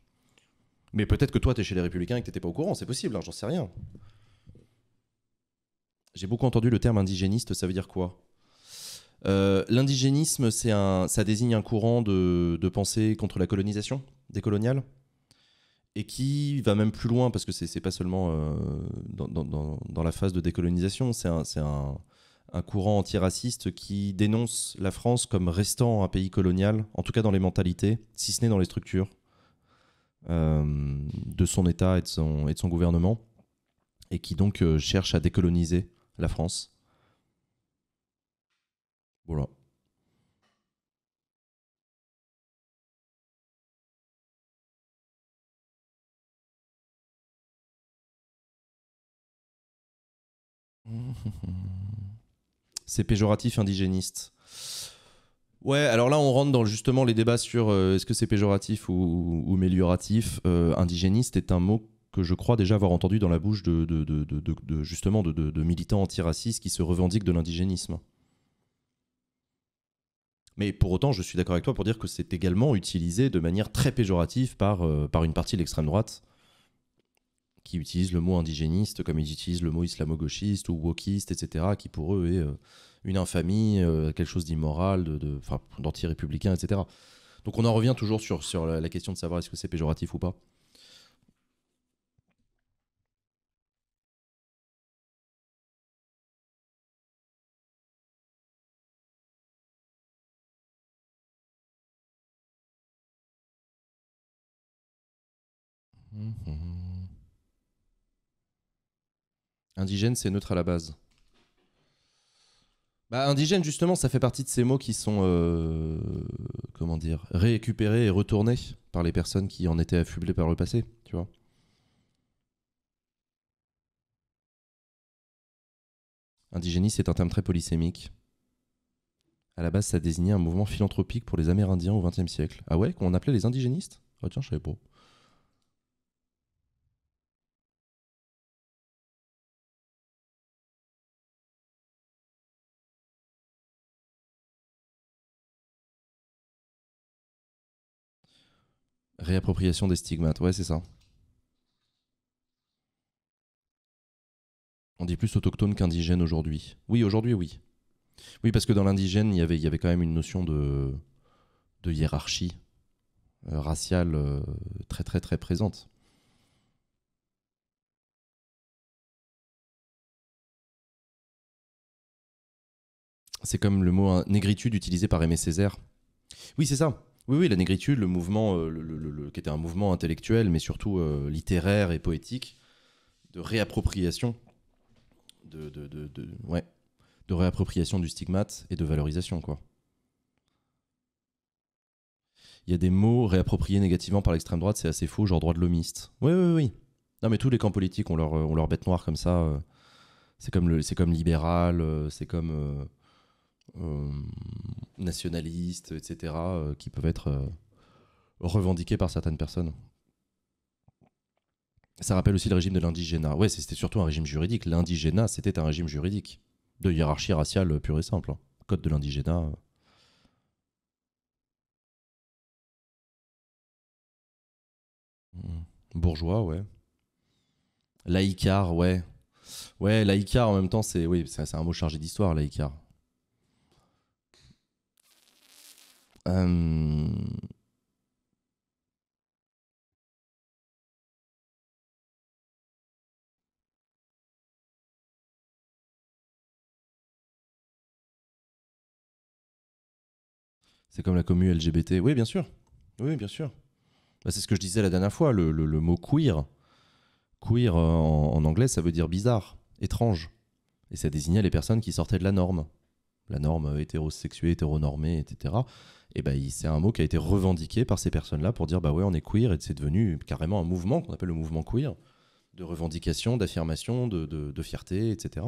Mais peut-être que toi, tu es chez les Républicains et que tu n'étais pas au courant, c'est possible, hein, j'en sais rien. J'ai beaucoup entendu le terme indigéniste, ça veut dire quoi euh, L'indigénisme, ça désigne un courant de, pensée contre la colonisation décoloniale et qui va même plus loin parce que c'est pas seulement euh, dans, la phase de décolonisation, c'est un, un, courant antiraciste qui dénonce la France comme restant un pays colonial, en tout cas dans les mentalités, si ce n'est dans les structures. Euh, de son État et de son, gouvernement, et qui donc euh, cherche à décoloniser la France. Voilà. C'est péjoratif indigéniste. Ouais, alors là, on rentre dans justement les débats sur euh, est-ce que c'est péjoratif ou, amélioratif. Euh, indigéniste est un mot que je crois déjà avoir entendu dans la bouche de, justement de, militants antiracistes qui se revendiquent de l'indigénisme. Mais pour autant, je suis d'accord avec toi pour dire que c'est également utilisé de manière très péjorative par, euh, par une partie de l'extrême droite qui utilise le mot indigéniste comme ils utilisent le mot islamo-gauchiste ou wokiste, etc., qui pour eux est une infamie, euh, quelque chose d'immoral, de, d'anti-républicain, etc. Donc on en revient toujours sur, sur la question de savoir est-ce que c'est péjoratif ou pas. Mmh, mmh, mmh. Indigène, c'est neutre à la base. Bah, indigène, justement, ça fait partie de ces mots qui sont, euh, comment dire, récupérés et retournés par les personnes qui en étaient affublées par le passé, tu vois. Indigéniste c'est un terme très polysémique. À la base, ça désignait un mouvement philanthropique pour les Amérindiens au XXe siècle. Ah ouais, qu'on appelait les indigénistes Ah tiens, je savais pas. Réappropriation des stigmates, ouais, c'est ça. On dit plus autochtone qu'indigène aujourd'hui. Oui, aujourd'hui, oui. Oui, parce que dans l'indigène, y il y avait quand même une notion de, de hiérarchie euh, raciale euh, très, très, très présente. C'est comme le mot hein, négritude utilisé par Aimé Césaire. Oui, c'est ça. Oui, oui, la négritude, le mouvement, euh, qui était un mouvement intellectuel, mais surtout euh, littéraire et poétique, de réappropriation, de, de, de, ouais, de réappropriation du stigmate et de valorisation, quoi. Il y a des mots réappropriés négativement par l'extrême droite, c'est assez faux, genre droit de l'homiste. Oui, oui, oui. Non, mais tous les camps politiques ont leur, euh, ont leur bête noire comme ça. C'est comme, le, c'est comme libéral, c'est comme. Euh, nationalistes, etc., euh, qui peuvent être euh, revendiqués par certaines personnes. Ça rappelle aussi le régime de l'indigénat. Ouais, c'était surtout un régime juridique. L'indigénat, c'était un régime juridique de hiérarchie raciale pure et simple. Hein. Code de l'indigénat. Hmm. Bourgeois, ouais. Laïcar, ouais. Ouais, laïcar en même temps, c'est oui, c'est un mot chargé d'histoire, laïcar. Euh, c'est comme la commu LGBT. Oui, bien sûr. Oui, bien sûr. Bah, c'est ce que je disais la dernière fois. Le, mot queer, queer euh, en, anglais, ça veut dire bizarre, étrange. Et ça désignait les personnes qui sortaient de la norme la norme hétérosexuée, hétéronormée, etc. Et ben, c'est un mot qui a été revendiqué par ces personnes-là pour dire bah ouais, on est queer, et c'est devenu carrément un mouvement qu'on appelle le mouvement queer, de revendication, d'affirmation, de, fierté, etc.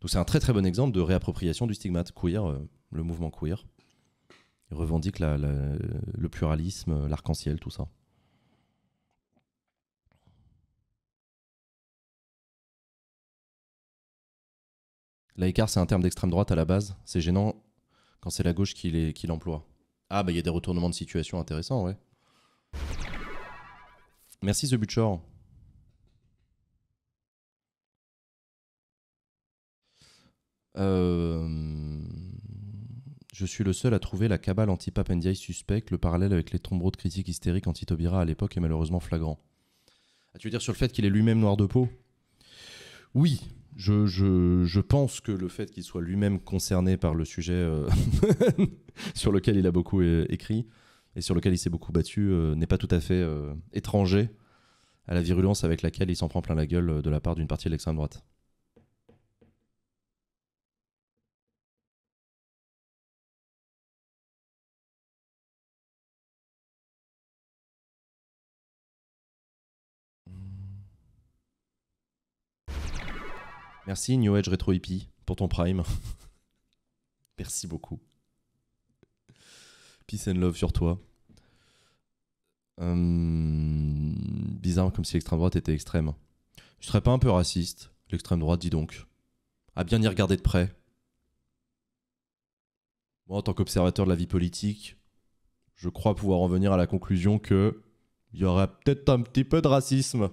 Donc c'est un très très bon exemple de réappropriation du stigmate queer, euh, le mouvement queer. revendique le pluralisme, l'arc-en-ciel, tout ça. écart c'est un terme d'extrême droite à la base. C'est gênant quand c'est la gauche qui, l'emploie. Ah, bah il y a des retournements de situation intéressants, ouais. Merci The Butcher. Euh, je suis le seul à trouver la cabale anti papendiaï suspecte. Le parallèle avec les tombereaux de critiques hystériques anti-Tobira à l'époque est malheureusement flagrant. as ah, tu veux dire sur le fait qu'il est lui-même noir de peau Oui, je, pense que le fait qu'il soit lui-même concerné par le sujet euh, sur lequel il a beaucoup euh, écrit et sur lequel il s'est beaucoup battu euh, n'est pas tout à fait étranger à la virulence avec laquelle il s'en prend plein la gueule de la part d'une partie de l'extrême droite. Merci New Age Retro Hippie pour ton prime. Merci beaucoup. Peace and love sur toi. Hum, bizarre comme si l'extrême droite était extrême. Tu serais pas un peu raciste, l'extrême droite, dis donc. À bien y regarder de près. Moi, en tant qu'observateur de la vie politique, je crois pouvoir en venir à la conclusion que il y aurait peut-être un petit peu de racisme.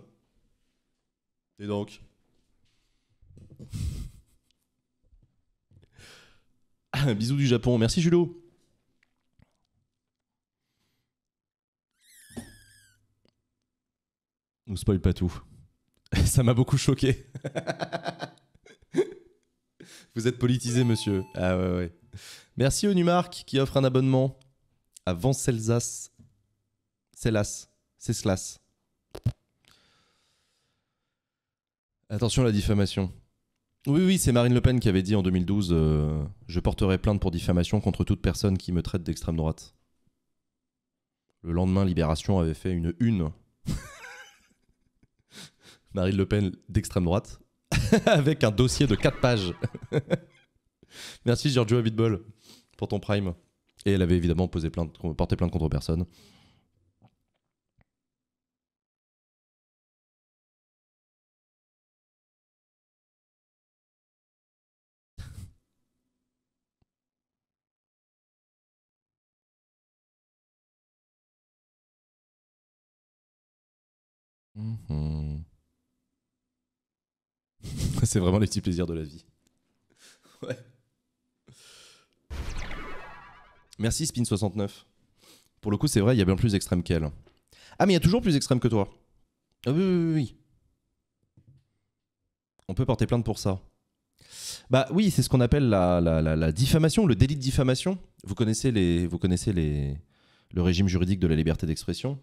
Et donc ah, un du Japon. Merci Julo. Nous spoil pas tout. Ça m'a beaucoup choqué. Vous êtes politisé, monsieur. Ah ouais, ouais. Merci Onumark qui offre un abonnement à l'as. Celas. SLAS. Attention à la diffamation. Oui, oui, c'est Marine Le Pen qui avait dit en 2012 euh, Je porterai plainte pour diffamation contre toute personne qui me traite d'extrême droite. Le lendemain, Libération avait fait une une. Marine Le Pen d'extrême droite, avec un dossier de 4 pages. Merci Giorgio Abitbol pour ton prime. Et elle avait évidemment posé porté plainte contre personne. Hmm. c'est vraiment les petits plaisirs de la vie. Ouais. Merci Spin69. Pour le coup, c'est vrai, il y a bien plus extrême qu'elle. Ah, mais il y a toujours plus extrême que toi. Ah, oui, oui, oui. On peut porter plainte pour ça. Bah oui, c'est ce qu'on appelle la, la, diffamation, le délit de diffamation. Vous connaissez, les, vous connaissez les, le régime juridique de la liberté d'expression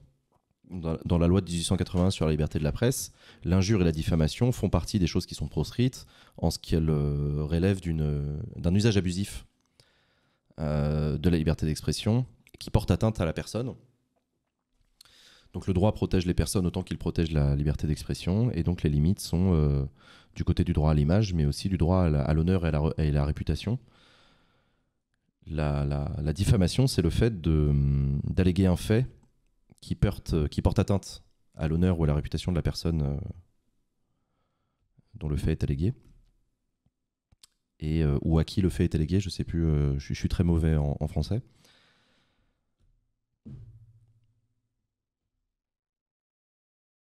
dans la loi de 1881 sur la liberté de la presse, l'injure et la diffamation font partie des choses qui sont proscrites en ce qu'elles euh, relèvent d'un usage abusif euh, de la liberté d'expression qui porte atteinte à la personne. Donc le droit protège les personnes autant qu'il protège la liberté d'expression et donc les limites sont euh, du côté du droit à l'image mais aussi du droit à l'honneur et, à la réputation. la diffamation, c'est le fait d'alléguer un fait qui, porte, euh, qui porte atteinte à l'honneur ou à la réputation de la personne euh, dont le fait est allégué. Et, euh, ou à qui le fait est allégué, je sais plus, je, suis très mauvais en, français.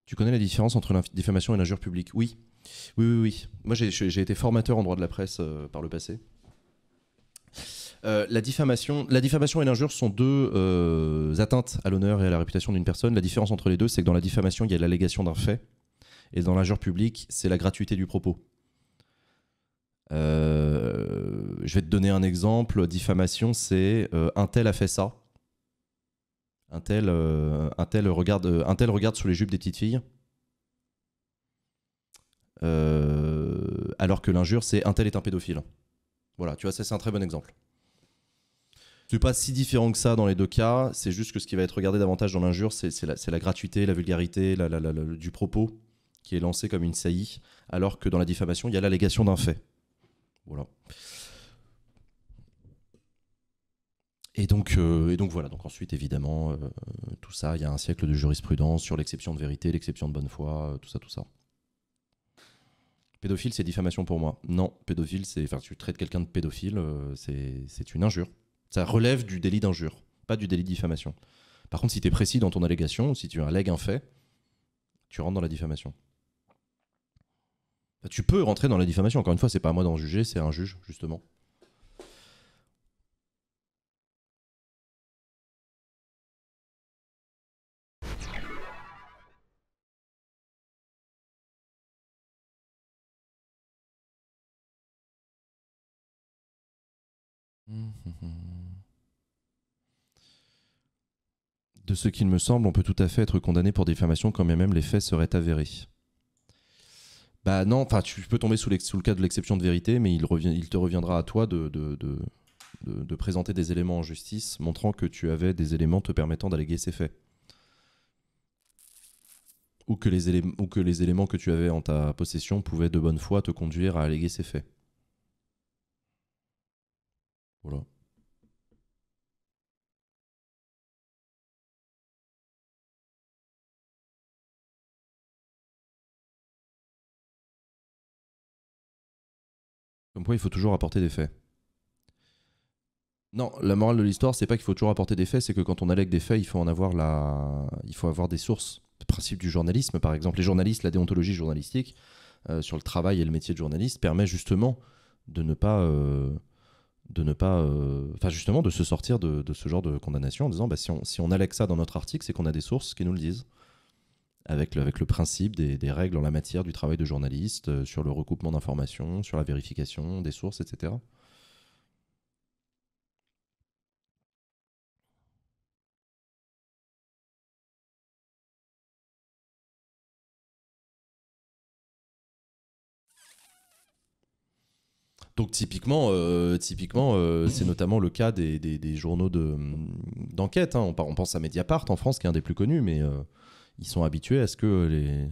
Tu connais la différence entre la diffamation et l'injure publique Oui. Oui, oui, oui. Moi, j'ai été formateur en droit de la presse par le passé. Euh, la diffamation, et l'injure sont deux euh, atteintes à l'honneur et à la réputation d'une personne. La différence entre les deux, c'est que dans la diffamation, il y a l'allégation d'un fait, et dans l'injure publique, c'est la gratuité du propos. Euh, je vais te donner un exemple. Diffamation, c'est un tel a fait ça. Un tel, un, tel regarde, un tel regarde sous les jupes des petites filles. alors que l'injure, c'est un tel est un pédophile. Voilà, tu vois, ça c'est un très bon exemple. C'est pas si différent que ça dans les deux cas. C'est juste que ce qui va être regardé davantage dans l'injure, c'est la, gratuité, la vulgarité du propos qui est lancé comme une saillie, alors que dans la diffamation, il y a l'allégation d'un fait. Voilà. Et donc, euh, et donc voilà, donc ensuite évidemment, euh, tout ça, il y a un siècle de jurisprudence sur l'exception de vérité, l'exception de bonne foi, euh, tout ça, tout ça. Pédophile, c'est diffamation pour moi. Non, pédophile, c'est. Enfin, tu traites quelqu'un de pédophile, c'est une injure. Ça relève du délit d'injure, pas du délit de diffamation. Par contre, si tu es précis dans ton allégation, si tu allègues un fait, tu rentres dans la diffamation. tu peux rentrer dans la diffamation. Encore une fois, c'est pas à moi d'en juger, c'est un juge, justement. Mmh, mmh, mmh. De ce qu'il me semble, on peut tout à fait être condamné pour diffamation quand même les faits seraient avérés. Bah non, enfin tu peux tomber sous, le cas de l'exception de vérité, mais il, te reviendra à toi de, de, présenter des éléments en justice montrant que tu avais des éléments te permettant d'alléguer ces faits. Ou que, les éléments, ou que les éléments que tu avais en ta possession pouvaient de bonne foi te conduire à alléguer ces faits. Voilà. Comme quoi, il faut toujours apporter des faits. Non, la morale de l'histoire, c'est pas qu'il faut toujours apporter des faits, c'est que quand on allègue des faits, il faut en avoir la, il faut avoir des sources. Le principe du journalisme, par exemple, les journalistes, la déontologie journalistique euh, sur le travail et le métier de journaliste permet justement de ne pas, euh, de ne pas, euh, enfin justement de se sortir de, ce genre de condamnation en disant, bah, si on, si on allègue ça dans notre article, c'est qu'on a des sources qui nous le disent avec le, principe des, règles en la matière du travail de journaliste, euh, sur le recoupement d'informations, sur la vérification des sources, etc. Donc typiquement, euh, typiquement, euh, c'est notamment le cas des, journaux d'enquête. Hein. on, pense à Mediapart en France, qui est un des plus connus, mais ils sont habitués à ce que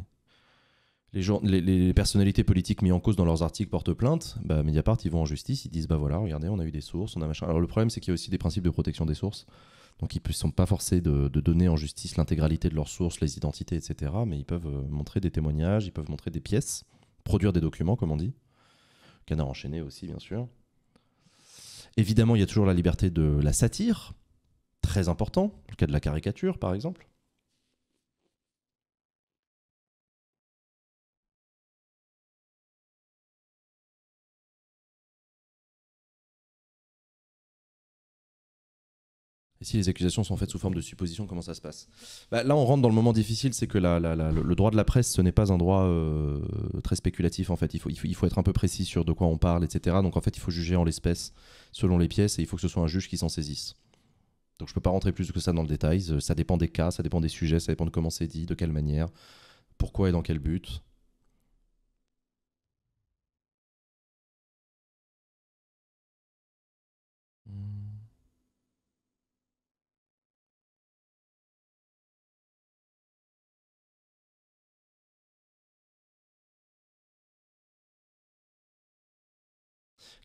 les, les, les, personnalités politiques mises en cause dans leurs articles portent plainte, bah, Mediapart, ils vont en justice, ils disent bah voilà, regardez, on a eu des sources, on a machin. Alors le problème, c'est qu'il y a aussi des principes de protection des sources. Donc ils ne sont pas forcés de, de donner en justice l'intégralité de leurs sources, les identités, etc. Mais ils peuvent euh, montrer des témoignages, ils peuvent montrer des pièces, produire des documents, comme on dit. Canard enchaîné aussi, bien sûr. Évidemment, il y a toujours la liberté de la satire, très important, le cas de la caricature, par exemple. Et si les accusations sont faites sous forme de supposition, comment ça se passe bah, Là, on rentre dans le moment difficile, c'est que le droit de la presse, ce n'est pas un droit euh, très spéculatif, en fait. Il il faut, il, faut, être un peu précis sur de quoi on parle, etc. Donc, en fait, il faut juger en l'espèce, selon les pièces, et il faut que ce soit un juge qui s'en saisisse. Donc, je ne peux pas rentrer plus que ça dans le détail. Euh, ça dépend des cas, ça dépend des sujets, ça dépend de comment c'est dit, de quelle manière, pourquoi et dans quel but.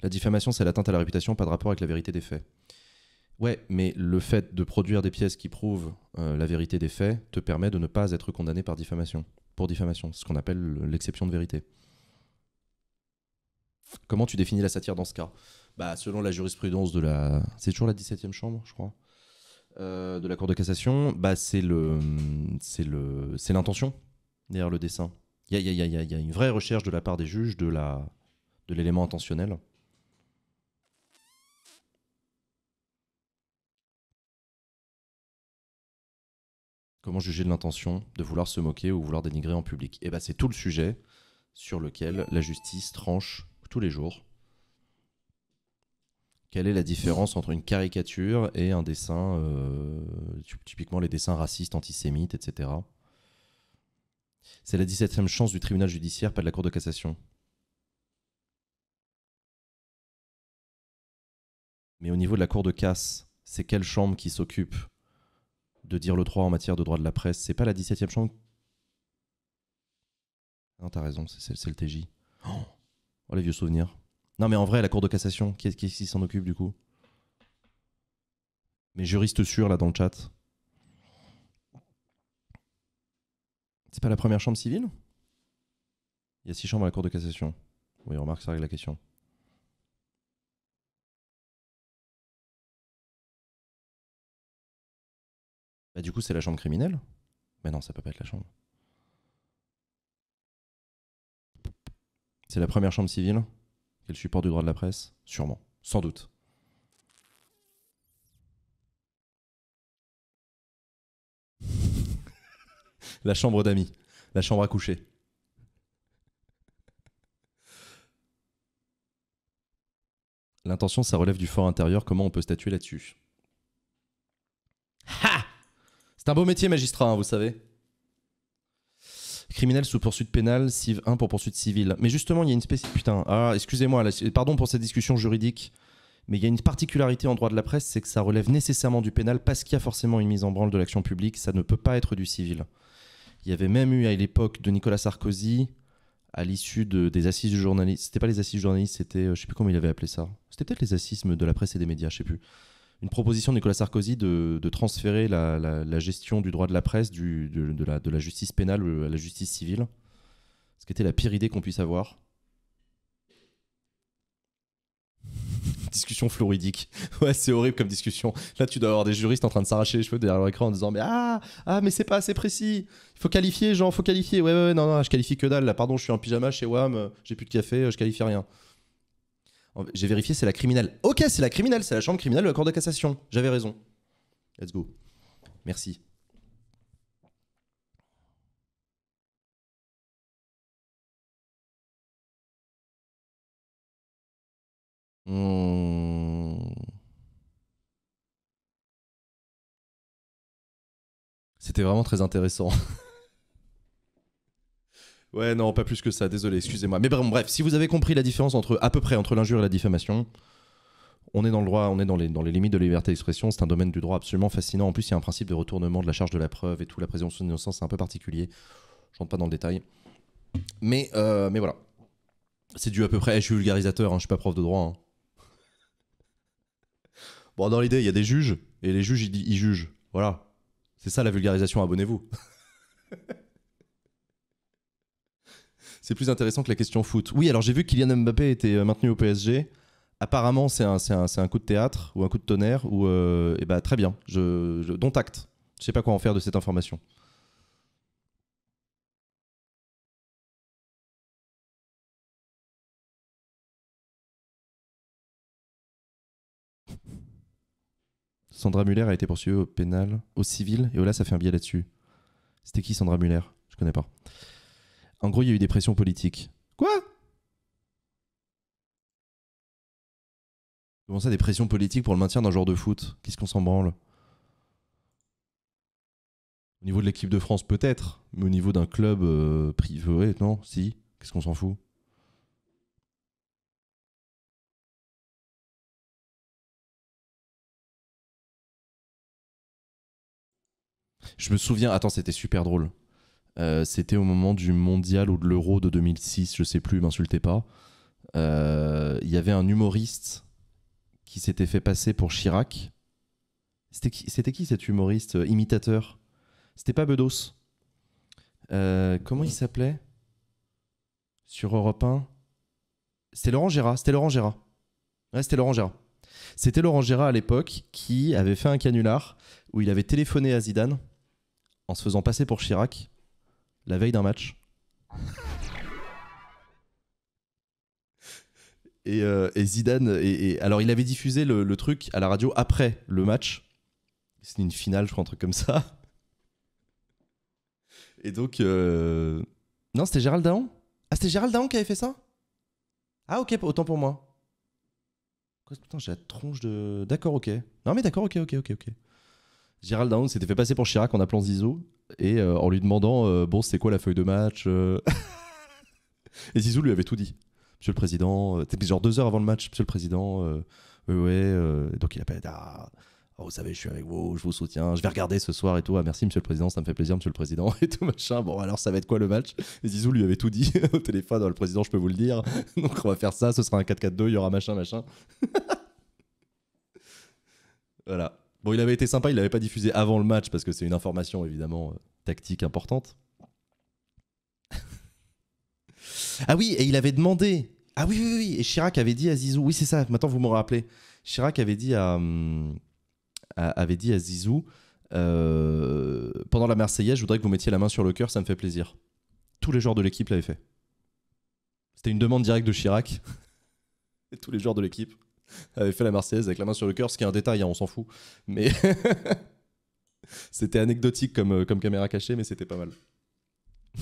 La diffamation, c'est l'atteinte à la réputation, pas de rapport avec la vérité des faits. Ouais, mais le fait de produire des pièces qui prouvent euh, la vérité des faits te permet de ne pas être condamné par diffamation, pour diffamation, ce qu'on appelle l'exception de vérité. Comment tu définis la satire dans ce cas bah, Selon la jurisprudence de la... C'est toujours la 17e chambre, je crois, euh, de la Cour de cassation, bah, c'est l'intention derrière le dessin. Il y a, y, une vraie recherche de la part des juges de l'élément de intentionnel. Comment juger de l'intention de vouloir se moquer ou vouloir dénigrer en public Et eh ben, c'est tout le sujet sur lequel la justice tranche tous les jours. Quelle est la différence entre une caricature et un dessin, euh, typiquement les dessins racistes, antisémites, etc. C'est la 17e chance du tribunal judiciaire, pas de la Cour de cassation. Mais au niveau de la Cour de casse, c'est quelle chambre qui s'occupe de dire le 3 en matière de droit de la presse. C'est pas la 17e chambre. Non, t'as raison, c'est le TJ. Oh, les vieux souvenirs. Non, mais en vrai, la Cour de cassation, qui, s'en occupe du coup Mes juristes sûrs là dans le chat. C'est pas la première chambre civile Il y a six chambres à la Cour de cassation. Oui, remarque, ça règle la question. Bah, du coup, c'est la chambre criminelle Mais non, ça peut pas être la chambre. C'est la première chambre civile qui le support du droit de la presse Sûrement, sans doute. la chambre d'amis, la chambre à coucher. L'intention, ça relève du fort intérieur. Comment on peut statuer là-dessus c'est un beau métier, magistrat, hein, vous savez. Criminel sous poursuite pénale, civ 1 pour poursuite civile. Mais justement, il y a une spécificité. Putain, ah, excusez-moi, pardon pour cette discussion juridique, mais il y a une particularité en droit de la presse, c'est que ça relève nécessairement du pénal parce qu'il y a forcément une mise en branle de l'action publique, ça ne peut pas être du civil. Il y avait même eu à l'époque de Nicolas Sarkozy, à l'issue des assises du journaliste, c'était pas les assises du journaliste, c'était, euh, je sais plus comment il avait appelé ça, c'était peut-être les assises de la presse et des médias, je sais plus une proposition de Nicolas Sarkozy de, transférer la, gestion du droit de la presse de, la, justice pénale à la justice civile, ce qui était la pire idée qu'on puisse avoir. discussion floridique. Ouais, c'est horrible comme discussion. Là, tu dois avoir des juristes en train de s'arracher les cheveux derrière leur écran en disant Mais ah, ah mais c'est pas assez précis. Il faut qualifier, Jean, faut qualifier. Ouais, ouais, ouais, non, non, je qualifie que dalle. pardon, je suis en pyjama chez WAM, j'ai plus de café, je qualifie rien. J'ai vérifié, c'est la criminelle. Ok, c'est la criminelle, c'est la chambre criminelle de la Cour de cassation. J'avais raison. Let's go. Merci. Hmm. C'était vraiment très intéressant. Ouais, non, pas plus que ça, désolé, excusez-moi. Mais bon, bref, si vous avez compris la différence entre à peu près entre l'injure et la diffamation, on est dans le droit, on est dans les, dans les limites de la liberté d'expression, c'est un domaine du droit absolument fascinant. En plus, il y a un principe de retournement de la charge de la preuve et tout, la présomption d'innocence, c'est un peu particulier. Je rentre pas dans le détail. Mais, euh, mais voilà. C'est dû à peu près. je suis vulgarisateur, hein, je suis pas prof de droit. Hein. Bon, dans l'idée, il y a des juges, et les juges, ils jugent. Voilà. C'est ça la vulgarisation, abonnez-vous. c'est plus intéressant que la question foot. Oui, alors j'ai vu que Mbappé était euh, maintenu au PSG. Apparemment, c'est un, coup de théâtre ou un coup de tonnerre. Ou, et euh, eh bah, ben, très bien, je, dont acte. Je ne sais pas quoi en faire de cette information. Sandra Muller a été poursuivie au pénal, au civil, et oh là, ça fait un biais là-dessus. C'était qui Sandra Muller Je connais pas. En gros, il y a eu des pressions politiques. Quoi Comment ça, des pressions politiques pour le maintien d'un joueur de foot Qu'est-ce qu'on s'en branle Au niveau de l'équipe de France, peut-être, mais au niveau d'un club euh, privé, non Si Qu'est-ce qu'on s'en fout Je me souviens, attends, c'était super drôle. Euh, c'était au moment du mondial ou de l'euro de 2006, je sais plus, m'insultez pas. Euh, il y avait un humoriste qui s'était fait passer pour Chirac. C'était qui, qui, cet humoriste euh, imitateur C'était pas Bedos. comment il s'appelait Sur Europe 1 C'était Laurent Gérard. C'était Laurent c'était Laurent Gérard. C'était Laurent Gérard à l'époque qui avait fait un canular où il avait téléphoné à Zidane en se faisant passer pour Chirac la veille d'un match. et, euh, et, Zidane, et, alors il avait diffusé le, truc à la radio après le match. C'est une finale, je crois, un truc comme ça. Et donc, euh, non, c'était Gérald Daon. Ah, c'était Gérald Daon qui avait fait ça. Ah, ok, autant pour moi. Putain, j'ai la tronche de. D'accord, ok. Non, mais d'accord, ok, ok, ok, ok. Gérald Downs s'était fait passer pour Chirac en appelant Zizou et euh, en lui demandant euh, Bon, c'est quoi la feuille de match euh Et Zizou lui avait tout dit. Monsieur le Président, c'était genre deux heures avant le match, Monsieur le Président, ouais, donc il appelle ah, oh, Vous savez, je suis avec vous, je vous soutiens, je vais regarder ce soir et tout. Ah, merci, Monsieur le Président, ça me fait plaisir, Monsieur le Président, et tout machin. Bon, alors ça va être quoi le match Et Zizou lui avait tout dit au téléphone oh, Le Président, je peux vous le dire. donc on va faire ça, ce sera un 4-4-2, il y aura machin, machin. voilà. Bon, il avait été sympa, il l'avait pas diffusé avant le match parce que c'est une information évidemment euh, tactique importante. ah oui, et il avait demandé. Ah oui, oui, oui. Et Chirac avait dit à Zizou. Oui, c'est ça. Maintenant, vous me rappelez. Chirac avait dit à, hum, avait dit à Zizou euh, pendant la Marseillaise, je voudrais que vous mettiez la main sur le cœur, ça me fait plaisir. Tous les joueurs de l'équipe l'avaient fait. C'était une demande directe de Chirac. Et tous les joueurs de l'équipe avait fait la Marseillaise avec la main sur le cœur, ce qui est un détail, hein, on s'en fout. Mais c'était anecdotique euh, comme, caméra cachée, mais c'était pas mal.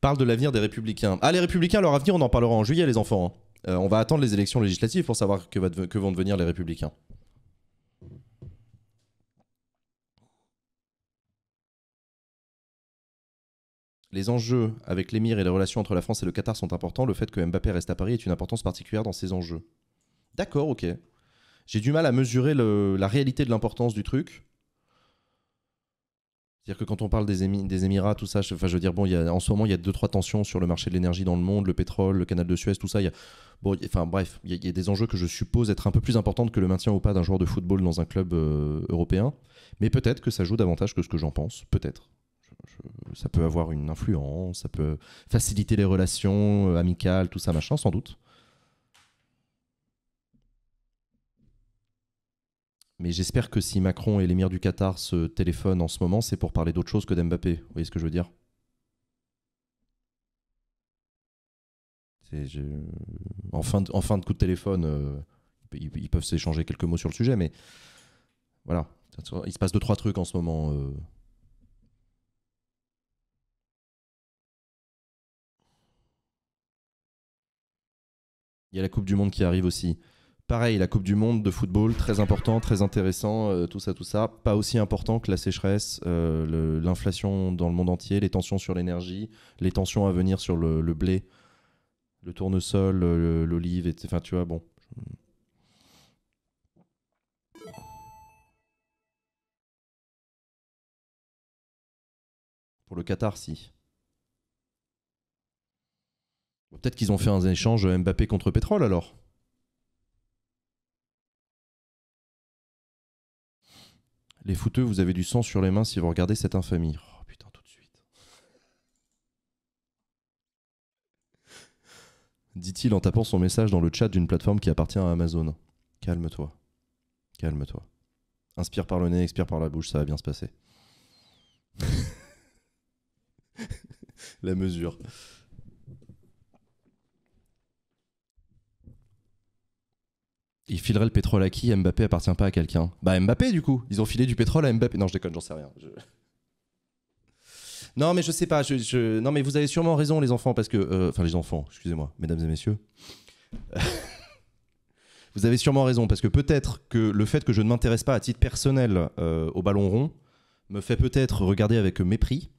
Parle de l'avenir des Républicains. Ah, les Républicains, leur avenir, on en parlera en juillet, les enfants. Hein. Euh, on va attendre les élections législatives pour savoir que vont devenir les Républicains. les enjeux avec l'émir et les relations entre la France et le Qatar sont importants. Le fait que Mbappé reste à Paris est une importance particulière dans ces enjeux. D'accord, ok. J'ai du mal à mesurer la réalité de l'importance du truc. C'est-à-dire que quand on parle des, Émirats, tout ça, je, enfin, je veux dire, bon, y a, en ce moment, il y a deux, trois tensions sur le marché de l'énergie dans le monde, le pétrole, le canal de Suez, tout ça. Y a, bon, enfin, bref, il y, a des enjeux que je suppose être un peu plus importants que le maintien ou pas d'un joueur de football dans un club euh, européen. Mais peut-être que ça joue davantage que ce que j'en pense. Peut-être ça peut avoir une influence, ça peut faciliter les relations euh, amicales, tout ça, machin, sans doute. Mais j'espère que si Macron et l'émir du Qatar se téléphonent en ce moment, c'est pour parler d'autre chose que d'Mbappé. Vous voyez ce que je veux dire en, fin de, coup de téléphone, euh, ils, peuvent s'échanger quelques mots sur le sujet, mais voilà. Il se passe deux, trois trucs en ce moment. Euh. Il y a la Coupe du Monde qui arrive aussi. Pareil, la Coupe du Monde de football, très important, très intéressant, euh, tout ça, tout ça. Pas aussi important que la sécheresse, euh, l'inflation dans le monde entier, les tensions sur l'énergie, les tensions à venir sur le, le blé, le tournesol, l'olive, enfin tu vois, bon. Pour le Qatar, si. Peut-être qu'ils ont fait un échange Mbappé contre pétrole alors. Les fouteux, vous avez du sang sur les mains si vous regardez cette infamie. Oh putain, tout de suite. Dit-il en tapant son message dans le chat d'une plateforme qui appartient à Amazon. Calme-toi. Calme-toi. Inspire par le nez, expire par la bouche, ça va bien se passer. la mesure. ils fileraient le pétrole à qui Mbappé appartient pas à quelqu'un. Bah Mbappé du coup, ils ont filé du pétrole à Mbappé. Non, je déconne, j'en sais rien. Non, mais je sais pas. Je, Non, mais vous avez sûrement raison, les enfants, parce que. Euh, enfin, les enfants, excusez-moi, mesdames et messieurs. vous avez sûrement raison, parce que peut-être que le fait que je ne m'intéresse pas à titre personnel euh, au ballon rond me fait peut-être regarder avec mépris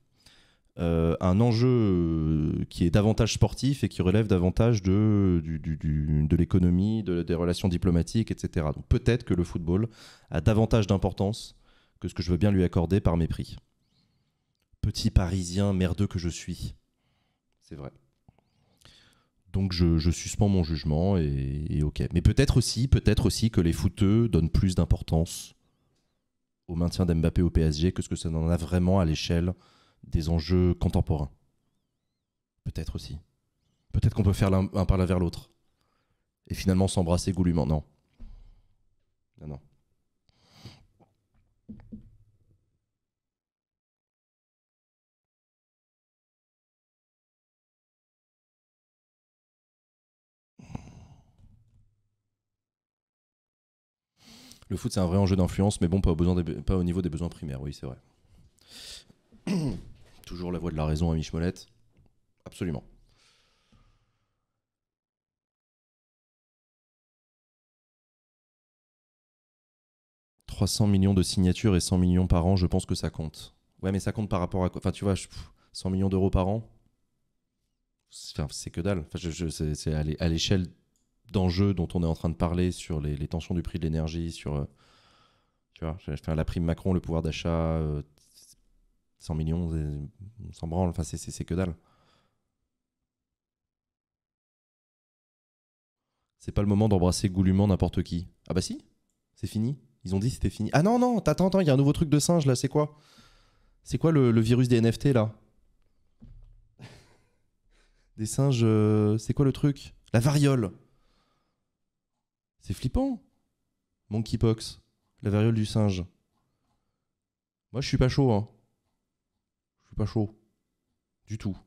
euh, un enjeu euh, qui est davantage sportif et qui relève davantage de, de l'économie, des relations diplomatiques, etc. Donc peut-être que le football a davantage d'importance que ce que je veux bien lui accorder par mépris. Petit parisien merdeux que je suis. C'est vrai. Donc je, suspends mon jugement et, ok. Mais peut-être aussi, peut-être aussi que les footeux donnent plus d'importance au maintien d'Mbappé au PSG que ce que ça en a vraiment à l'échelle des enjeux contemporains. Peut-être aussi. Peut-être qu'on peut faire l'un par là vers l'autre. Et finalement s'embrasser goulûment. Non. Non, non. Le foot, c'est un vrai enjeu d'influence, mais bon, pas au, pas au niveau des besoins primaires, oui, c'est vrai toujours la voix de la raison à Michemolette. Absolument. « 300 millions de signatures et 100 millions par an, je pense que ça compte. » Ouais, mais ça compte par rapport à quoi Enfin, tu vois, 100 millions d'euros par an, c'est que dalle. Enfin, je, c'est à l'échelle d'enjeux dont on est en train de parler sur les, tensions du prix de l'énergie, sur euh, tu vois, la prime Macron, le pouvoir d'achat, euh, 100 millions, on s'en branle, enfin, c'est que dalle. C'est pas le moment d'embrasser goulûment n'importe qui. Ah bah si, c'est fini. Ils ont dit c'était fini. Ah non, non, attends, attends, il y a un nouveau truc de singe là, c'est quoi C'est quoi le, virus des NFT là Des singes, euh, c'est quoi le truc La variole C'est flippant Monkeypox, la variole du singe. Moi je suis pas chaud, hein pas chaud. Du tout.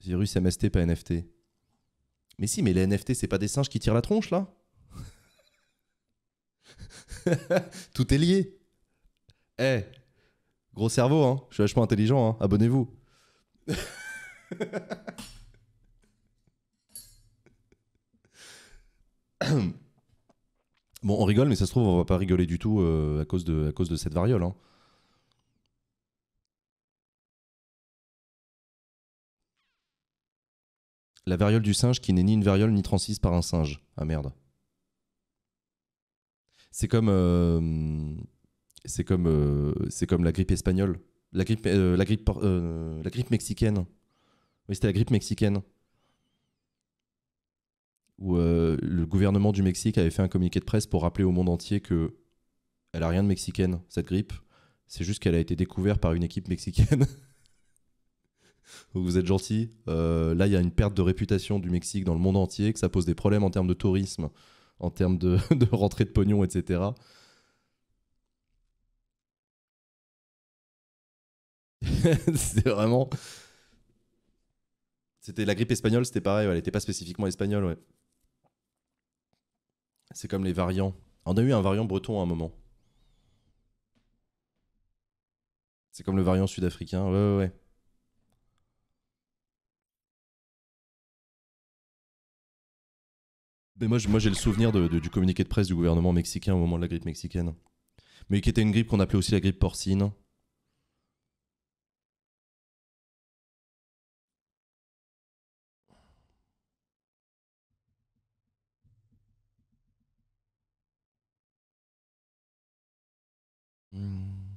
Virus MST, pas NFT. Mais si, mais les NFT, c'est pas des singes qui tirent la tronche, là Tout est lié. Eh, gros cerveau, hein. Je suis vachement intelligent, hein. Abonnez-vous. Bon, on rigole, mais ça se trouve, on va pas rigoler du tout euh, à, cause de, cause de cette variole. Hein. La variole du singe qui n'est ni une variole ni transise par un singe. Ah merde. C'est comme. Euh, c'est comme, euh, c'est comme la grippe espagnole. La grippe, la grippe, la grippe mexicaine. Oui, c'était la grippe mexicaine où euh, le gouvernement du Mexique avait fait un communiqué de presse pour rappeler au monde entier que elle a rien de mexicaine cette grippe, c'est juste qu'elle a été découverte par une équipe mexicaine. vous êtes gentil. Euh, là, il y a une perte de réputation du Mexique dans le monde entier, que ça pose des problèmes en termes de tourisme, en termes de, rentrée de pognon, etc. C'était vraiment. C'était la grippe espagnole, c'était pareil, elle n'était pas spécifiquement espagnole, ouais. C'est comme les variants. On a eu un variant breton à un moment. C'est comme le variant sud-africain. Ouais, ouais, ouais. Mais moi, moi j'ai le souvenir du communiqué de presse du gouvernement mexicain au moment de la grippe mexicaine. Mais qui était une grippe qu'on appelait aussi la grippe porcine. Hmm.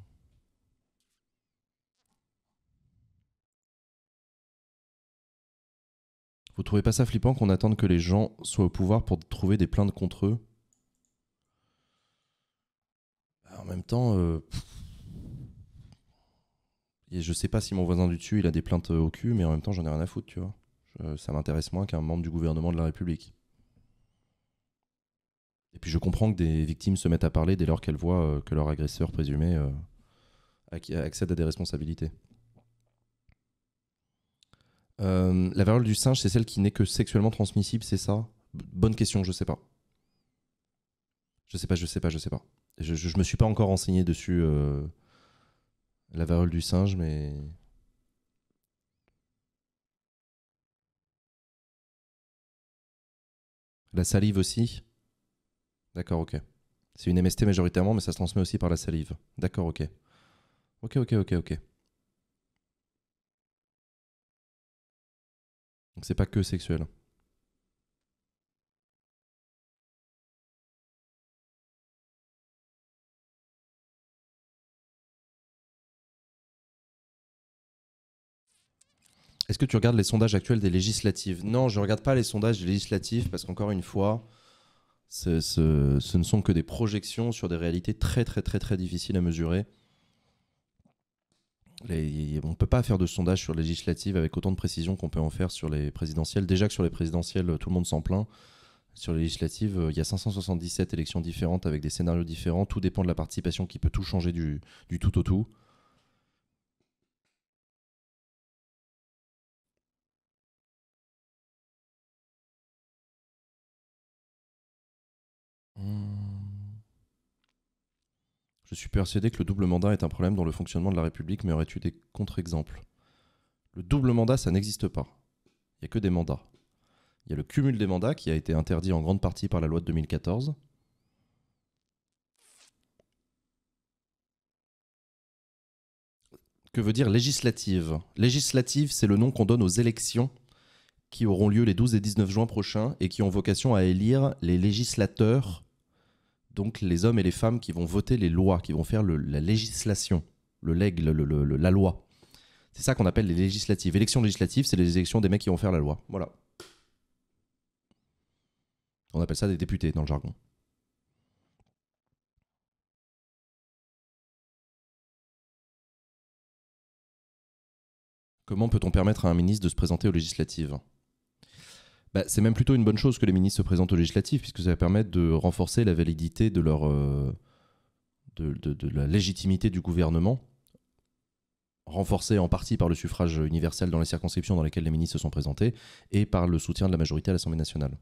Vous trouvez pas ça flippant qu'on attende que les gens soient au pouvoir pour trouver des plaintes contre eux En même temps, euh, Et je sais pas si mon voisin du dessus il a des plaintes au cul, mais en même temps j'en ai rien à foutre, tu vois. ça m'intéresse moins qu'un membre du gouvernement de la République. Et puis je comprends que des victimes se mettent à parler dès lors qu'elles voient euh, que leur agresseur présumé euh, accède à des responsabilités. Euh, la variole du singe, c'est celle qui n'est que sexuellement transmissible, c'est ça Bonne question, je sais pas. Je sais pas, je sais pas, je sais pas. Je, je, me suis pas encore renseigné dessus la variole du singe, mais. La salive aussi D'accord, ok. C'est une MST majoritairement, mais ça se transmet aussi par la salive. D'accord, ok. Ok, ok, ok, ok. Donc c'est pas que sexuel. Est-ce que tu regardes les sondages actuels des législatives Non, je ne regarde pas les sondages législatifs législatives parce qu'encore une fois, ce, ne sont que des projections sur des réalités très très très très difficiles à mesurer. on ne peut pas faire de sondage sur les législatives avec autant de précision qu'on peut en faire sur les présidentielles. Déjà que sur les présidentielles, tout le monde s'en plaint. Sur les législatives, euh, il y a 577 élections différentes avec des scénarios différents. Tout dépend de la participation qui peut tout changer du tout au tout. Je suis persuadé que le double mandat est un problème dans le fonctionnement de la République, mais aurais-tu des contre-exemples Le double mandat, ça n'existe pas. Il n'y a que des mandats. Il y a le cumul des mandats qui a été interdit en grande partie par la loi de 2014. Que veut dire législative Législative, c'est le nom qu'on donne aux élections qui auront lieu les 12 et 19 juin prochains et qui ont vocation à élire les législateurs donc les hommes et les femmes qui vont voter les lois, qui vont faire la législation, le leg, la loi. C'est ça qu'on appelle les législatives. Élections législatives, c'est les élections des mecs qui vont faire la loi. Voilà. On appelle ça des députés dans le jargon. Comment peut-on permettre à un ministre de se présenter aux législatives bah, c'est même plutôt une bonne chose que les ministres se présentent aux législatives, puisque ça va permettre de renforcer la validité de leur. Euh, de, la légitimité du gouvernement, renforcée en partie par le suffrage universel dans les circonscriptions dans lesquelles les ministres se sont présentés, et par le soutien de la majorité à l'Assemblée nationale.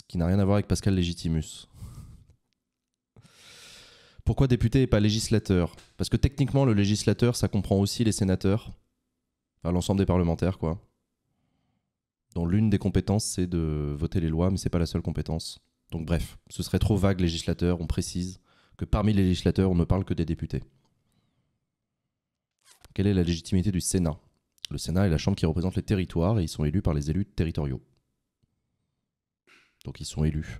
ce qui n'a rien à voir avec Pascal Légitimus. Pourquoi député et pas législateur Parce que techniquement, le législateur, ça comprend aussi les sénateurs, enfin l'ensemble des parlementaires, quoi. Dont l'une des compétences, c'est de voter les lois, mais c'est pas la seule compétence. Donc bref, ce serait trop vague, législateur. On précise que parmi les législateurs, on ne parle que des députés. Quelle est la légitimité du Sénat Le Sénat est la chambre qui représente les territoires et ils sont élus par les élus territoriaux. Donc ils sont élus.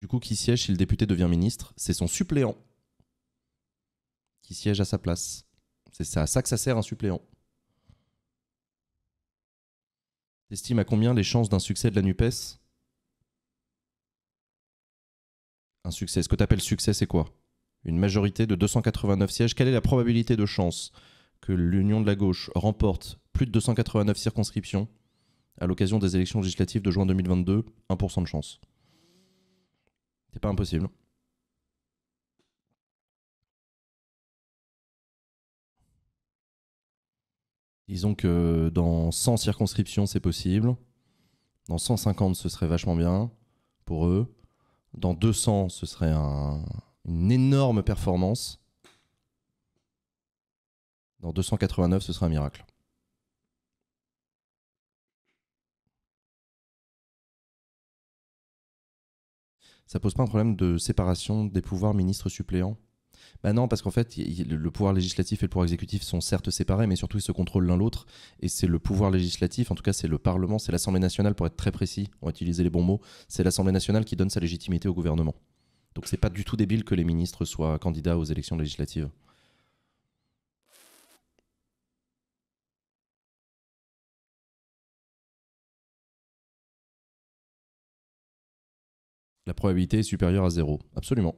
Du coup, qui siège si le député devient ministre C'est son suppléant qui siège à sa place. C'est à ça que ça sert un suppléant. T'estimes à combien les chances d'un succès de la NUPES Un succès. Ce que tu appelles succès, c'est quoi une majorité de 289 sièges. Quelle est la probabilité de chance que l'Union de la gauche remporte plus de 289 circonscriptions à l'occasion des élections législatives de juin 2022 1% de chance. C'est pas impossible. Disons que dans 100 circonscriptions, c'est possible. Dans 150, ce serait vachement bien pour eux. Dans 200, ce serait un, une énorme performance, dans 289, ce sera un miracle. Ça pose pas un problème de séparation des pouvoirs ministres suppléants bah non, parce qu'en fait, le pouvoir législatif et le pouvoir exécutif sont certes séparés, mais surtout ils se contrôlent l'un l'autre. Et c'est le pouvoir législatif, en tout cas c'est le Parlement, c'est l'Assemblée nationale pour être très précis, on va utiliser les bons mots, c'est l'Assemblée nationale qui donne sa légitimité au gouvernement. Donc c'est pas du tout débile que les ministres soient candidats aux élections législatives. La probabilité est supérieure à zéro, absolument.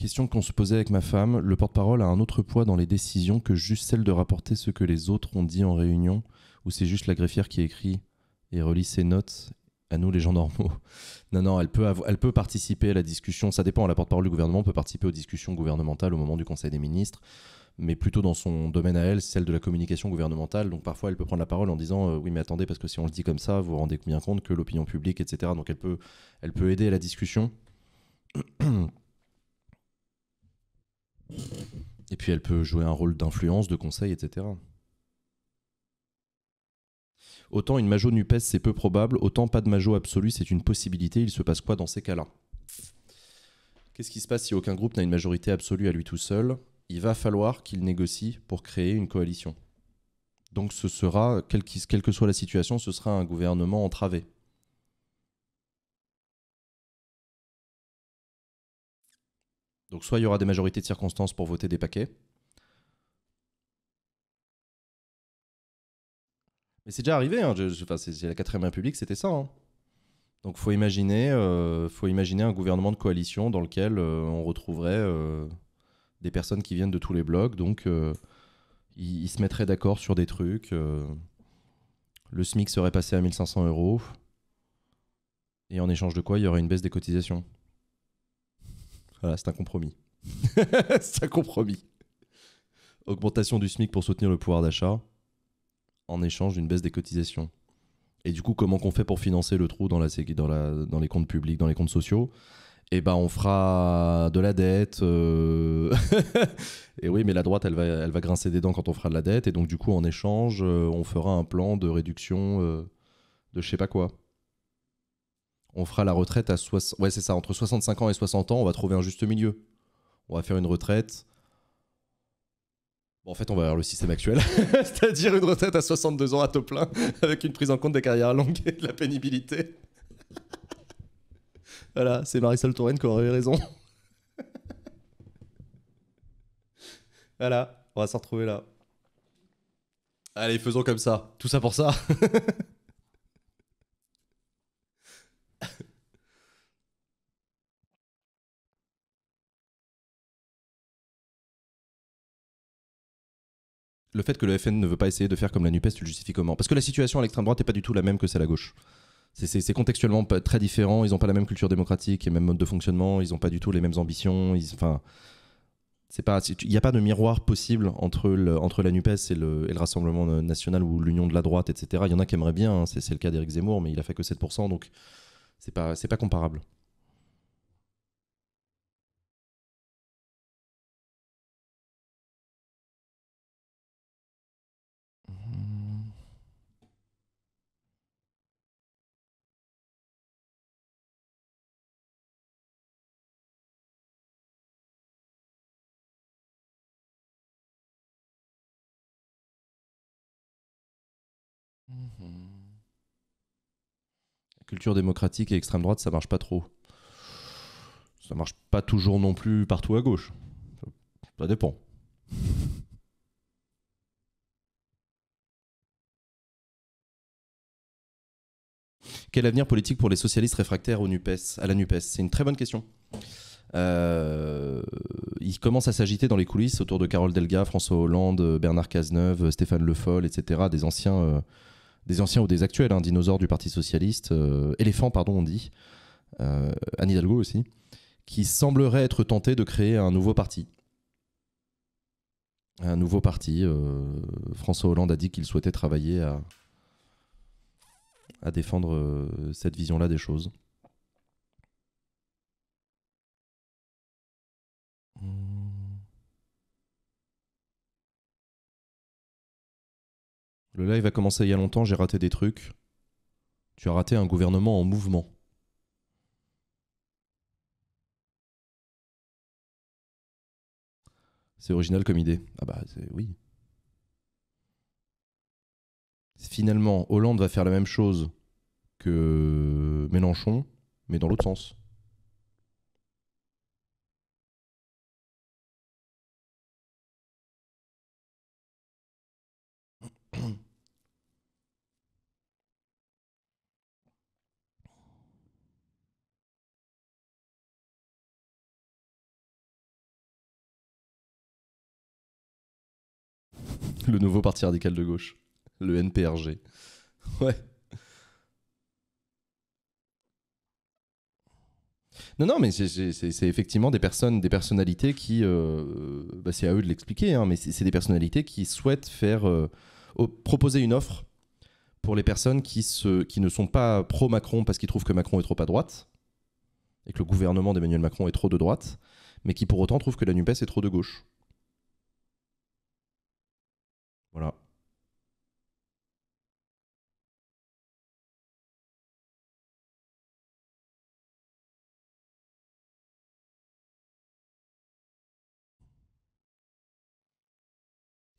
Question qu'on se posait avec ma femme, le porte-parole a un autre poids dans les décisions que juste celle de rapporter ce que les autres ont dit en réunion, ou c'est juste la greffière qui écrit et relit ses notes à nous les gens normaux. Non, non, elle peut, elle peut participer à la discussion, ça dépend, la porte-parole du gouvernement peut participer aux discussions gouvernementales au moment du Conseil des ministres, mais plutôt dans son domaine à elle, celle de la communication gouvernementale. Donc parfois, elle peut prendre la parole en disant euh, oui, mais attendez, parce que si on le dit comme ça, vous vous rendez bien compte que l'opinion publique, etc. Donc elle peut, elle peut aider à la discussion. Et puis elle peut jouer un rôle d'influence, de conseil, etc. Autant une majo NUPES, c'est peu probable, autant pas de majo absolue, c'est une possibilité. Il se passe quoi dans ces cas-là Qu'est-ce qui se passe si aucun groupe n'a une majorité absolue à lui tout seul Il va falloir qu'il négocie pour créer une coalition. Donc ce sera, quelle, que soit la situation, ce sera un gouvernement entravé, Donc soit il y aura des majorités de circonstances pour voter des paquets. Mais c'est déjà arrivé, hein, c'est, la quatrième république, c'était ça. Hein. Donc faut imaginer, euh, faut imaginer un gouvernement de coalition dans lequel euh, on retrouverait euh, des personnes qui viennent de tous les blocs, donc ils, ils, se mettraient d'accord sur des trucs. le SMIC serait passé à 1500 euros, et en échange de quoi il y aurait une baisse des cotisations. Voilà, c'est un compromis. c'est un compromis. Augmentation du SMIC pour soutenir le pouvoir d'achat en échange d'une baisse des cotisations. Et du coup, comment qu'on fait pour financer le trou dans, les comptes publics, dans les comptes sociaux Eh ben, on fera de la dette. Euh. et oui, mais la droite, elle va, elle va grincer des dents quand on fera de la dette. Et donc, du coup, en échange, euh, on fera un plan de réduction euh, de je sais pas quoi on fera la retraite à ouais, c'est ça, entre 65 ans et 60 ans, on va trouver un juste milieu. On va faire une retraite. Bon, en fait, on va vers le système actuel, c'est-à-dire une retraite à 62 ans à taux plein, avec une prise en compte des carrières longues et de la pénibilité. voilà, c'est Marisol Touraine qui aurait raison. voilà, on va se retrouver là. Allez, faisons comme ça. Tout ça pour ça. le fait que le FN ne veut pas essayer de faire comme la NUPES, tu le justifies comment Parce que la situation à l'extrême droite n'est pas du tout la même que celle à gauche. C'est contextuellement très différent, ils n'ont pas la même culture démocratique et même mode de fonctionnement, ils n'ont pas du tout les mêmes ambitions. Enfin, c'est pas, il n'y a pas de miroir possible entre, entre la NUPES et le, Rassemblement national ou l'union de la droite, etc. Il y en a qui aimeraient bien, hein, c'est le cas d'Éric Zemmour, mais il a fait que 7%, donc c'est pas, pas comparable. Mhm. Culture démocratique et extrême droite, ça marche pas trop. Ça marche pas toujours non plus partout à gauche. Ça dépend. Quel avenir politique pour les socialistes réfractaires au NUPES, à la NUPES C'est une très bonne question. Euh, il commence à s'agiter dans les coulisses autour de Carole Delga, François Hollande, Bernard Cazeneuve, Stéphane Le Foll, etc. Des anciens, euh, des anciens ou des actuels, un hein, dinosaures du Parti Socialiste, euh, éléphant pardon, on dit, euh, Anne Hidalgo aussi, qui semblerait être tenté de créer un nouveau parti. Un nouveau parti. Euh, François Hollande a dit qu'il souhaitait travailler à, à défendre euh, cette vision-là des choses. Hmm. Le live a commencé il y a longtemps, j'ai raté des trucs. Tu as raté un gouvernement en mouvement. C'est original comme idée. Ah bah oui. Finalement, Hollande va faire la même chose que Mélenchon, mais dans l'autre sens. Le nouveau parti radical de gauche. Le NPRG. Ouais. Non, non, mais c'est effectivement des personnes, des personnalités qui, euh, bah, c'est à eux de l'expliquer, hein, mais c'est des personnalités qui souhaitent faire euh, proposer une offre pour les personnes qui, se, qui ne sont pas pro Macron parce qu'ils trouvent que Macron est trop à droite et que le gouvernement d'Emmanuel Macron est trop de droite, mais qui pour autant trouvent que la Nupes est trop de gauche. Voilà.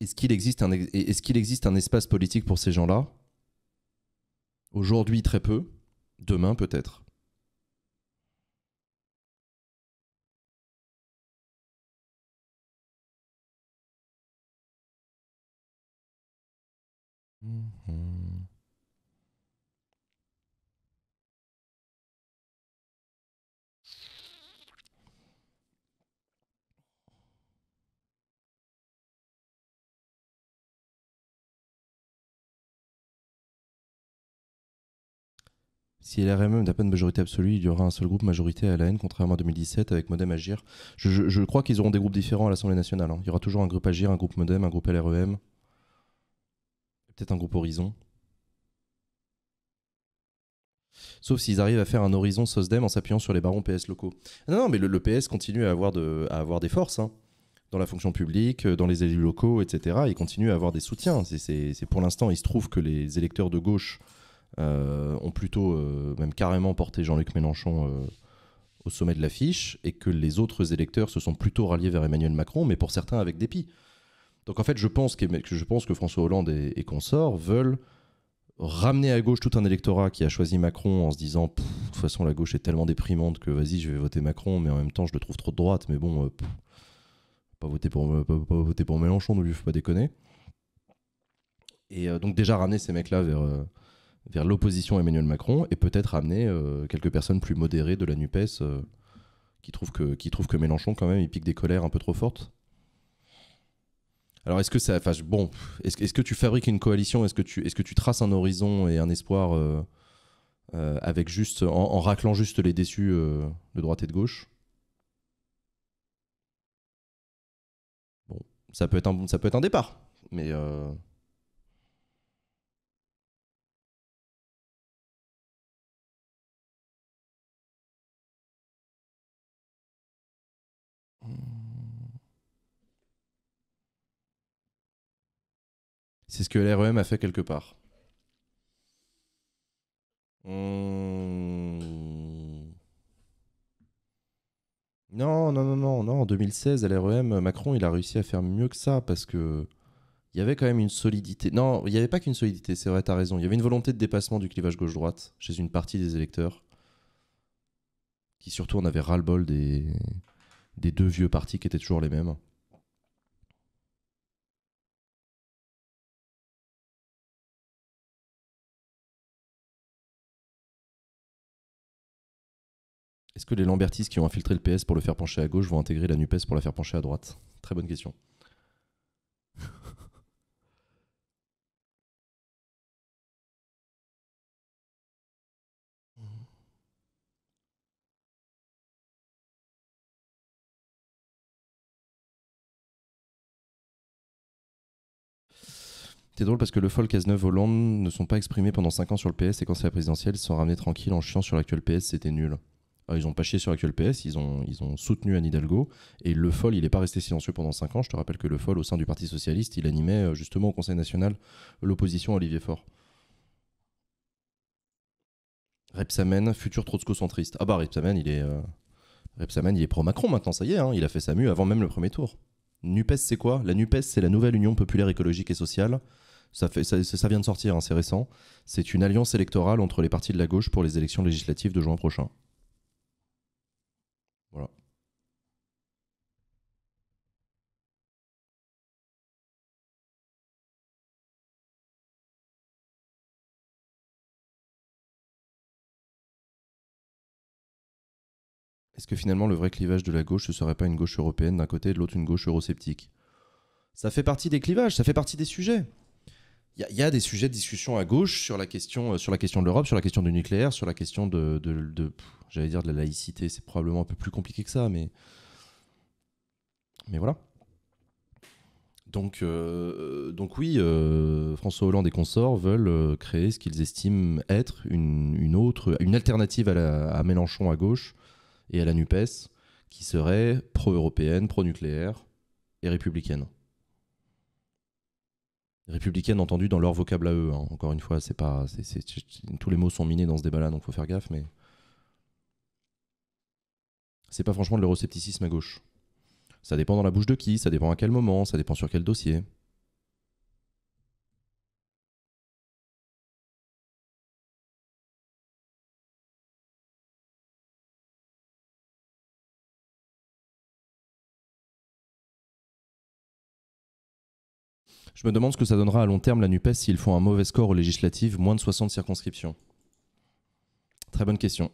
Est-ce qu'il existe, un, qu'il existe un espace politique pour ces gens-là Aujourd'hui, très peu. Demain, peut-être. Si LRMM n'a pas de majorité absolue, il y aura un seul groupe majorité à la contrairement à 2017 avec Modem Agir. Je, crois qu'ils auront des groupes différents à l'Assemblée nationale. Hein. Il y aura toujours un groupe Agir, un groupe Modem, un groupe LREM, peut-être un groupe Horizon. Sauf s'ils arrivent à faire un horizon SOSDEM en s'appuyant sur les barons PS locaux. Non, non mais le, PS continue à avoir, de, à avoir des forces. Hein. dans la fonction publique, euh, dans les élus locaux, etc. Il continue à avoir des soutiens. C'est pour l'instant, il se trouve que les électeurs de gauche euh, ont plutôt euh, même carrément porté Jean-Luc Mélenchon euh, au sommet de l'affiche et que les autres électeurs se sont plutôt ralliés vers Emmanuel Macron, mais pour certains avec dépit. Donc en fait, je pense que, je pense que François Hollande et, consorts veulent ramener à gauche tout un électorat qui a choisi Macron en se disant de toute façon la gauche est tellement déprimante que vas-y je vais voter Macron mais en même temps je le trouve trop de droite mais bon pas voter pour pas, voter pour Mélenchon ne lui faut pas déconner et donc déjà ramener ces mecs là vers vers l'opposition Emmanuel Macron et peut-être amener euh, quelques personnes plus modérées de la NUPES euh, qui, trouvent que, que Mélenchon, quand même, il pique des colères un peu trop fortes alors est-ce que ça, bon, est-ce que tu fabriques une coalition, est-ce que tu, est que tu traces un horizon et un espoir euh, avec juste, en, raclant juste les déçus de droite et de gauche Bon, ça peut être un, ça peut être un départ, mais C'est ce que l'REM a fait quelque part. Hmm. Non, non, non, non, non. En 2016, l'REM, Macron, il a réussi à faire mieux que ça parce que il y avait quand même une solidité. Non, il n'y avait pas qu'une solidité, c'est vrai, t'as raison. Il y avait une volonté de dépassement du clivage gauche-droite chez une partie des électeurs qui, surtout, en avait ras-le-bol des... des deux vieux partis qui étaient toujours les mêmes. Est-ce que les Lambertistes qui ont infiltré le PS pour le faire pencher à gauche vont intégrer la NUPES pour la faire pencher à droite Très bonne question. C'est drôle parce que le Foll, Cazeneuve, Hollande ne sont pas exprimés pendant 5 ans sur le PS et quand c'est la présidentielle, ils sont ramenés tranquilles en chiant sur l'actuel PS, c'était nul. Ah, ils ont pas chié sur Actuel PS, ils ont, ils ont soutenu Anne Hidalgo. Et Le Foll, il n'est pas resté silencieux pendant 5 ans. Je te rappelle que Le Foll, au sein du Parti Socialiste, il animait euh, justement au Conseil National l'opposition à Olivier Faure. Repsamen, futur trotsko-centriste. Ah bah Repsamen, il est, euh, il est pro-Macron maintenant, ça y est, hein. il a fait sa mue avant même le premier tour. NUPES, c'est quoi La NUPES, c'est la Nouvelle Union Populaire Écologique et Sociale. Ça, fait, ça, vient de sortir, hein, c'est récent. C'est une alliance électorale entre les partis de la gauche pour les élections législatives de juin prochain. Est-ce que finalement le vrai clivage de la gauche ne serait pas une gauche européenne d'un côté et de l'autre une gauche eurosceptique Ça fait partie des clivages, ça fait partie des sujets. Il y, a des sujets de discussion à gauche sur la question, euh, sur la question de l'Europe, sur la question du nucléaire, sur la question de, j'allais dire de la laïcité. C'est probablement un peu plus compliqué que ça, mais mais voilà. Donc, euh, donc oui, euh, François Hollande et consorts veulent créer ce qu'ils estiment être une, autre, une alternative à Mélenchon à gauche, et à la NUPES, qui serait pro-européenne, pro-nucléaire et républicaine. Républicaine entendu dans leur vocable à eux. Hein. Encore une fois, c'est pas, tous les mots sont minés dans ce débat-là, donc faut faire gaffe. Mais c'est pas franchement de l'euroscepticisme à gauche. Ça dépend dans la bouche de qui, ça dépend à quel moment, ça dépend sur quel dossier. Je me demande ce que ça donnera à long terme la NUPES s'ils font un mauvais score aux législatives, moins de 60 circonscriptions. Très bonne question.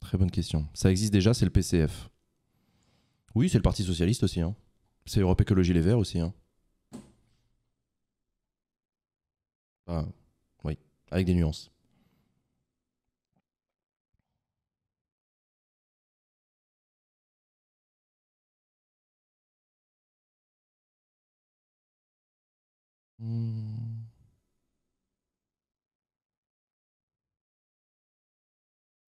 Très bonne question. Ça existe déjà, c'est le PCF. Oui, c'est le Parti Socialiste aussi. Hein. C'est Europe Écologie Les Verts aussi. Hein. Ah, oui, avec des nuances. Hmm.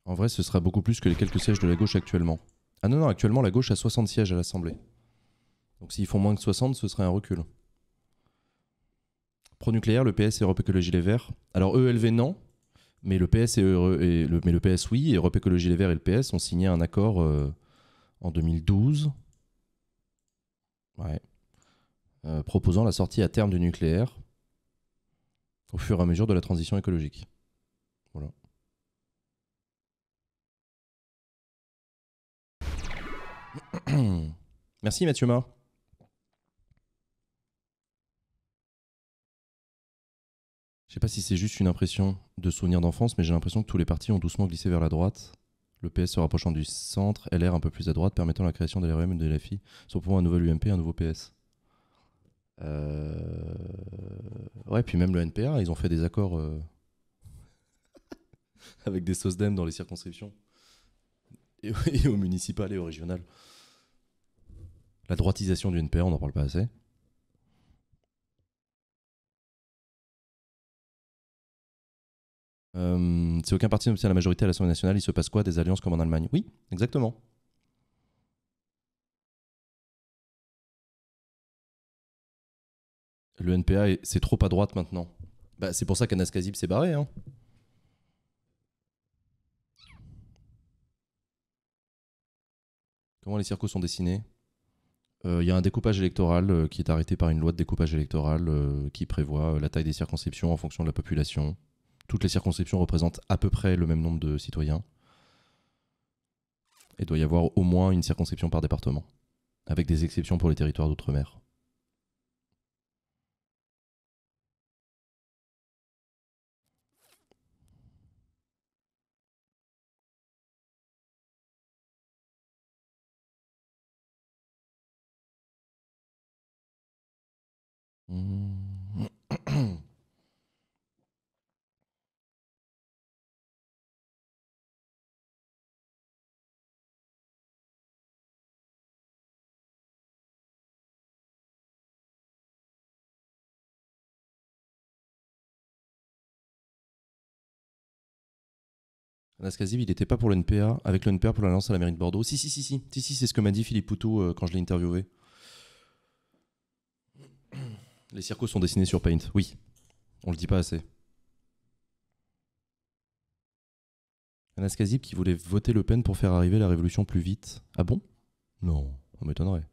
En vrai, ce sera beaucoup plus que les quelques sièges de la gauche actuellement. Ah non, non, actuellement, la gauche a 60 sièges à l'Assemblée. Donc s'ils font moins que 60, ce serait un recul. Pro-nucléaire, le PS et Europe Écologie Les Verts. Alors ELV, non. Mais le PS, et, le... mais le PS oui. Et Europe Écologie Les Verts et le PS ont signé un accord euh, en 2012. Ouais. Euh, proposant la sortie à terme du nucléaire au fur et à mesure de la transition écologique. Voilà. Merci Mathieu Ma. Je sais pas si c'est juste une impression de souvenir d'enfance, mais j'ai l'impression que tous les partis ont doucement glissé vers la droite. Le PS se rapprochant du centre, LR un peu plus à droite, permettant la création de l'RM et de l'FI, sauf pour un nouvel UMP et un nouveau PS. Euh, ouais, puis même le NPA, ils ont fait des accords euh, avec des SOSDEM dans les circonscriptions. Et, et au municipal et au régional. La droitisation du NPA, on n'en parle pas assez. Euh, aucun parti n'obtient la majorité à l'Assemblée nationale, il se passe quoi des alliances comme en Allemagne Oui, exactement. le NPA, c'est trop à droite maintenant. Bah, c'est pour ça qu'Anas Kazib s'est barré. Hein. Comment les circos sont dessinés euh, Il y a un découpage électoral euh, qui est arrêté par une loi de découpage électoral euh, qui prévoit la taille des circonscriptions en fonction de la population. Toutes les circonscriptions représentent à peu près le même nombre de citoyens. Il doit y avoir au moins une circonscription par département, avec des exceptions pour les territoires d'outre-mer. Naskazib, il n'était pas pour l'NPA, avec l'NPA pour la lance à la mairie de Bordeaux. Si, si, si, si, si, c'est ce que m'a dit Philippe Poutou euh, quand je l'ai interviewé. Les circos sont dessinés sur Paint, oui. On le dit pas assez. Kazib qui voulait voter Le Pen pour faire arriver la révolution plus vite. Ah bon Non, on m'étonnerait.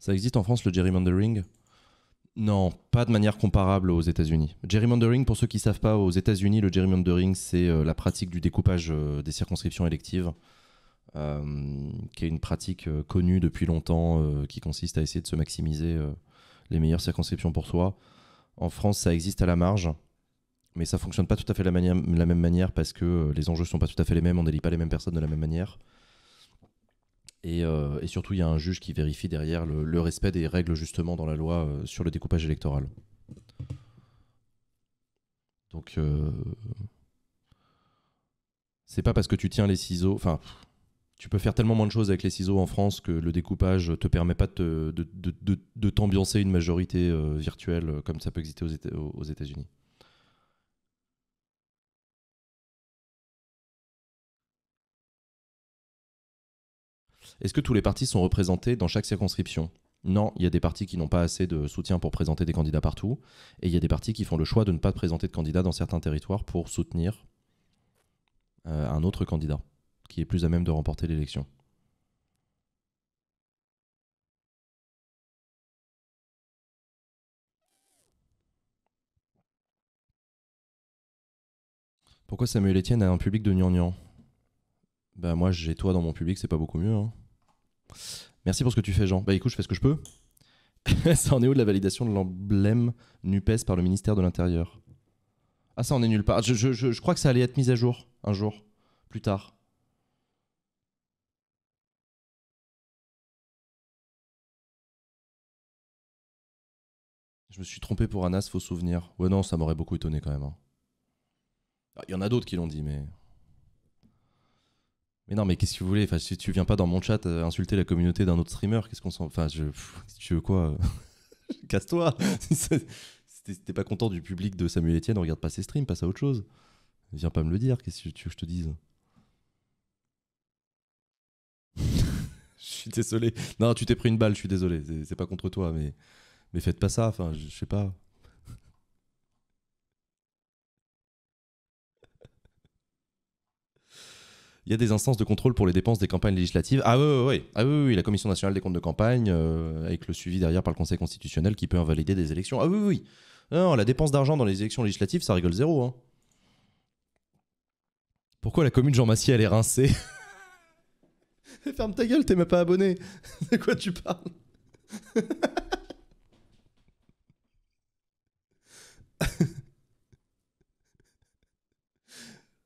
Ça existe en France le gerrymandering Non, pas de manière comparable aux États-Unis. Gerrymandering, pour ceux qui ne savent pas, aux États-Unis, le gerrymandering, c'est euh, la pratique du découpage euh, des circonscriptions électives, euh, qui est une pratique connue depuis longtemps, qui consiste à essayer de se maximiser les meilleures circonscriptions pour soi. En France, ça existe à la marge mais ça fonctionne pas tout à fait la, la même manière parce que les enjeux sont pas tout à fait les mêmes, on n'élit pas les mêmes personnes de la même manière. Euh, et, surtout, il y a un juge qui vérifie derrière le, respect des règles justement dans la loi euh, sur le découpage électoral. Donc, euh, c'est pas parce que tu tiens les ciseaux, enfin, tu peux faire tellement moins de choses avec les ciseaux en France que le découpage te permet pas de, de, t'ambiancer une majorité virtuelle comme ça peut exister aux, aux États-Unis. Est-ce que tous les partis sont représentés dans chaque circonscription non, il y a des partis qui n'ont pas assez de soutien pour présenter des candidats partout, et il y a des partis qui font le choix de ne pas présenter de candidats dans certains territoires pour soutenir euh, un autre candidat qui est plus à même de remporter l'élection. Pourquoi Samuel Etienne a un public de gnangnang Ben moi j'ai toi dans mon public, c'est pas beaucoup mieux. Hein. Merci pour ce que tu fais, Jean. Bah écoute, je fais ce que je peux. ça en est où de la validation de l'emblème NUPES par le ministère de l'Intérieur Ah, ça en est nulle part. Je, crois que ça allait être mis à jour un jour, plus tard. Je me suis trompé pour Anas, faux souvenir. Ouais, non, ça m'aurait beaucoup étonné quand même. Hein. Ah, il y en a d'autres qui l'ont dit, mais mais non, mais qu'est-ce que vous voulez si tu viens pas dans mon chat euh, insulter la communauté d'un autre streamer, qu'est-ce qu'on s'en. Enfin, je... tu veux quoi euh? Casse-toi Si t'es pas content du public de Samuel Etienne, regarde pas ses streams, passe à autre chose. Viens pas me le dire, qu'est-ce que tu veux que je te dise Je suis désolé. Non, tu t'es pris une balle, je suis désolé. C'est pas contre toi, mais, mais faites pas ça. Enfin, je sais pas. il y a des instances de contrôle pour les dépenses des campagnes législatives. Ah oui, ah, oui, oui. la Commission nationale des comptes de campagne, euh, avec le suivi derrière par le Conseil constitutionnel qui peut invalider des élections. Ah oui, oui. Non, la dépense d'argent dans les élections législatives, ça rigole zéro. Hein. Pourquoi la commune Jean Massier, elle est rincée Ferme ta gueule, t'es même pas abonné. De quoi tu parles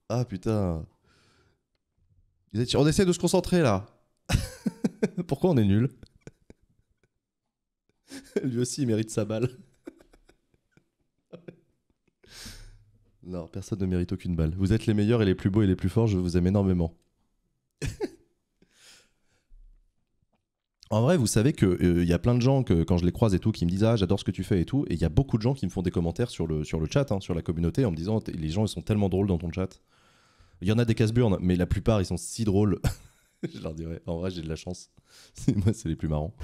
Ah putain on essaie de se concentrer là. Pourquoi on est nul Lui aussi, il mérite sa balle. non, personne ne mérite aucune balle. Vous êtes les meilleurs et les plus beaux et les plus forts, je vous aime énormément. en vrai, vous savez qu'il euh, il y a plein de gens que quand je les croise et tout qui me disent Ah, j'adore ce que tu fais et tout. Et il y a beaucoup de gens qui me font des commentaires sur le, sur le chat, hein, sur la communauté, en me disant Les gens, ils sont tellement drôles dans ton chat. Il y en a des casse-burnes, mais la plupart, ils sont si drôles. je leur dirais, en vrai, j'ai de la chance. Moi, c'est les plus marrants.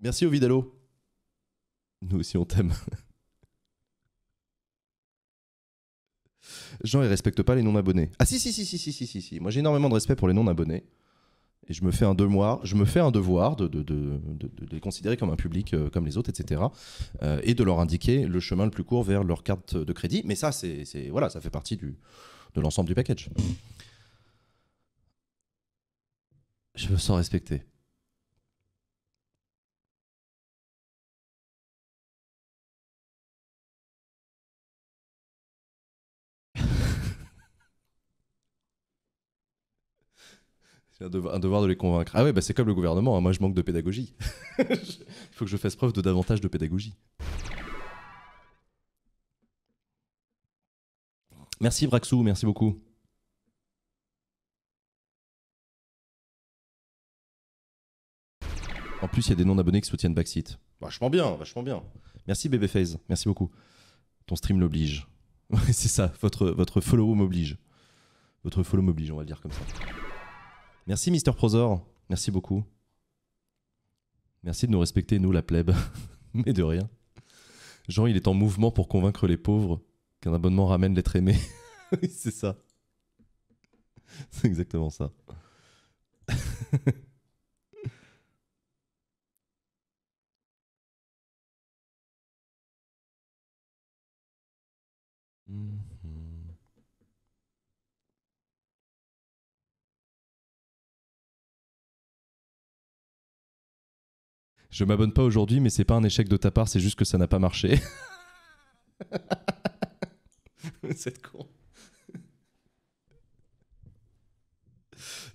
Merci, Ovidalo. Nous aussi, on t'aime. Jean, il respecte pas les non-abonnés. Ah si, si, si, si, si, si, si, si. Moi, j'ai énormément de respect pour les non-abonnés et je me fais un devoir, je me fais un devoir de, les considérer comme un public euh, comme les autres, etc. Euh, et de leur indiquer le chemin le plus court vers leur carte de crédit. Mais ça, c'est voilà, ça fait partie du, de l'ensemble du package. Je me sens respecté. un devoir, de les convaincre. Ah ouais, bah c'est comme le gouvernement, hein. moi je manque de pédagogie. Il faut que je fasse preuve de davantage de pédagogie. Merci Braxou, merci beaucoup. En plus, il y a des noms abonnés qui soutiennent Backseat. Vachement bien, vachement bien. Merci Babyface, merci beaucoup. Ton stream l'oblige. c'est ça, votre, votre follow m'oblige. Votre follow m'oblige, on va le dire comme ça. Merci, Mister Prozor. Merci beaucoup. Merci de nous respecter, nous, la plèbe. Mais de rien. Jean, il est en mouvement pour convaincre les pauvres qu'un abonnement ramène l'être aimé. oui, c'est ça. C'est exactement ça. Hmm. je m'abonne pas aujourd'hui, mais c'est pas un échec de ta part, c'est juste que ça n'a pas marché. Cette con.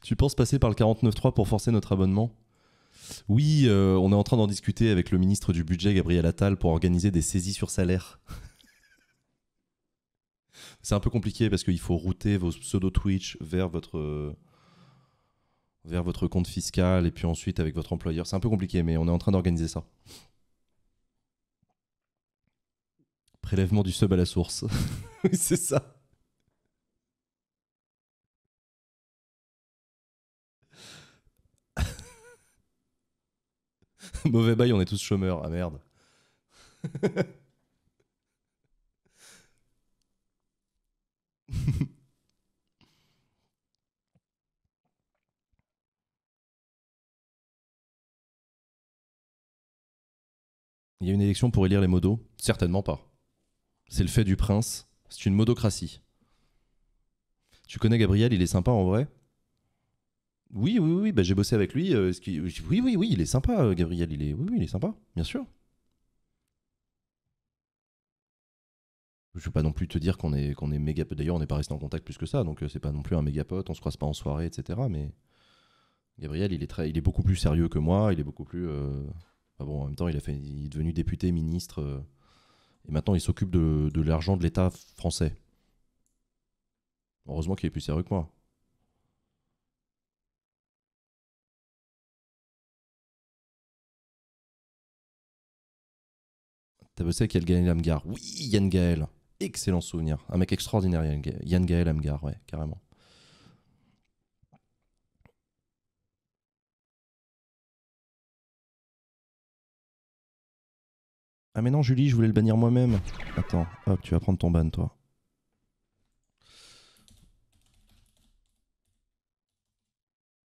Tu penses passer par le 49.3 pour forcer notre abonnement Oui, euh, on est en train d'en discuter avec le ministre du Budget, Gabriel Attal, pour organiser des saisies sur salaire. c'est un peu compliqué parce qu'il faut router vos pseudo Twitch vers votre vers votre compte fiscal et puis ensuite avec votre employeur. C'est un peu compliqué, mais on est en train d'organiser ça. Prélèvement du sub à la source. oui, c'est ça. Mauvais bail, on est tous chômeurs. Ah merde. Il y a une élection pour élire les modos Certainement pas. C'est le fait du prince. C'est une modocratie. Tu connais Gabriel, il est sympa en vrai Oui, oui, oui, bah, j'ai bossé avec lui. Euh, oui, oui, oui, il est sympa, euh, Gabriel. Il est... Oui, oui, il est sympa, bien sûr. Je ne veux pas non plus te dire qu'on est, qu'on est méga D'ailleurs, on n'est pas resté en contact plus que ça, donc euh, c'est pas non plus un méga pote, on se croise pas en soirée, etc. Mais Gabriel, il est, très, il est beaucoup plus sérieux que moi, il est beaucoup plus. Bah bon, en même temps, il, a fait, est devenu député, ministre, euh, et maintenant il s'occupe de, de l'argent de l'État français. Heureusement qu'il est plus sérieux que moi. T'as bossé avec Yann Gaël Amgar Oui, Yann Gaël. Excellent souvenir. Un mec extraordinaire, Yann Gaël Amgar, ouais, carrément. Ah mais non Julie, je voulais le bannir moi-même. Attends, hop, tu vas prendre ton ban toi.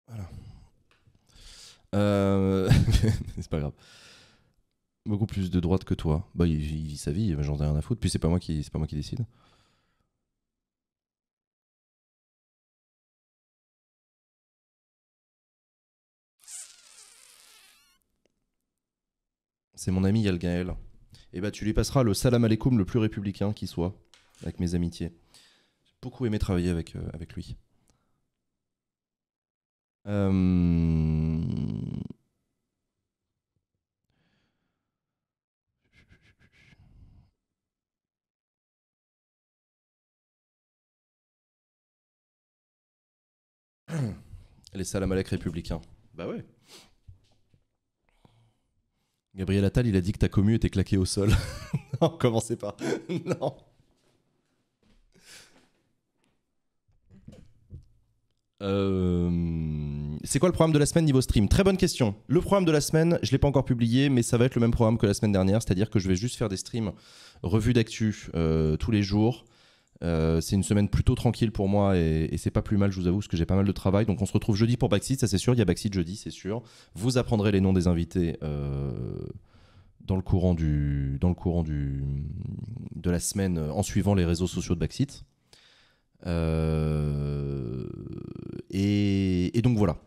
Voilà. Euh... c'est pas grave. Beaucoup plus de droite que toi. Bah il, vit sa vie, j'en ai rien à foutre. Puis c'est pas moi qui c'est pas moi qui décide. C'est mon ami Yalgaël et eh bah ben, tu lui passeras le salam alaikum le plus républicain qui soit, avec mes amitiés. J'ai beaucoup aimé travailler avec, euh, avec lui. Euh. Les salam alaik républicains. Bah ouais. Gabriel Attal, il a dit que ta commu était claquée au sol. non, commencez pas. non. Euh, c'est quoi le programme de la semaine niveau stream Très bonne question. Le programme de la semaine, je ne l'ai pas encore publié, mais ça va être le même programme que la semaine dernière, c'est-à-dire que je vais juste faire des streams revues d'actu euh, tous les jours euh, c'est une semaine plutôt tranquille pour moi et, c'est pas plus mal, je vous avoue, parce que j'ai pas mal de travail. Donc on se retrouve jeudi pour Backseat, ça c'est sûr. Il y a Backseat jeudi, c'est sûr. Vous apprendrez les noms des invités euh, dans le courant, du, dans le courant de la semaine en suivant les réseaux sociaux de Backseat. Euh, et, donc voilà.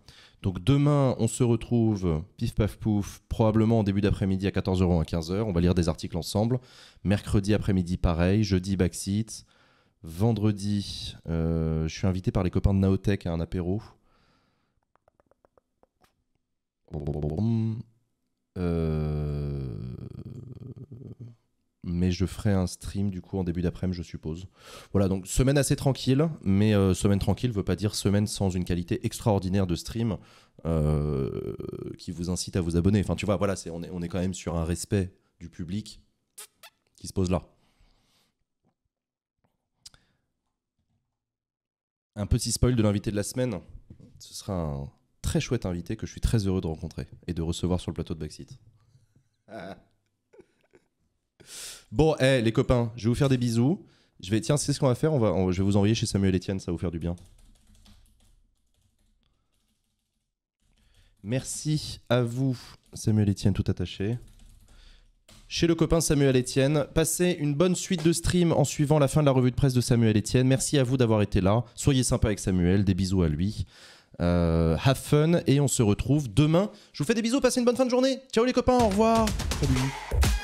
Donc demain, on se retrouve pif paf pouf, probablement en début d'après-midi à 14h ou à 15h. On va lire des articles ensemble. Mercredi après-midi, pareil. Jeudi, Backseat. Vendredi, euh, je suis invité par les copains de Naotech à un apéro. Euh, mais je ferai un stream du coup en début d'après-midi, je suppose. Voilà, donc semaine assez tranquille, mais euh, semaine tranquille veut pas dire semaine sans une qualité extraordinaire de stream qui vous incite à vous abonner. Enfin, tu vois, voilà, c'est on, est, on est quand même sur un respect du public qui se pose là. Un petit spoil de l'invité de la semaine. Ce sera un très chouette invité que je suis très heureux de rencontrer et de recevoir sur le plateau de Backseat. Bon, hey, eh, les copains, je vais vous faire des bisous. Je vais, tiens, c'est ce qu'on va faire. On va, je vais vous envoyer chez Samuel Etienne, ça va vous faire du bien. Merci à vous, Samuel Etienne, tout attaché chez le copain Samuel Etienne. Passez une bonne suite de stream en suivant la fin de la revue de presse de Samuel Etienne. Merci à vous d'avoir été là. Soyez sympa avec Samuel, des bisous à lui. Euh, have fun et on se retrouve demain. Je vous fais des bisous, passez une bonne fin de journée. Ciao les copains, au revoir. Salut.